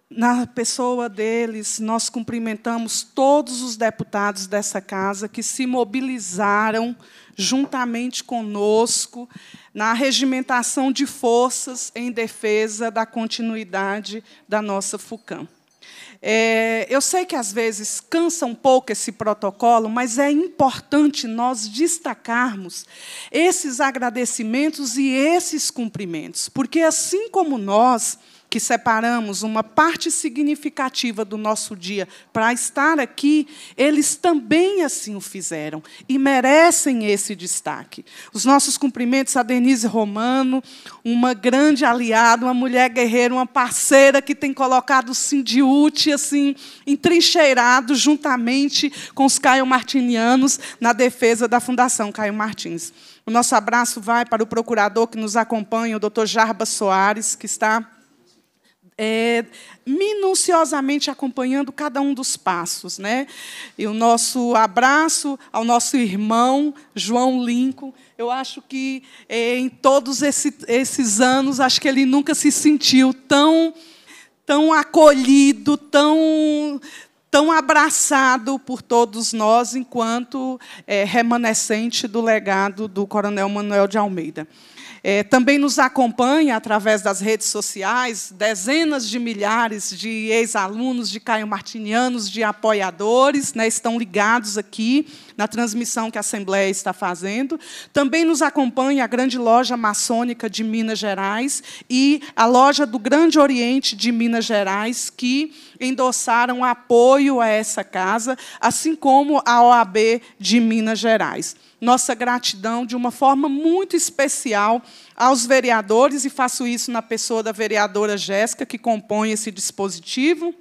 na pessoa deles, nós cumprimentamos todos os deputados dessa casa que se mobilizaram juntamente conosco na regimentação de forças em defesa da continuidade da nossa FUCAM. É, eu sei que às vezes cansa um pouco esse protocolo, mas é importante nós destacarmos esses agradecimentos e esses cumprimentos, porque assim como nós, que separamos uma parte significativa do nosso dia para estar aqui, eles também assim o fizeram e merecem esse destaque. Os nossos cumprimentos a Denise Romano, uma grande aliada, uma mulher guerreira, uma parceira que tem colocado de útil, assim, entrincheirado juntamente com os Caio Martinianos na defesa da Fundação Caio Martins. O nosso abraço vai para o procurador que nos acompanha, o doutor Jarba Soares, que está é, minuciosamente acompanhando cada um dos passos. Né? E o nosso abraço ao nosso irmão João Lincoln. Eu acho que é, em todos esse, esses anos, acho que ele nunca se sentiu tão, tão acolhido, tão, tão abraçado por todos nós enquanto é, remanescente do legado do Coronel Manuel de Almeida. É, também nos acompanha através das redes sociais dezenas de milhares de ex-alunos, de caio martinianos, de apoiadores, né, estão ligados aqui na transmissão que a Assembleia está fazendo. Também nos acompanha a Grande Loja Maçônica de Minas Gerais e a Loja do Grande Oriente de Minas Gerais, que endossaram apoio a essa casa, assim como a OAB de Minas Gerais. Nossa gratidão de uma forma muito especial aos vereadores, e faço isso na pessoa da vereadora Jéssica, que compõe esse dispositivo,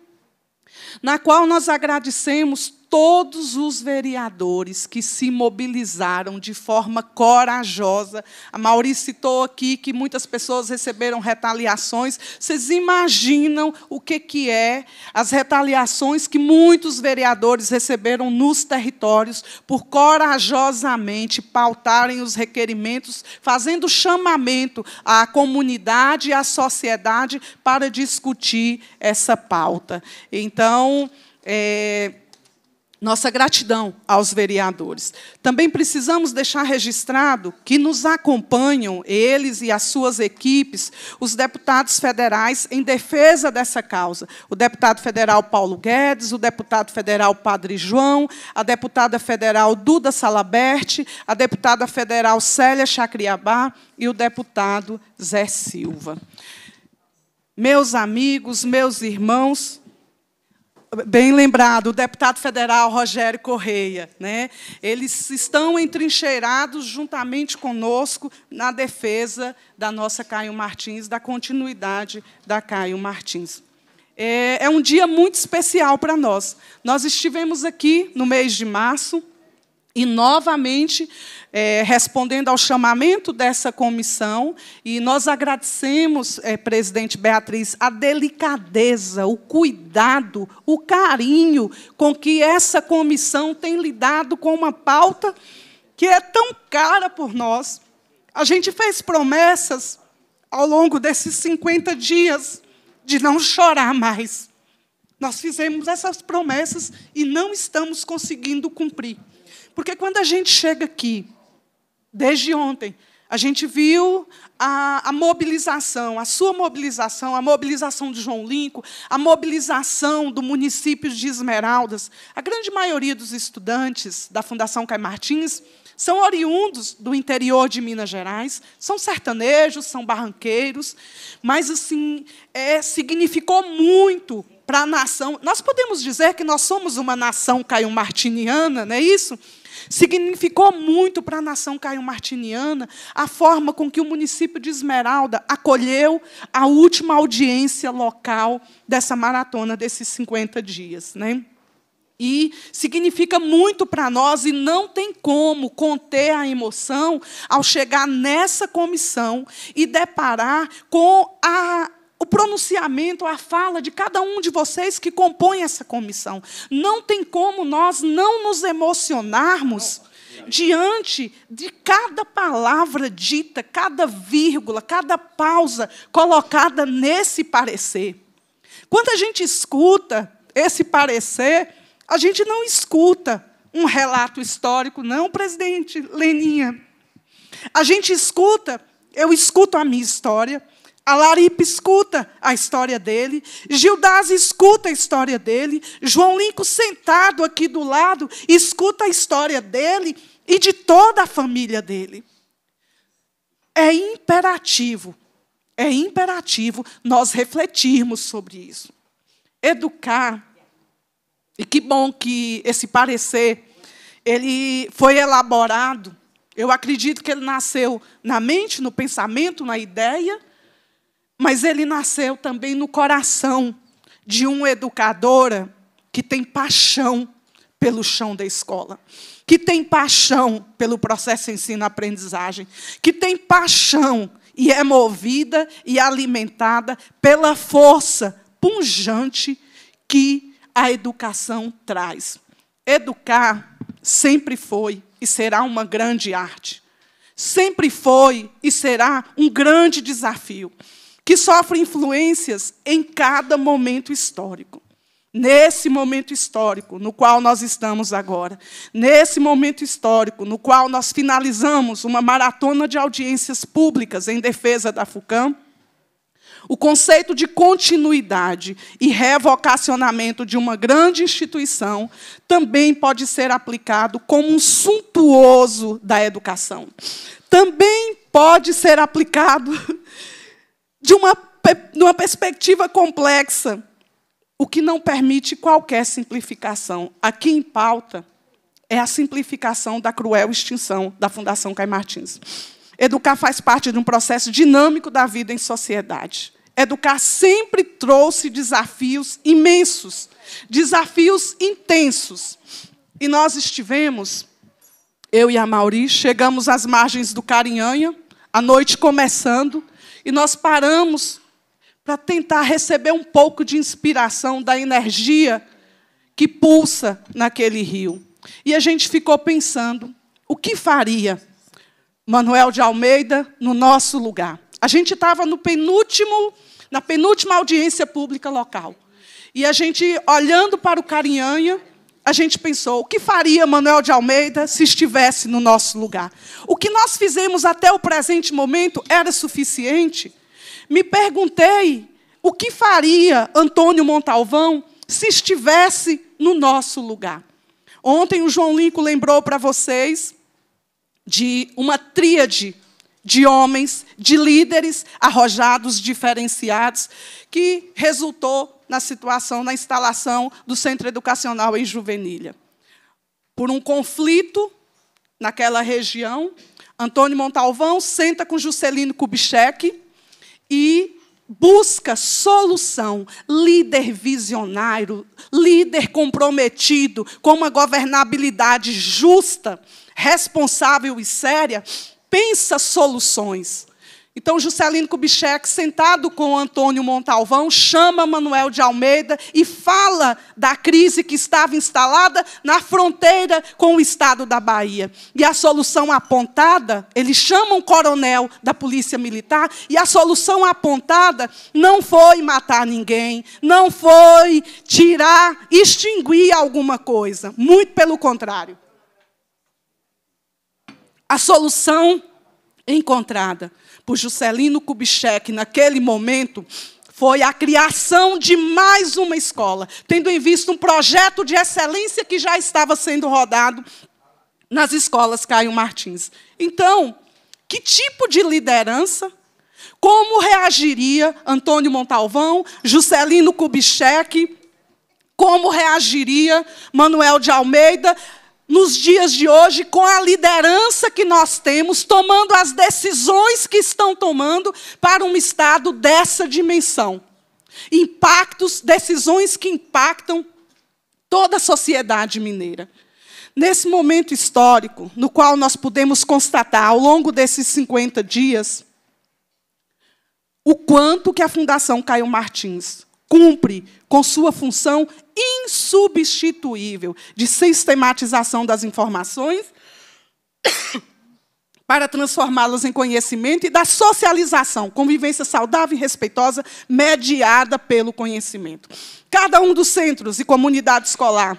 na qual nós agradecemos todos os vereadores que se mobilizaram de forma corajosa. A Mauri citou aqui que muitas pessoas receberam retaliações. Vocês imaginam o que, que é as retaliações que muitos vereadores receberam nos territórios por corajosamente pautarem os requerimentos, fazendo chamamento à comunidade e à sociedade para discutir essa pauta. Então, é nossa gratidão aos vereadores. Também precisamos deixar registrado que nos acompanham, eles e as suas equipes, os deputados federais em defesa dessa causa. O deputado federal Paulo Guedes, o deputado federal Padre João, a deputada federal Duda Salabert, a deputada federal Célia Chacriabá e o deputado Zé Silva. Meus amigos, meus irmãos, bem lembrado, o deputado federal Rogério Correia. Né? Eles estão entrincheirados juntamente conosco na defesa da nossa Caio Martins, da continuidade da Caio Martins. É, é um dia muito especial para nós. Nós estivemos aqui no mês de março, e novamente é, respondendo ao chamamento dessa comissão, e nós agradecemos, é, presidente Beatriz, a delicadeza, o cuidado, o carinho com que essa comissão tem lidado com uma pauta que é tão cara por nós. A gente fez promessas ao longo desses 50 dias de não chorar mais. Nós fizemos essas promessas e não estamos conseguindo cumprir. Porque quando a gente chega aqui, desde ontem, a gente viu a, a, mobilização, a sua mobilização, a mobilização de João Linco, a mobilização do município de Esmeraldas. A grande maioria dos estudantes da Fundação Caio Martins são oriundos do interior de Minas Gerais, são sertanejos, são barranqueiros, mas assim é, significou muito para a nação. Nós podemos dizer que nós somos uma nação caio-martiniana, não é isso? Significou muito para a nação caio-martiniana a forma com que o município de Esmeralda acolheu a última audiência local dessa maratona desses 50 dias. Né? E significa muito para nós e não tem como conter a emoção ao chegar nessa comissão e deparar com a o pronunciamento, a fala de cada um de vocês que compõem essa comissão. Não tem como nós não nos emocionarmos diante de cada palavra dita, cada vírgula, cada pausa colocada nesse parecer. Quando a gente escuta esse parecer, a gente não escuta um relato histórico, não, presidente Leninha. A gente escuta, eu escuto a minha história, Alaripe escuta a história dele, Gildas escuta a história dele, João Lincoln sentado aqui do lado escuta a história dele e de toda a família dele. É imperativo, é imperativo nós refletirmos sobre isso. Educar, e que bom que esse parecer ele foi elaborado. Eu acredito que ele nasceu na mente, no pensamento, na ideia mas ele nasceu também no coração de uma educadora que tem paixão pelo chão da escola, que tem paixão pelo processo ensino-aprendizagem, que tem paixão e é movida e alimentada pela força punjante que a educação traz. Educar sempre foi e será uma grande arte. Sempre foi e será um grande desafio que sofre influências em cada momento histórico. Nesse momento histórico no qual nós estamos agora, nesse momento histórico no qual nós finalizamos uma maratona de audiências públicas em defesa da FUCAM, o conceito de continuidade e revocacionamento de uma grande instituição também pode ser aplicado como um suntuoso da educação. Também pode ser aplicado de uma, de uma perspectiva complexa, o que não permite qualquer simplificação. Aqui em pauta é a simplificação da cruel extinção da Fundação Caim Martins. Educar faz parte de um processo dinâmico da vida em sociedade. Educar sempre trouxe desafios imensos, desafios intensos. E nós estivemos, eu e a Mauri, chegamos às margens do Carinhanha, a noite começando, e nós paramos para tentar receber um pouco de inspiração da energia que pulsa naquele rio. E a gente ficou pensando, o que faria Manuel de Almeida no nosso lugar? A gente estava no penúltimo, na penúltima audiência pública local. E a gente olhando para o Carinhanha, a gente pensou: o que faria Manuel de Almeida se estivesse no nosso lugar? O que nós fizemos até o presente momento era suficiente? Me perguntei: o que faria Antônio Montalvão se estivesse no nosso lugar? Ontem o João Lincoln lembrou para vocês de uma tríade de homens, de líderes arrojados, diferenciados, que resultou na situação, na instalação do Centro Educacional em Juvenilha. Por um conflito naquela região, Antônio Montalvão senta com Juscelino Kubitschek e busca solução, líder visionário, líder comprometido com uma governabilidade justa, responsável e séria, pensa soluções. Então, Juscelino Kubitschek, sentado com Antônio Montalvão, chama Manuel de Almeida e fala da crise que estava instalada na fronteira com o estado da Bahia. E a solução apontada, ele chama um coronel da Polícia Militar, e a solução apontada não foi matar ninguém, não foi tirar, extinguir alguma coisa. Muito pelo contrário. A solução encontrada por Juscelino Kubitschek naquele momento foi a criação de mais uma escola, tendo em vista um projeto de excelência que já estava sendo rodado nas escolas Caio Martins. Então, que tipo de liderança? Como reagiria Antônio Montalvão, Juscelino Kubitschek? Como reagiria Manuel de Almeida? nos dias de hoje, com a liderança que nós temos, tomando as decisões que estão tomando para um Estado dessa dimensão. Impactos, decisões que impactam toda a sociedade mineira. Nesse momento histórico, no qual nós podemos constatar ao longo desses 50 dias, o quanto que a Fundação Caio Martins cumpre com sua função insubstituível de sistematização das informações para transformá-las em conhecimento e da socialização, convivência saudável e respeitosa, mediada pelo conhecimento. Cada um dos centros e comunidade escolar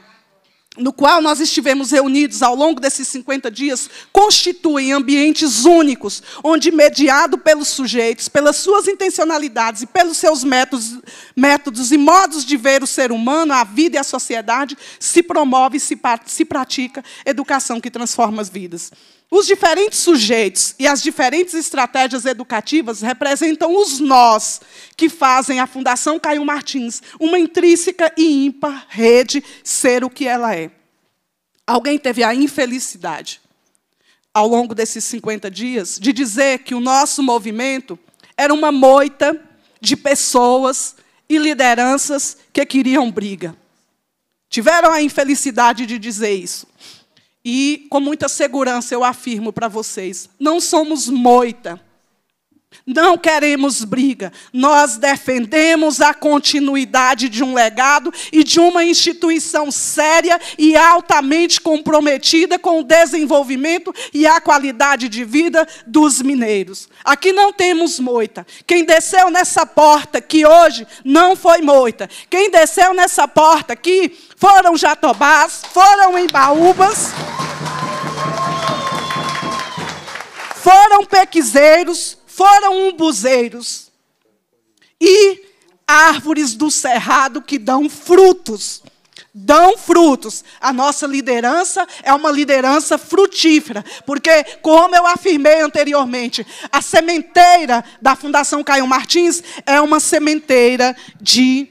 no qual nós estivemos reunidos ao longo desses 50 dias, constituem ambientes únicos, onde, mediado pelos sujeitos, pelas suas intencionalidades e pelos seus métodos, métodos e modos de ver o ser humano, a vida e a sociedade, se promove e se, se pratica educação que transforma as vidas. Os diferentes sujeitos e as diferentes estratégias educativas representam os nós que fazem a Fundação Caio Martins uma intrínseca e ímpar rede ser o que ela é. Alguém teve a infelicidade, ao longo desses 50 dias, de dizer que o nosso movimento era uma moita de pessoas e lideranças que queriam briga. Tiveram a infelicidade de dizer isso. E com muita segurança eu afirmo para vocês: não somos moita. Não queremos briga, nós defendemos a continuidade de um legado e de uma instituição séria e altamente comprometida com o desenvolvimento e a qualidade de vida dos mineiros. Aqui não temos moita. Quem desceu nessa porta que hoje não foi moita. Quem desceu nessa porta aqui foram Jatobás, foram Embaúbas, foram Pequizeiros, foram Umbuzeiros e árvores do cerrado que dão frutos. Dão frutos. A nossa liderança é uma liderança frutífera, porque, como eu afirmei anteriormente, a sementeira da Fundação Caio Martins é uma sementeira de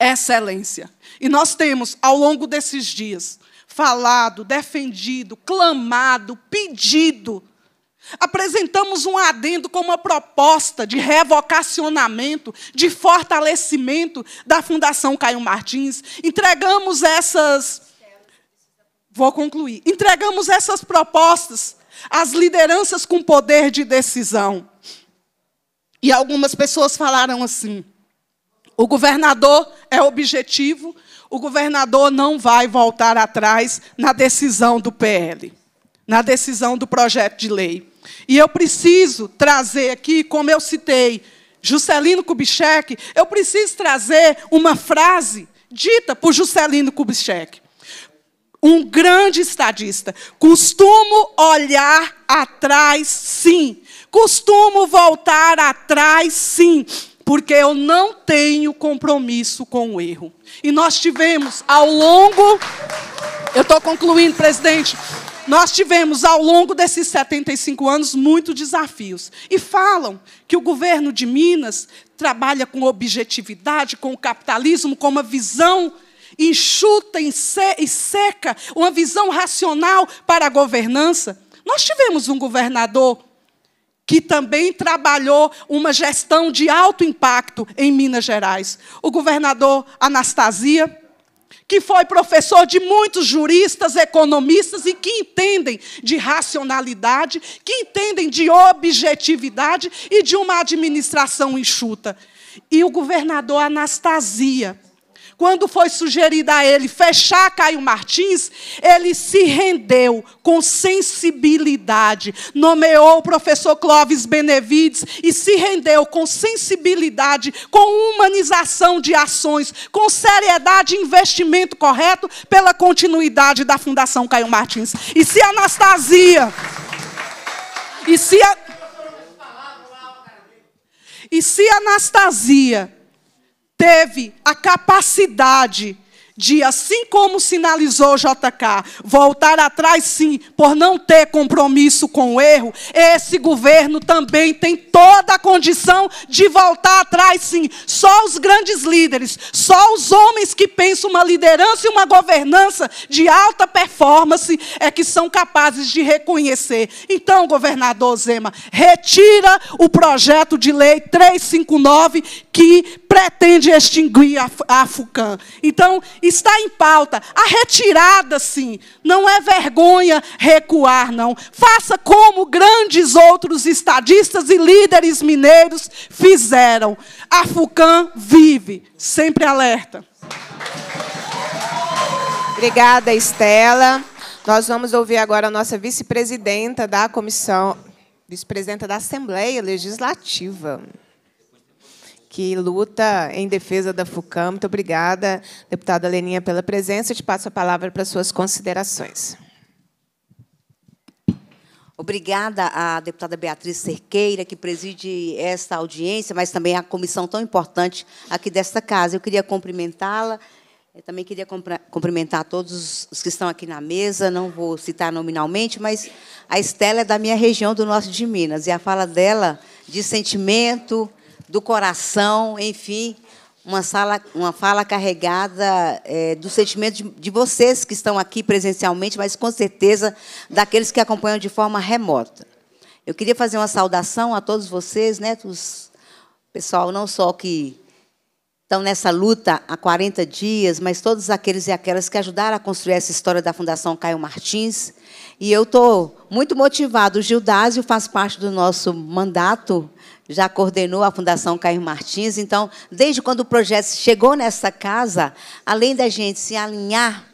excelência. E nós temos, ao longo desses dias, falado, defendido, clamado, pedido. Apresentamos um adendo com uma proposta de revocacionamento, de fortalecimento da Fundação Caio Martins. Entregamos essas. Vou concluir. Entregamos essas propostas às lideranças com poder de decisão. E algumas pessoas falaram assim: o governador é objetivo, o governador não vai voltar atrás na decisão do PL, na decisão do projeto de lei. E eu preciso trazer aqui, como eu citei Juscelino Kubitschek, eu preciso trazer uma frase dita por Juscelino Kubitschek. Um grande estadista. Costumo olhar atrás, sim. Costumo voltar atrás, sim porque eu não tenho compromisso com o erro. E nós tivemos ao longo. Eu estou concluindo, presidente. Nós tivemos ao longo desses 75 anos muitos desafios. E falam que o governo de Minas trabalha com objetividade, com o capitalismo, com uma visão enxuta e seca, uma visão racional para a governança. Nós tivemos um governador que também trabalhou uma gestão de alto impacto em Minas Gerais. O governador Anastasia, que foi professor de muitos juristas, economistas e que entendem de racionalidade, que entendem de objetividade e de uma administração enxuta. E o governador Anastasia, quando foi sugerida a ele fechar Caio Martins, ele se rendeu com sensibilidade. Nomeou o professor Clóvis Benevides e se rendeu com sensibilidade, com humanização de ações, com seriedade e investimento correto pela continuidade da Fundação Caio Martins. E se Anastasia. E se a... E se Anastasia teve a capacidade de, assim como sinalizou JK, voltar atrás sim, por não ter compromisso com o erro, esse governo também tem toda a condição de voltar atrás sim. Só os grandes líderes, só os homens que pensam uma liderança e uma governança de alta performance é que são capazes de reconhecer. Então, governador Zema, retira o projeto de lei 359 que pretende extinguir a, a FUCAM. Então, está em pauta. A retirada, sim. Não é vergonha recuar, não. Faça como grandes outros estadistas e líderes mineiros fizeram. A FUCAM vive. Sempre alerta. Obrigada, Estela. Nós vamos ouvir agora a nossa vice-presidenta da comissão, vice-presidenta da Assembleia Legislativa que luta em defesa da FUCAM. Muito obrigada, deputada Leninha, pela presença. Eu te passo a palavra para suas considerações. Obrigada à deputada Beatriz Cerqueira, que preside esta audiência, mas também a comissão tão importante aqui desta casa. Eu queria cumprimentá-la, eu também queria cumprimentar todos os que estão aqui na mesa, não vou citar nominalmente, mas a Estela é da minha região, do norte de Minas, e a fala dela de sentimento, do coração, enfim, uma, sala, uma fala carregada é, do sentimento de, de, vocês que estão aqui presencialmente, mas com certeza daqueles que acompanham de forma remota. Eu queria fazer uma saudação a todos vocês, né, os pessoal não só que estão nessa luta há 40 dias, mas todos aqueles e aquelas que ajudaram a construir essa história da Fundação Caio Martins. E eu estou muito motivado. O Gildásio faz parte do nosso mandato já coordenou a Fundação Caio Martins. Então, desde quando o projeto chegou nessa casa, além da gente se alinhar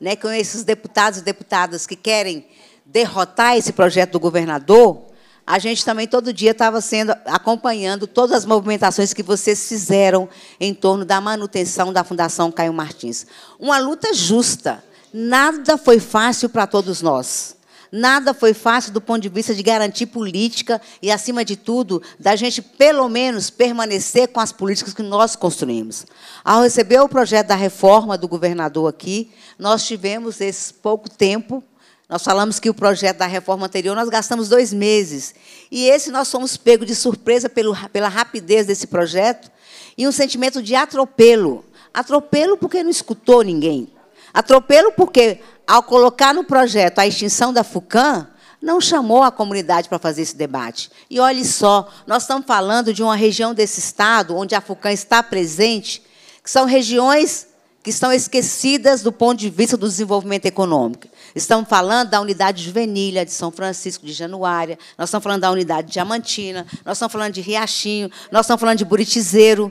né, com esses deputados e deputadas que querem derrotar esse projeto do governador, a gente também todo dia estava sendo acompanhando todas as movimentações que vocês fizeram em torno da manutenção da Fundação Caio Martins. Uma luta justa. Nada foi fácil para todos nós. Nada foi fácil do ponto de vista de garantir política e, acima de tudo, da gente, pelo menos, permanecer com as políticas que nós construímos. Ao receber o projeto da reforma do governador aqui, nós tivemos esse pouco tempo. Nós falamos que o projeto da reforma anterior nós gastamos dois meses. E esse nós fomos pegos de surpresa pelo, pela rapidez desse projeto e um sentimento de atropelo. Atropelo porque não escutou ninguém. Atropelo porque ao colocar no projeto a extinção da FUCAM, não chamou a comunidade para fazer esse debate. E olhe só, nós estamos falando de uma região desse estado onde a FUCAM está presente, que são regiões que estão esquecidas do ponto de vista do desenvolvimento econômico. Estamos falando da unidade juvenilha de São Francisco de Januária, nós estamos falando da unidade diamantina, nós estamos falando de Riachinho, nós estamos falando de Buritizeiro,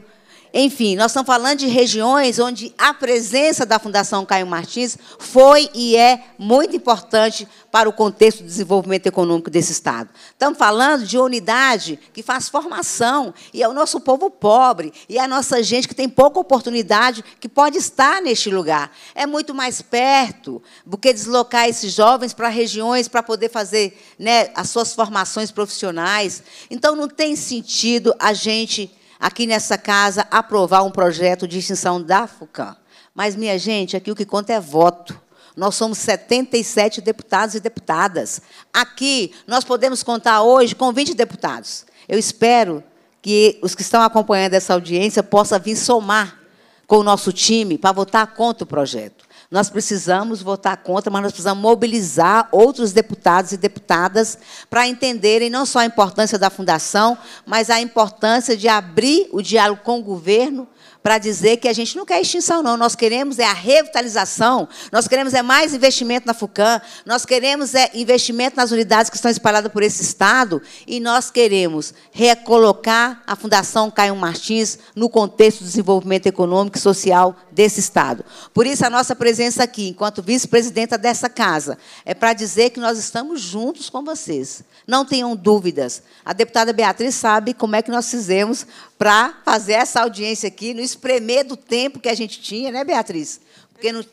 enfim, nós estamos falando de regiões onde a presença da Fundação Caio Martins foi e é muito importante para o contexto do desenvolvimento econômico desse Estado. Estamos falando de unidade que faz formação, e é o nosso povo pobre, e é a nossa gente que tem pouca oportunidade, que pode estar neste lugar. É muito mais perto do que deslocar esses jovens para regiões para poder fazer né, as suas formações profissionais. Então, não tem sentido a gente aqui nessa casa, aprovar um projeto de extinção da FUCAM. Mas, minha gente, aqui o que conta é voto. Nós somos 77 deputados e deputadas. Aqui, nós podemos contar hoje com 20 deputados. Eu espero que os que estão acompanhando essa audiência possam vir somar com o nosso time para votar contra o projeto. Nós precisamos votar contra, mas nós precisamos mobilizar outros deputados e deputadas para entenderem não só a importância da fundação, mas a importância de abrir o diálogo com o governo para dizer que a gente não quer extinção, não. Nós queremos é a revitalização, nós queremos é mais investimento na FUCAM, nós queremos é investimento nas unidades que estão espalhadas por esse Estado e nós queremos recolocar a Fundação Caio Martins no contexto do desenvolvimento econômico e social desse Estado. Por isso, a nossa presença aqui, enquanto vice-presidenta dessa casa, é para dizer que nós estamos juntos com vocês. Não tenham dúvidas. A deputada Beatriz sabe como é que nós fizemos para fazer essa audiência aqui no espremer do tempo que a gente tinha, né, Beatriz? Porque não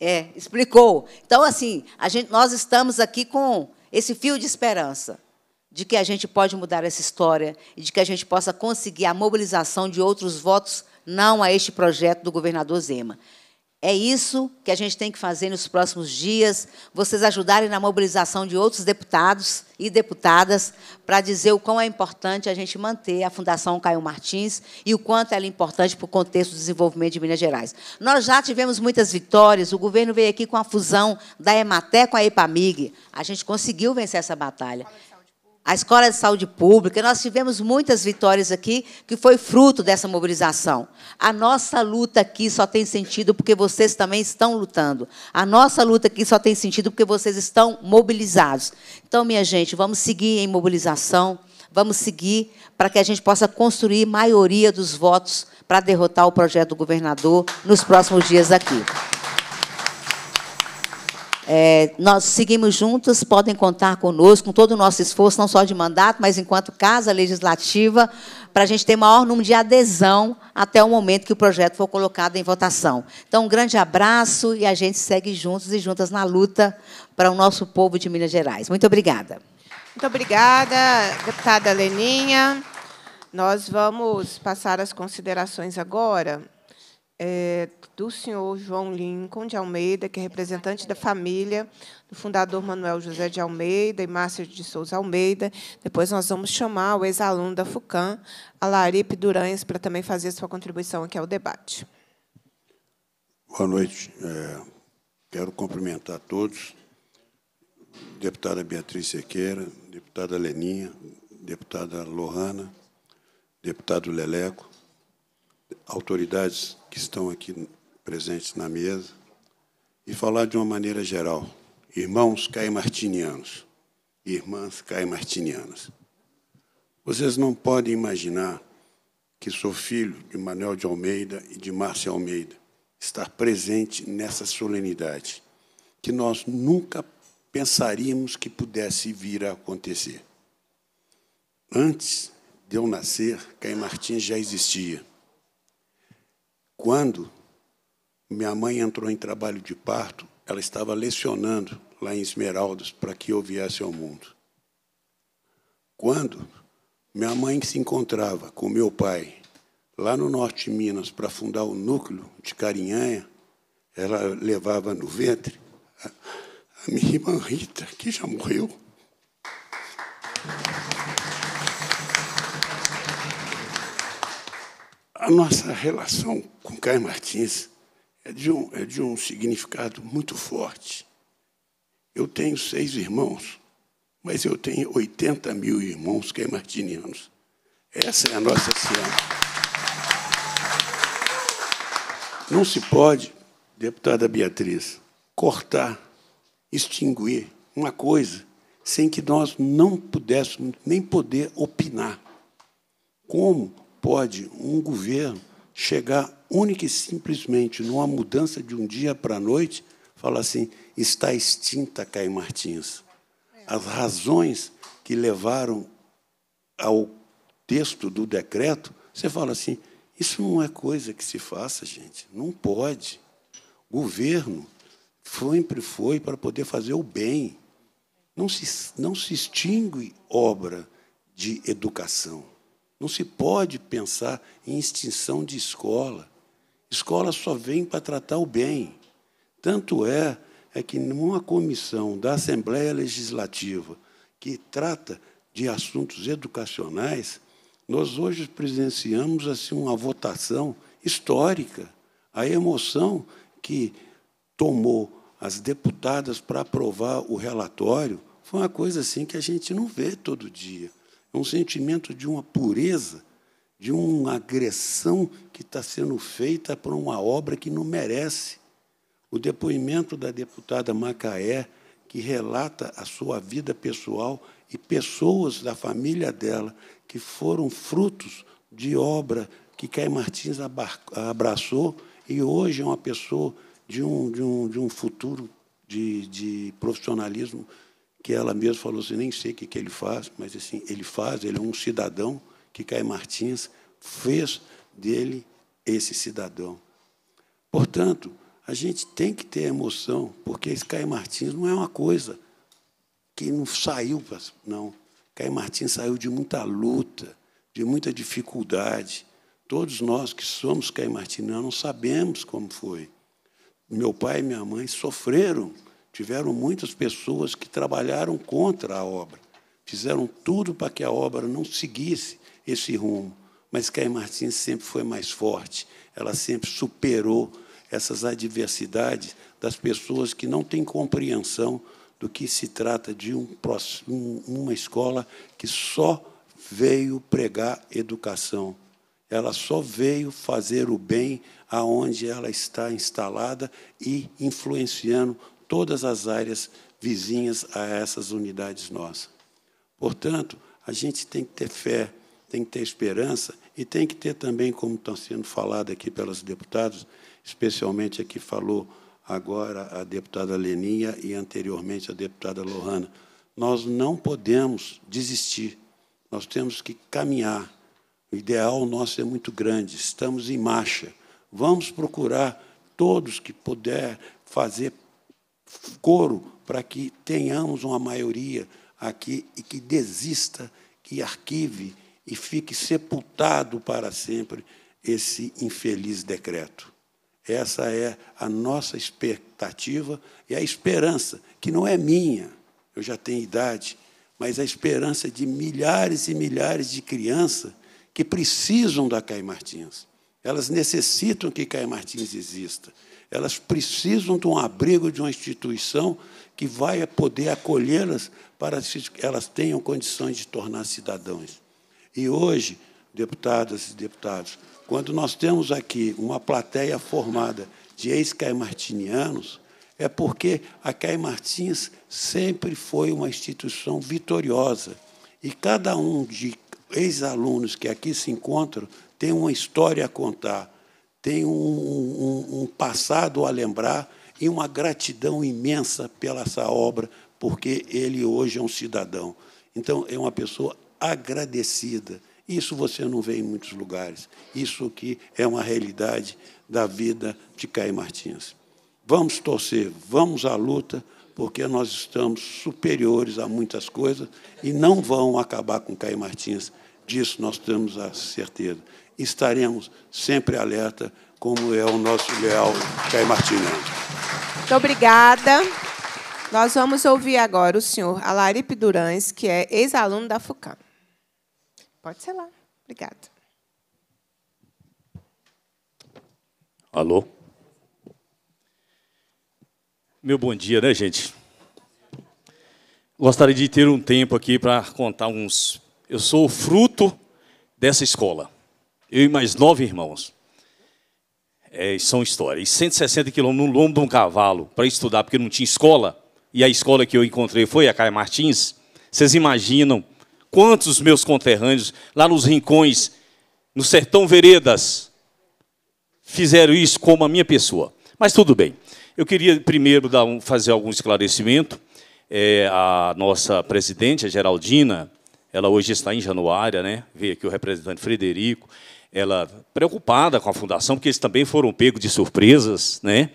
é, explicou. Então, assim, a gente, nós estamos aqui com esse fio de esperança de que a gente pode mudar essa história e de que a gente possa conseguir a mobilização de outros votos não a este projeto do governador Zema. É isso que a gente tem que fazer nos próximos dias, vocês ajudarem na mobilização de outros deputados e deputadas para dizer o quão é importante a gente manter a Fundação Caio Martins e o quanto ela é importante para o contexto do desenvolvimento de Minas Gerais. Nós já tivemos muitas vitórias, o governo veio aqui com a fusão da EMATE com a EPAMIG. A gente conseguiu vencer essa batalha a escola de saúde pública, nós tivemos muitas vitórias aqui que foi fruto dessa mobilização. A nossa luta aqui só tem sentido porque vocês também estão lutando. A nossa luta aqui só tem sentido porque vocês estão mobilizados. Então, minha gente, vamos seguir em mobilização, vamos seguir para que a gente possa construir maioria dos votos para derrotar o projeto do governador nos próximos dias aqui. É, nós seguimos juntos, podem contar conosco, com todo o nosso esforço, não só de mandato, mas enquanto casa legislativa, para a gente ter maior número de adesão até o momento que o projeto for colocado em votação. Então, um grande abraço e a gente segue juntos e juntas na luta para o nosso povo de Minas Gerais. Muito obrigada. Muito obrigada, deputada Leninha. Nós vamos passar as considerações agora. É, do senhor João Lincoln de Almeida, que é representante da família do fundador Manuel José de Almeida e Márcio de Souza Almeida. Depois nós vamos chamar o ex-aluno da FUCAM, Alaripe Durães, para também fazer sua contribuição aqui ao debate. Boa noite. É, quero cumprimentar todos. Deputada Beatriz Sequeira, deputada Leninha, deputada Lohana, deputado Leleco, autoridades que estão aqui presentes na mesa, e falar de uma maneira geral. Irmãos caimartinianos, irmãs caimartinianas, vocês não podem imaginar que sou filho de Manuel de Almeida e de Márcia Almeida, estar presente nessa solenidade, que nós nunca pensaríamos que pudesse vir a acontecer. Antes de eu nascer, Caim Martins já existia. Quando minha mãe entrou em trabalho de parto, ela estava lecionando lá em Esmeraldas para que eu viesse ao mundo. Quando minha mãe se encontrava com meu pai lá no norte de Minas para fundar o núcleo de Carinhanha, ela levava no ventre a, minha irmã Rita, que já morreu. A nossa relação com Caio Martins é de um, é de um significado muito forte. Eu tenho seis irmãos, mas eu tenho 80 mil irmãos que é martinianos. Essa é a nossa ciência. Não se pode, deputada Beatriz, cortar, extinguir uma coisa sem que nós não pudéssemos nem poder opinar. Como pode um governo chegar única e simplesmente numa mudança de um dia para a noite, falar assim: está extinta Caio Martins. As razões que levaram ao texto do decreto, você fala assim: isso não é coisa que se faça, gente. Não pode. Governo sempre foi para poder fazer o bem. Não se, não se extingue obra de educação. Não se pode pensar em extinção de escola. Escola só vem para tratar o bem. Tanto é, é que numa comissão da Assembleia Legislativa que trata de assuntos educacionais, nós hoje presenciamos assim uma votação histórica. A emoção que tomou as deputadas para aprovar o relatório foi uma coisa assim que a gente não vê todo dia. É um sentimento de uma pureza, de uma agressão que está sendo feita por uma obra que não merece. O depoimento da deputada Macaé, que relata a sua vida pessoal e pessoas da família dela que foram frutos de obra que Caio Martins abraçou e hoje é uma pessoa de um, de um, de um futuro de, de profissionalismo que ela mesma falou assim, nem sei o que, que ele faz, mas assim, ele faz, ele é um cidadão que Caio Martins fez dele esse cidadão. Portanto, a gente tem que ter emoção, porque esse Caio Martins não é uma coisa que não saiu, não. Caio Martins saiu de muita luta, de muita dificuldade. Todos nós que somos Caio Martins não sabemos como foi. Meu pai e minha mãe sofreram tiveram muitas pessoas que trabalharam contra a obra, fizeram tudo para que a obra não seguisse esse rumo. Mas Caio Martins sempre foi mais forte, ela sempre superou essas adversidades das pessoas que não têm compreensão do que se trata de um, uma escola que só veio pregar educação. Ela só veio fazer o bem aonde ela está instalada e influenciando todas as áreas vizinhas a essas unidades nossas. Portanto, a gente tem que ter fé, tem que ter esperança e tem que ter também, como está sendo falado aqui pelos deputados, especialmente aqui falou agora a deputada Leninha e anteriormente a deputada Lohana, nós não podemos desistir, nós temos que caminhar. O ideal nosso é muito grande, estamos em marcha. Vamos procurar todos que puder fazer coro para que tenhamos uma maioria aqui e que desista, que arquive e fique sepultado para sempre esse infeliz decreto. Essa é a nossa expectativa e a esperança, que não é minha, eu já tenho idade, mas a esperança de milhares e milhares de crianças que precisam da Caio Martins. Elas necessitam que Caio Martins exista. Elas precisam de um abrigo, de uma instituição que vai poder acolhê-las para que elas tenham condições de tornar cidadãos. E hoje, deputadas e deputados, quando nós temos aqui uma plateia formada de ex-caimartinianos, é porque a Caimartins sempre foi uma instituição vitoriosa. E cada um de ex-alunos que aqui se encontram tem uma história a contar tem um, um, um passado a lembrar e uma gratidão imensa pela essa obra, porque ele hoje é um cidadão. Então, é uma pessoa agradecida. Isso você não vê em muitos lugares. Isso que é uma realidade da vida de Caio Martins. Vamos torcer, vamos à luta, porque nós estamos superiores a muitas coisas e não vão acabar com Caio Martins. Disso nós temos a certeza estaremos sempre alerta, como é o nosso leal Caio Martins. Muito obrigada. Nós vamos ouvir agora o senhor Alaripe Durães, que é ex-aluno da FUCAM. Pode ser lá. Obrigada. Alô? Meu bom dia, né, gente? Gostaria de ter um tempo aqui para contar uns. Eu sou fruto dessa escola. Eu e mais nove irmãos. É, são histórias. E 160 quilômetros no lombo de um cavalo para estudar, porque não tinha escola. E a escola que eu encontrei foi a Caia Martins. Vocês imaginam quantos meus conterrâneos lá nos rincões, no sertão veredas, fizeram isso como a minha pessoa. Mas tudo bem. Eu queria primeiro um, fazer algum esclarecimento. É, a nossa presidente, a Geraldina, ela hoje está em Januária, né? Veio aqui o representante Frederico ela preocupada com a fundação, porque eles também foram pegos de surpresas, né?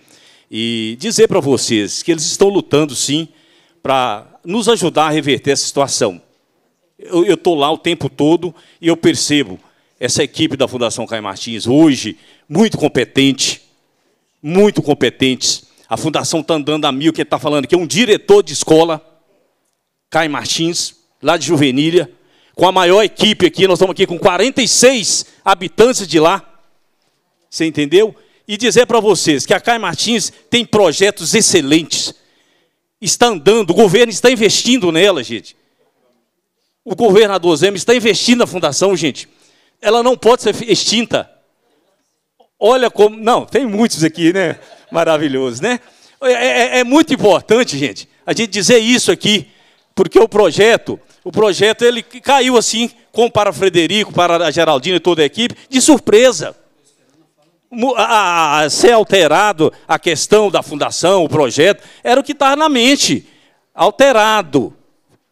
E dizer para vocês que eles estão lutando sim para nos ajudar a reverter essa situação. Eu estou lá o tempo todo e eu percebo essa equipe da Fundação Caio Martins hoje muito competente, muito competentes. A fundação está andando a mil, que está falando que é um diretor de escola, Caio Martins, lá de Juvenília, com a maior equipe aqui, nós estamos aqui com 46 habitantes de lá. Você entendeu? E dizer para vocês que a Caio Martins tem projetos excelentes. Está andando, o governo está investindo nela, gente. O governador Zema está investindo na fundação, gente. Ela não pode ser extinta. Olha como. Não, tem muitos aqui, né? Maravilhoso, né? É, é, é muito importante, gente, a gente dizer isso aqui, porque o projeto o projeto ele caiu assim, como para Frederico, para a Geraldina e toda a equipe, de surpresa. A, ser alterado a questão da fundação, o projeto, era o que estava na mente. Alterado,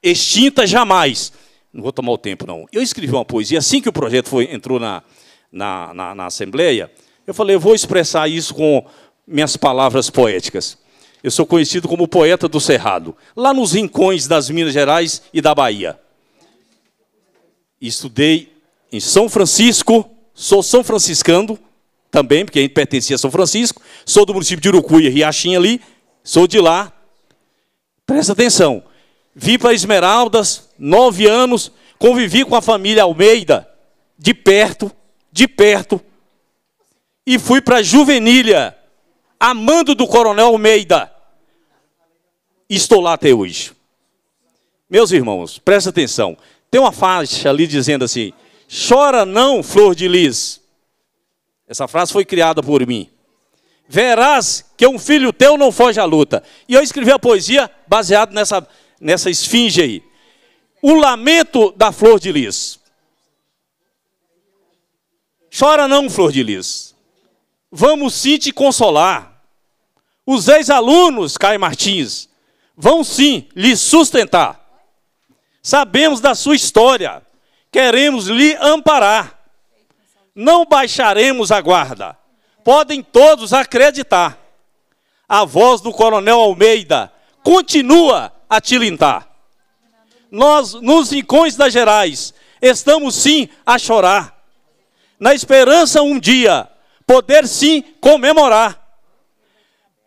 extinta jamais. Não vou tomar o tempo, não. Eu escrevi uma poesia assim que o projeto foi, entrou na, na, na, na Assembleia. Eu falei, eu vou expressar isso com minhas palavras poéticas. Eu sou conhecido como poeta do Cerrado, lá nos rincões das Minas Gerais e da Bahia. Estudei em São Francisco, sou são franciscano também, porque a gente pertencia a São Francisco, sou do município de Urucuia, Riachinha ali, sou de lá. Presta atenção. Vim para Esmeraldas, nove anos, convivi com a família Almeida, de perto, de perto, e fui para Juvenília, amando do Coronel Almeida. Estou lá até hoje. Meus irmãos, presta atenção. Tem uma faixa ali dizendo assim: Chora não, flor de lis. Essa frase foi criada por mim. Verás que um filho teu não foge à luta. E eu escrevi a poesia baseado nessa, nessa esfinge aí. O lamento da flor de lis. Chora não, flor de lis. Vamos sim te consolar. Os ex-alunos, Caio Martins, vão sim lhe sustentar. Sabemos da sua história, queremos lhe amparar. Não baixaremos a guarda. Podem todos acreditar. A voz do Coronel Almeida continua a tilintar. Nós, nos rincões das Gerais, estamos sim a chorar. Na esperança um dia poder sim comemorar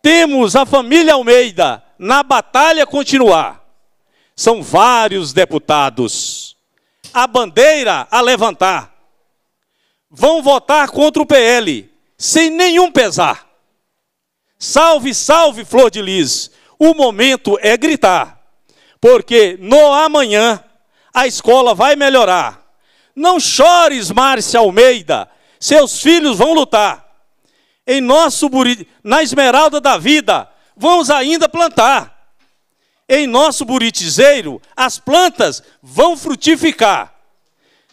temos a família Almeida na batalha continuar. São vários deputados. A bandeira a levantar. Vão votar contra o PL, sem nenhum pesar. Salve, salve, Flor de Lis. O momento é gritar, porque no amanhã a escola vai melhorar. Não chores, Márcia Almeida. Seus filhos vão lutar em nosso Buriti, na esmeralda da vida, vamos ainda plantar. Em nosso buritizeiro, as plantas vão frutificar.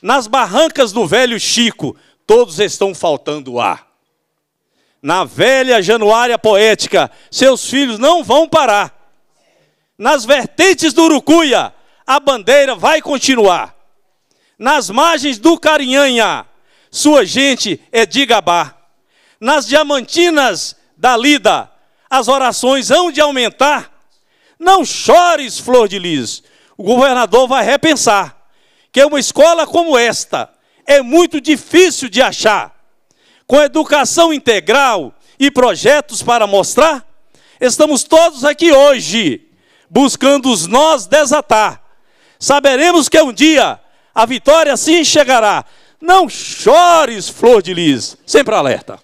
Nas barrancas do velho Chico, todos estão faltando ar. Na velha Januária poética, seus filhos não vão parar. Nas vertentes do Urucuia, a bandeira vai continuar. Nas margens do Carinhanha, sua gente é de Gabá nas diamantinas da lida, as orações hão de aumentar. Não chores, flor de lis. O governador vai repensar que uma escola como esta é muito difícil de achar. Com educação integral e projetos para mostrar, estamos todos aqui hoje, buscando os nós desatar. Saberemos que um dia a vitória sim chegará. Não chores, flor de lis. Sempre alerta.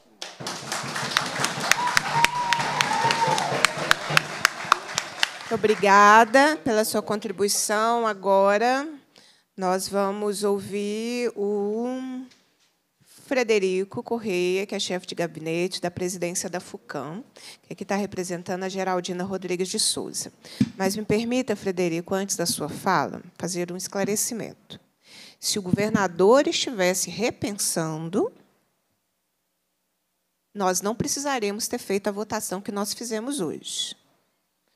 Muito obrigada pela sua contribuição. Agora nós vamos ouvir o Frederico Correia, que é chefe de gabinete da presidência da FUCAM, que está representando a Geraldina Rodrigues de Souza. Mas me permita, Frederico, antes da sua fala, fazer um esclarecimento. Se o governador estivesse repensando, nós não precisaremos ter feito a votação que nós fizemos hoje.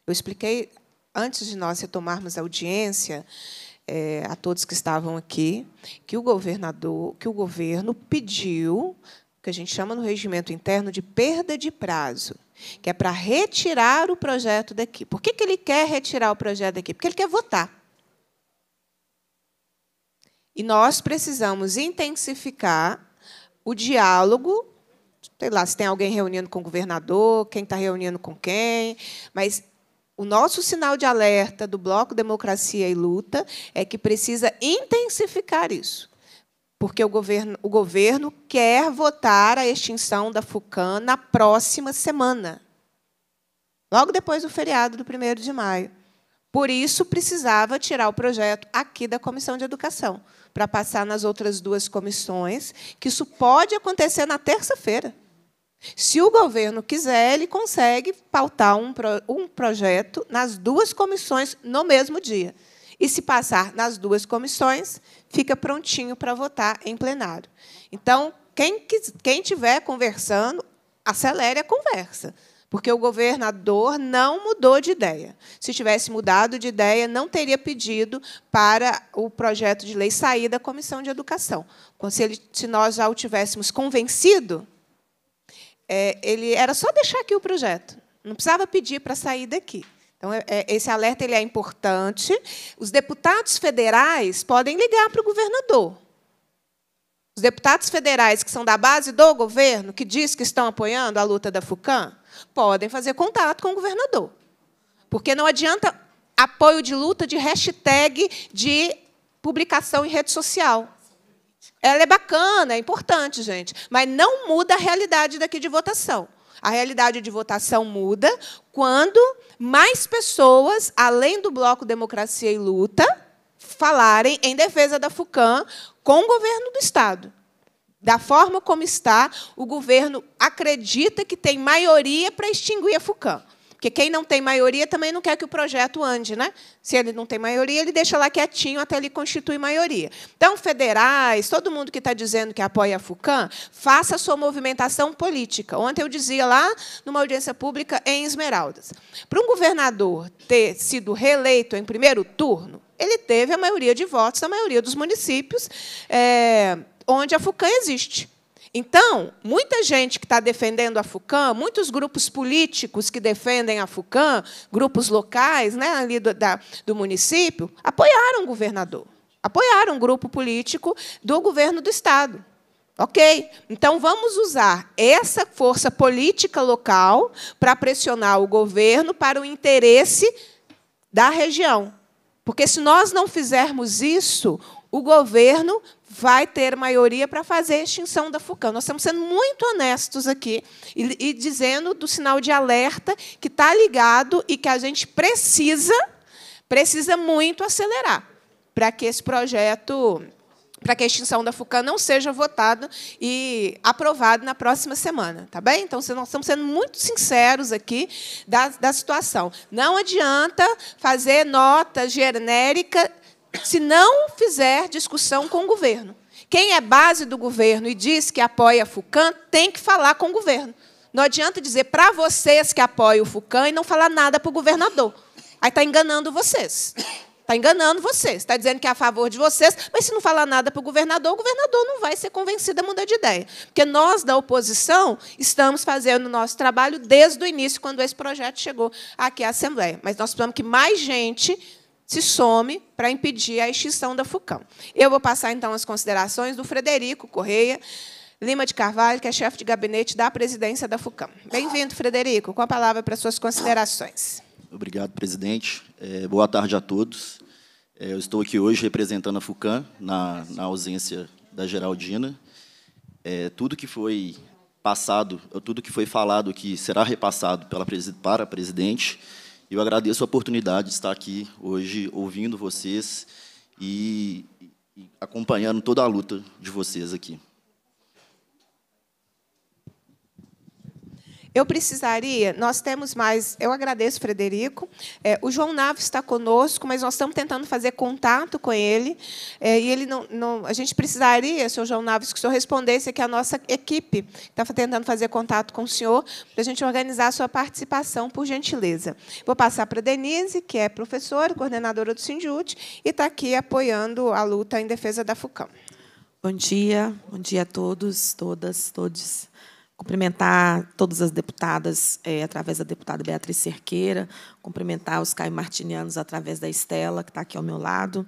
Eu expliquei antes de nós retomarmos a audiência é, a todos que estavam aqui que o governador, que o governo pediu o que a gente chama no regimento interno de perda de prazo, que é para retirar o projeto daqui. Por que, que ele quer retirar o projeto daqui? Porque ele quer votar. E nós precisamos intensificar o diálogo sei lá, se tem alguém reunindo com o governador, quem está reunindo com quem, mas o nosso sinal de alerta do Bloco Democracia e Luta é que precisa intensificar isso. Porque o governo, o governo quer votar a extinção da FUCAN na próxima semana, logo depois do feriado do 1 de maio. Por isso, precisava tirar o projeto aqui da Comissão de Educação, para passar nas outras duas comissões, que isso pode acontecer na terça-feira. Se o governo quiser, ele consegue pautar um, pro, um projeto nas duas comissões no mesmo dia. E se passar nas duas comissões, fica prontinho para votar em plenário. Então, quem, estiver quem tiver conversando, acelere a conversa, porque o governador não mudou de ideia. Se tivesse mudado de ideia, não teria pedido para o projeto de lei sair da Comissão de Educação. Então, se, ele, se nós já o tivéssemos convencido, é, ele era só deixar aqui o projeto. Não precisava pedir para sair daqui. Então, é, é, esse alerta ele é importante. Os deputados federais podem ligar para o governador. Os deputados federais que são da base do governo, que diz que estão apoiando a luta da FUCAM, podem fazer contato com o governador. Porque não adianta apoio de luta de hashtag de publicação em rede social. Ela é bacana, é importante, gente, mas não muda a realidade daqui de votação. A realidade de votação muda quando mais pessoas, além do bloco Democracia e Luta, falarem em defesa da FUCAM com o governo do Estado. Da forma como está, o governo acredita que tem maioria para extinguir a FUCAM. Porque quem não tem maioria também não quer que o projeto ande, né? Se ele não tem maioria, ele deixa lá quietinho até ele constituir maioria. Então, federais, todo mundo que está dizendo que apoia a FUCAM, faça a sua movimentação política. Ontem eu dizia lá numa audiência pública em Esmeraldas. Para um governador ter sido reeleito em primeiro turno, ele teve a maioria de votos da maioria dos municípios é, onde a FUCAM existe. Então, muita gente que está defendendo a FUCAM, muitos grupos políticos que defendem a FUCAM, grupos locais né, ali do, da, do município, apoiaram o governador, apoiaram um grupo político do governo do Estado. Ok? Então vamos usar essa força política local para pressionar o governo para o interesse da região. Porque se nós não fizermos isso, o governo vai ter maioria para fazer a extinção da FUCAM. Nós estamos sendo muito honestos aqui e, e dizendo do sinal de alerta que está ligado e que a gente precisa, precisa muito acelerar para que esse projeto, para que a extinção da FUCAM não seja votada e aprovada na próxima semana, tá bem? Então, nós estamos sendo muito sinceros aqui da, da situação. Não adianta fazer nota genérica se não fizer discussão com o governo. Quem é base do governo e diz que apoia a FUCAM tem que falar com o governo. Não adianta dizer para vocês que apoiam o FUCAM e não falar nada para o governador. Aí está enganando vocês. Está enganando vocês. Está dizendo que é a favor de vocês, mas se não falar nada para o governador, o governador não vai ser convencido a mudar de ideia. Porque nós, da oposição, estamos fazendo o nosso trabalho desde o início, quando esse projeto chegou aqui à Assembleia. Mas nós precisamos que mais gente se some para impedir a extinção da FUCAM. Eu vou passar, então, as considerações do Frederico Correia Lima de Carvalho, que é chefe de gabinete da presidência da FUCAM. Bem-vindo, Frederico, com a palavra para suas considerações. Obrigado, presidente. É, boa tarde a todos. É, eu estou aqui hoje representando a FUCAM, na, na ausência da Geraldina. É, tudo que foi passado, tudo que foi falado aqui será repassado pela, para a presidente. Eu agradeço a oportunidade de estar aqui hoje ouvindo vocês e, acompanhando toda a luta de vocês aqui. Eu precisaria, nós temos mais, eu agradeço, Frederico. É, o João Naves está conosco, mas nós estamos tentando fazer contato com ele. É, e ele não, não, a gente precisaria, senhor João Naves, que o senhor respondesse aqui a nossa equipe, está tentando fazer contato com o senhor, para a gente organizar a sua participação, por gentileza. Vou passar para a Denise, que é professora, coordenadora do Sindjut e está aqui apoiando a luta em defesa da FUCAM. Bom dia, bom dia a todos, todas, todos. Cumprimentar todas as deputadas é, através da deputada Beatriz Cerqueira, cumprimentar os caio martinianos através da Estela, que está aqui ao meu lado.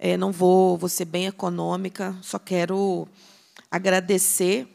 É, não vou, vou ser bem econômica, só quero agradecer,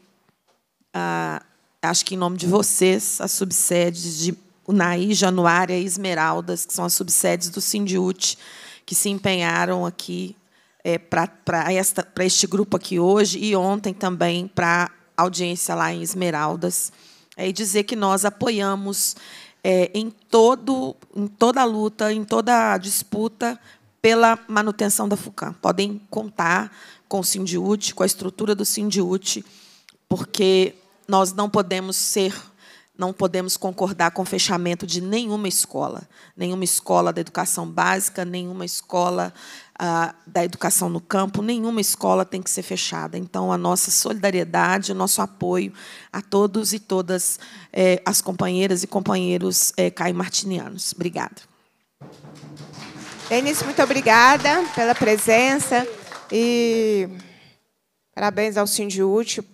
a, acho que em nome de vocês, as subsedes de Unaí, Januária e Esmeraldas, que são as subsedes do Sindiúte, que se empenharam aqui é, eh, para este grupo aqui hoje e ontem também para audiência lá em Esmeraldas é, e dizer que nós apoiamos é, em, todo, em toda a luta, em toda a disputa pela manutenção da FUCAM. Podem contar com o Sindiúte, com a estrutura do Sindiúte, porque nós não podemos ser não podemos concordar com o fechamento de nenhuma escola, nenhuma escola da educação básica, nenhuma escola da educação no campo, nenhuma escola tem que ser fechada. Então, a nossa solidariedade, o nosso apoio a todos e todas é, as companheiras e companheiros eh, caimartinianos. Obrigada. Denise, muito obrigada pela presença e parabéns ao Sindiútil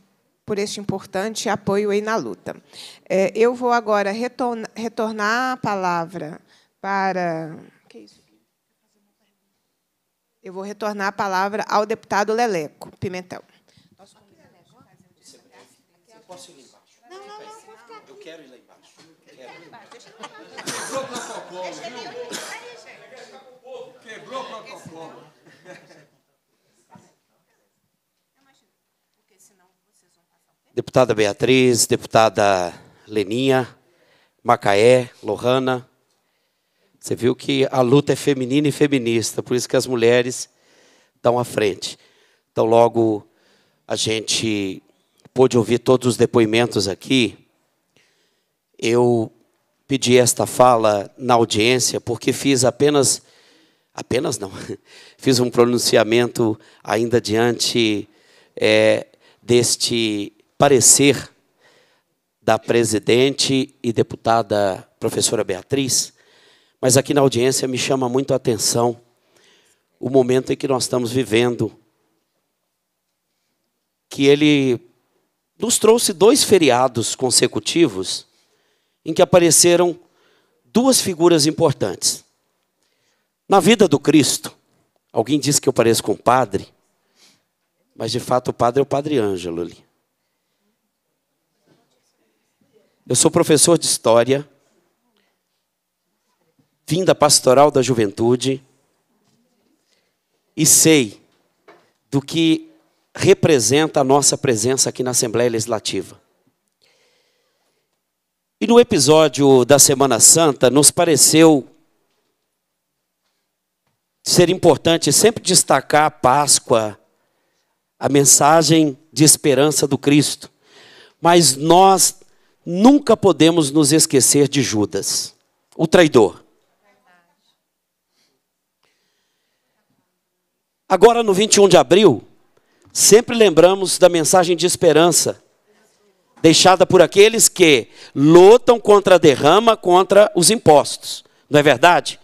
por este importante apoio aí na luta. É, eu vou agora retornar a palavra para eu vou retornar a palavra ao deputado Leleco Pimentel. posso ir lá embaixo? Não, não, não, vou ficar aqui. Eu quero ir lá embaixo. Quebrou o protocolo, Quebrou o protocolo. Deputada Beatriz, deputada Leninha, Macaé, Lohana, você viu que a luta é feminina e feminista, por isso que as mulheres estão à frente. Então, logo a gente pôde ouvir todos os depoimentos aqui. Eu pedi esta fala na audiência porque fiz apenas apenas não fiz um pronunciamento ainda diante é, deste parecer da presidente e deputada professora Beatriz mas aqui na audiência me chama muito a atenção o momento em que nós estamos vivendo. Que ele nos trouxe dois feriados consecutivos em que apareceram duas figuras importantes. Na vida do Cristo, alguém disse que eu pareço com o padre, mas de fato o padre é o padre Ângelo ali. Eu sou professor de história fim da pastoral da juventude e sei do que representa a nossa presença aqui na Assembleia Legislativa. E no episódio da Semana Santa, nos pareceu ser importante sempre destacar a Páscoa, a mensagem de esperança do Cristo. Mas nós nunca podemos nos esquecer de Judas, o traidor. Agora, no 21 de abril, sempre lembramos da mensagem de esperança deixada por aqueles que lutam contra a derrama, contra os impostos. Não é verdade?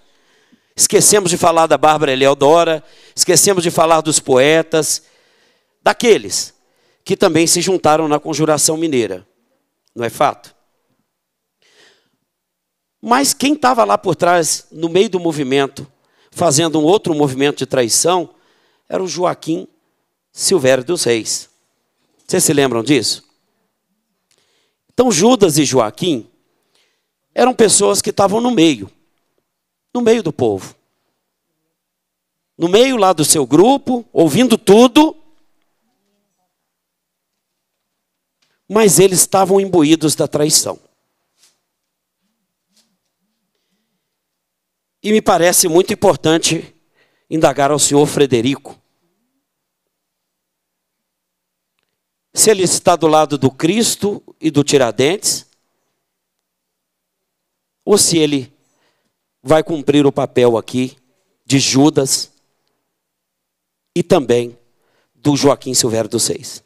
Esquecemos de falar da Bárbara Eleodora, esquecemos de falar dos poetas, daqueles que também se juntaram na conjuração mineira. Não é fato? Mas quem estava lá por trás, no meio do movimento, fazendo um outro movimento de traição, era o Joaquim Silvério dos Reis. Vocês se lembram disso? Então, Judas e Joaquim eram pessoas que estavam no meio, no meio do povo. No meio lá do seu grupo, ouvindo tudo, mas eles estavam imbuídos da traição. E me parece muito importante indagar ao senhor Frederico se ele está do lado do Cristo e do Tiradentes, ou se ele vai cumprir o papel aqui de Judas e também do Joaquim Silveira dos Seis.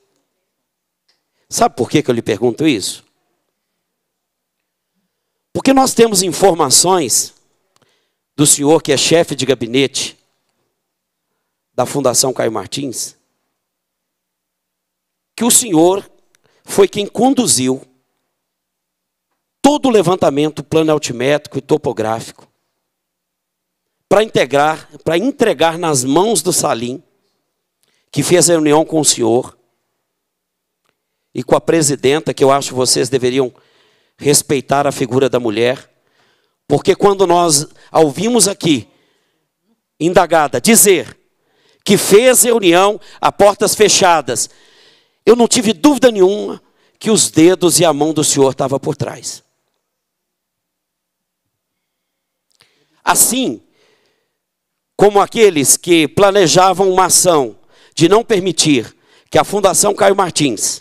Sabe por que, que eu lhe pergunto isso? Porque nós temos informações do senhor que é chefe de gabinete da Fundação Caio Martins, que o Senhor foi quem conduziu todo o levantamento plano altimétrico e topográfico para integrar, para entregar nas mãos do Salim, que fez a reunião com o senhor e com a presidenta, que eu acho que vocês deveriam respeitar a figura da mulher, porque quando nós a ouvimos aqui indagada dizer que fez reunião a portas fechadas, eu não tive dúvida nenhuma que os dedos e a mão do Senhor estavam por trás. Assim como aqueles que planejavam uma ação de não permitir que a Fundação Caio Martins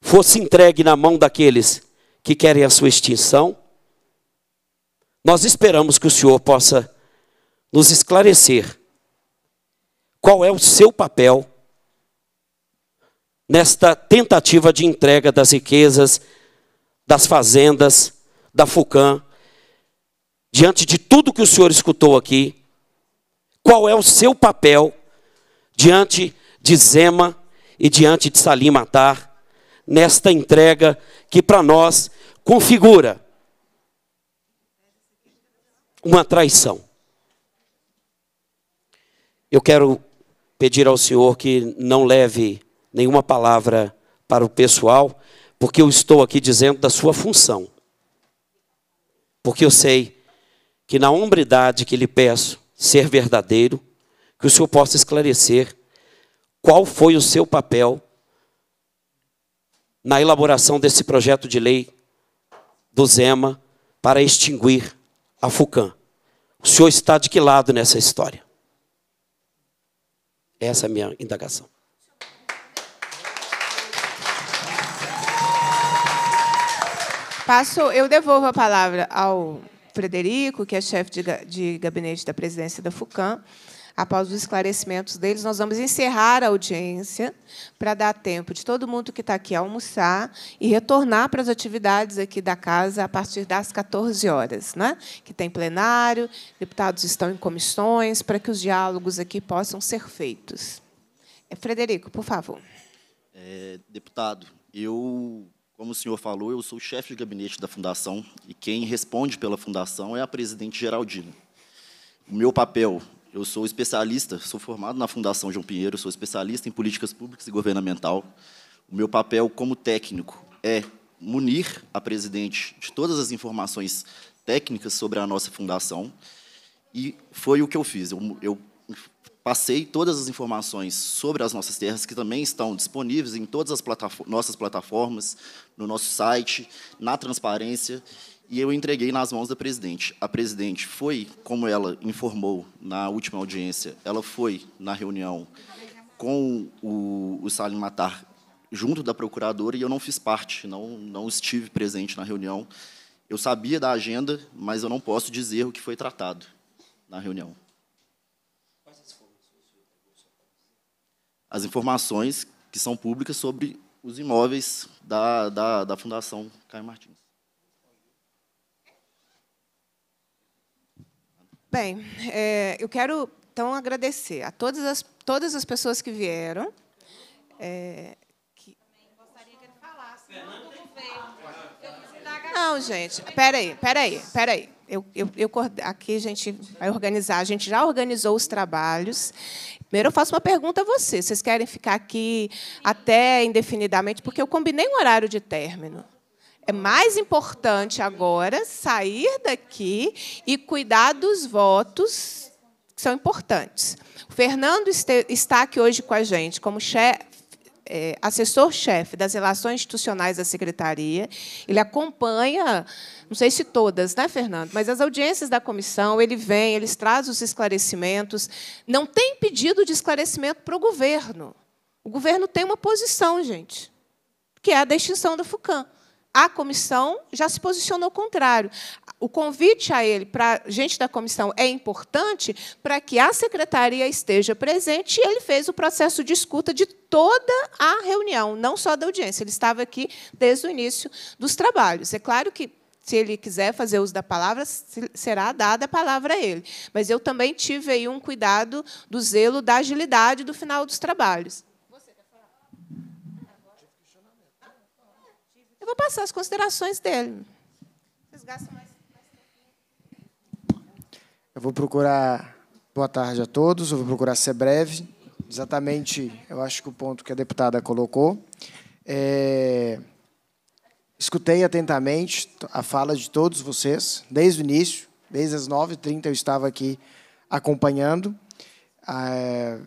fosse entregue na mão daqueles que querem a sua extinção, nós esperamos que o Senhor possa nos esclarecer qual é o seu papel nesta tentativa de entrega das riquezas, das fazendas, da FUCAM. Diante de tudo que o senhor escutou aqui, qual é o seu papel diante de Zema e diante de Salim Matar nesta entrega que para nós configura uma traição. Eu quero pedir ao Senhor que não leve nenhuma palavra para o pessoal, porque eu estou aqui dizendo da sua função. Porque eu sei que na hombridade que lhe peço ser verdadeiro, que o senhor possa esclarecer qual foi o seu papel na elaboração desse projeto de lei do Zema para extinguir a FUCAM. O senhor está de que lado nessa história? Essa é a minha indagação. passo, eu devolvo a palavra ao Frederico, que é chefe de, de gabinete da presidência da FUCAM. Após os esclarecimentos deles, nós vamos encerrar a audiência para dar tempo de todo mundo que está aqui almoçar e retornar para as atividades aqui da casa a partir das 14 horas, né? que tem plenário, deputados estão em comissões, para que os diálogos aqui possam ser feitos. É, Frederico, por favor. É, deputado, eu como o senhor falou, eu sou chefe de gabinete da Fundação e quem responde pela Fundação é a presidente Geraldina. O meu papel, eu sou especialista, sou formado na Fundação João Pinheiro, sou especialista em políticas públicas e governamental. O meu papel como técnico é munir a presidente de todas as informações técnicas sobre a nossa fundação. E foi o que eu fiz. Eu, eu passei todas as informações sobre as nossas terras, que também estão disponíveis em todas as nossas plataformas, no nosso site, na transparência, e eu entreguei nas mãos da presidente. A presidente foi, como ela informou na última audiência, ela foi na reunião com o, o Salim Matar junto da procuradora e eu não fiz parte, não, não estive presente na reunião. Eu sabia da agenda, mas eu não posso dizer o que foi tratado na reunião. as informações que são públicas sobre os imóveis da, da, da Fundação Caio Martins. Bem, é, eu quero então agradecer a todas as, todas as pessoas que vieram. É, que... Gostaria que ele falasse. Não, gente, peraí, peraí, peraí eu, eu, eu, aqui a gente vai organizar, a gente já organizou os trabalhos. Primeiro eu faço uma pergunta a vocês. Vocês querem ficar aqui até indefinidamente? Porque eu combinei um horário de término. É mais importante agora sair daqui e cuidar dos votos que são importantes. O Fernando está aqui hoje com a gente como chefe é, assessor-chefe das relações institucionais da secretaria. Ele acompanha, não sei se todas, né, Fernando, mas as audiências da comissão, ele vem, eles traz os esclarecimentos. Não tem pedido de esclarecimento para o governo. O governo tem uma posição, gente, que é a da extinção do FUCAM a comissão já se posicionou contrário. O convite a ele para gente da comissão é importante para que a secretaria esteja presente e ele fez o processo de escuta de toda a reunião, não só da audiência. Ele estava aqui desde o início dos trabalhos. É claro que se ele quiser fazer uso da palavra, será dada a palavra a ele. Mas eu também tive aí um cuidado do zelo da agilidade do final dos trabalhos. vou passar as considerações dele. Vocês gastam mais, mais Eu vou procurar. Boa tarde a todos. Eu vou procurar ser breve. Exatamente, eu acho que o ponto que a deputada colocou. É... Escutei atentamente a fala de todos vocês, desde o início, desde as 9h30 eu estava aqui acompanhando. É,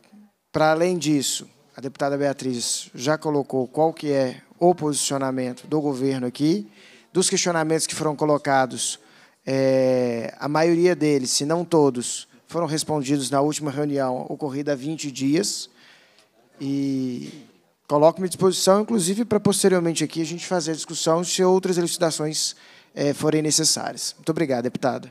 para além disso, a deputada Beatriz já colocou qual que é o posicionamento do governo aqui. Dos questionamentos que foram colocados, é, a maioria deles, se não todos, foram respondidos na última reunião ocorrida há 20 dias. E coloco-me à disposição, inclusive, para posteriormente aqui a gente fazer a discussão se outras elucidações é, forem necessárias. Muito obrigado, deputado.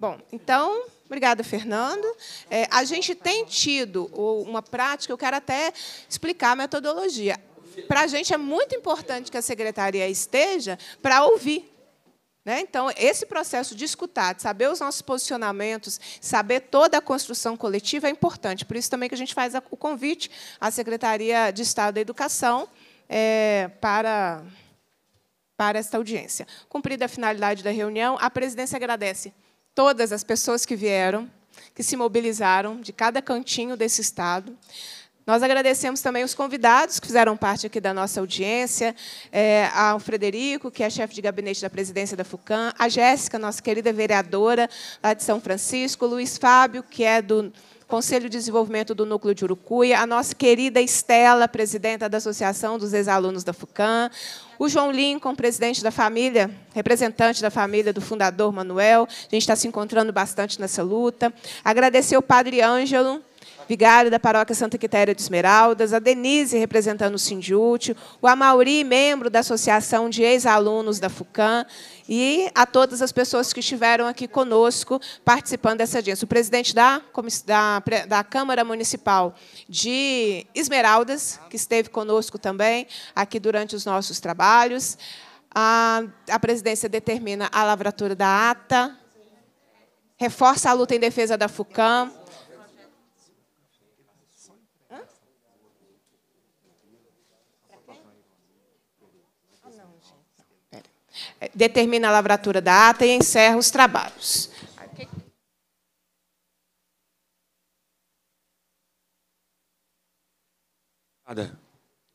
Bom, então, obrigada, Fernando. É, a gente tem tido uma prática, eu quero até explicar a metodologia. Para a gente é muito importante que a secretaria esteja para ouvir. Né? Então, esse processo de escutar, de saber os nossos posicionamentos, saber toda a construção coletiva é importante. Por isso também que a gente faz o convite à Secretaria de Estado da Educação é, para, para esta audiência. Cumprida a finalidade da reunião, a presidência agradece todas as pessoas que vieram, que se mobilizaram de cada cantinho desse estado. Nós agradecemos também os convidados que fizeram parte aqui da nossa audiência, é, ao Frederico, que é chefe de gabinete da presidência da FUCAM, a Jéssica, nossa querida vereadora lá de São Francisco, Luiz Fábio, que é do Conselho de Desenvolvimento do Núcleo de Urucuia, a nossa querida Estela, presidenta da Associação dos Ex-Alunos da FUCAM, o João Lincoln, presidente da família, representante da família do fundador Manuel, a gente está se encontrando bastante nessa luta. Agradecer o padre Ângelo, vigário da Paróquia Santa Quitéria de Esmeraldas, a Denise, representando o Sindiúti, o Amauri, membro da Associação de Ex-Alunos da FUCAM, e a todas as pessoas que estiveram aqui conosco participando dessa audiência. O presidente da, da, da Câmara Municipal de Esmeraldas, que esteve conosco também aqui durante os nossos trabalhos. A, a presidência determina a lavratura da ata, reforça a luta em defesa da FUCAM, determina a lavratura da ata e encerra os trabalhos.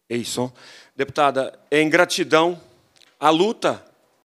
Deputada, Deputada, em gratidão à luta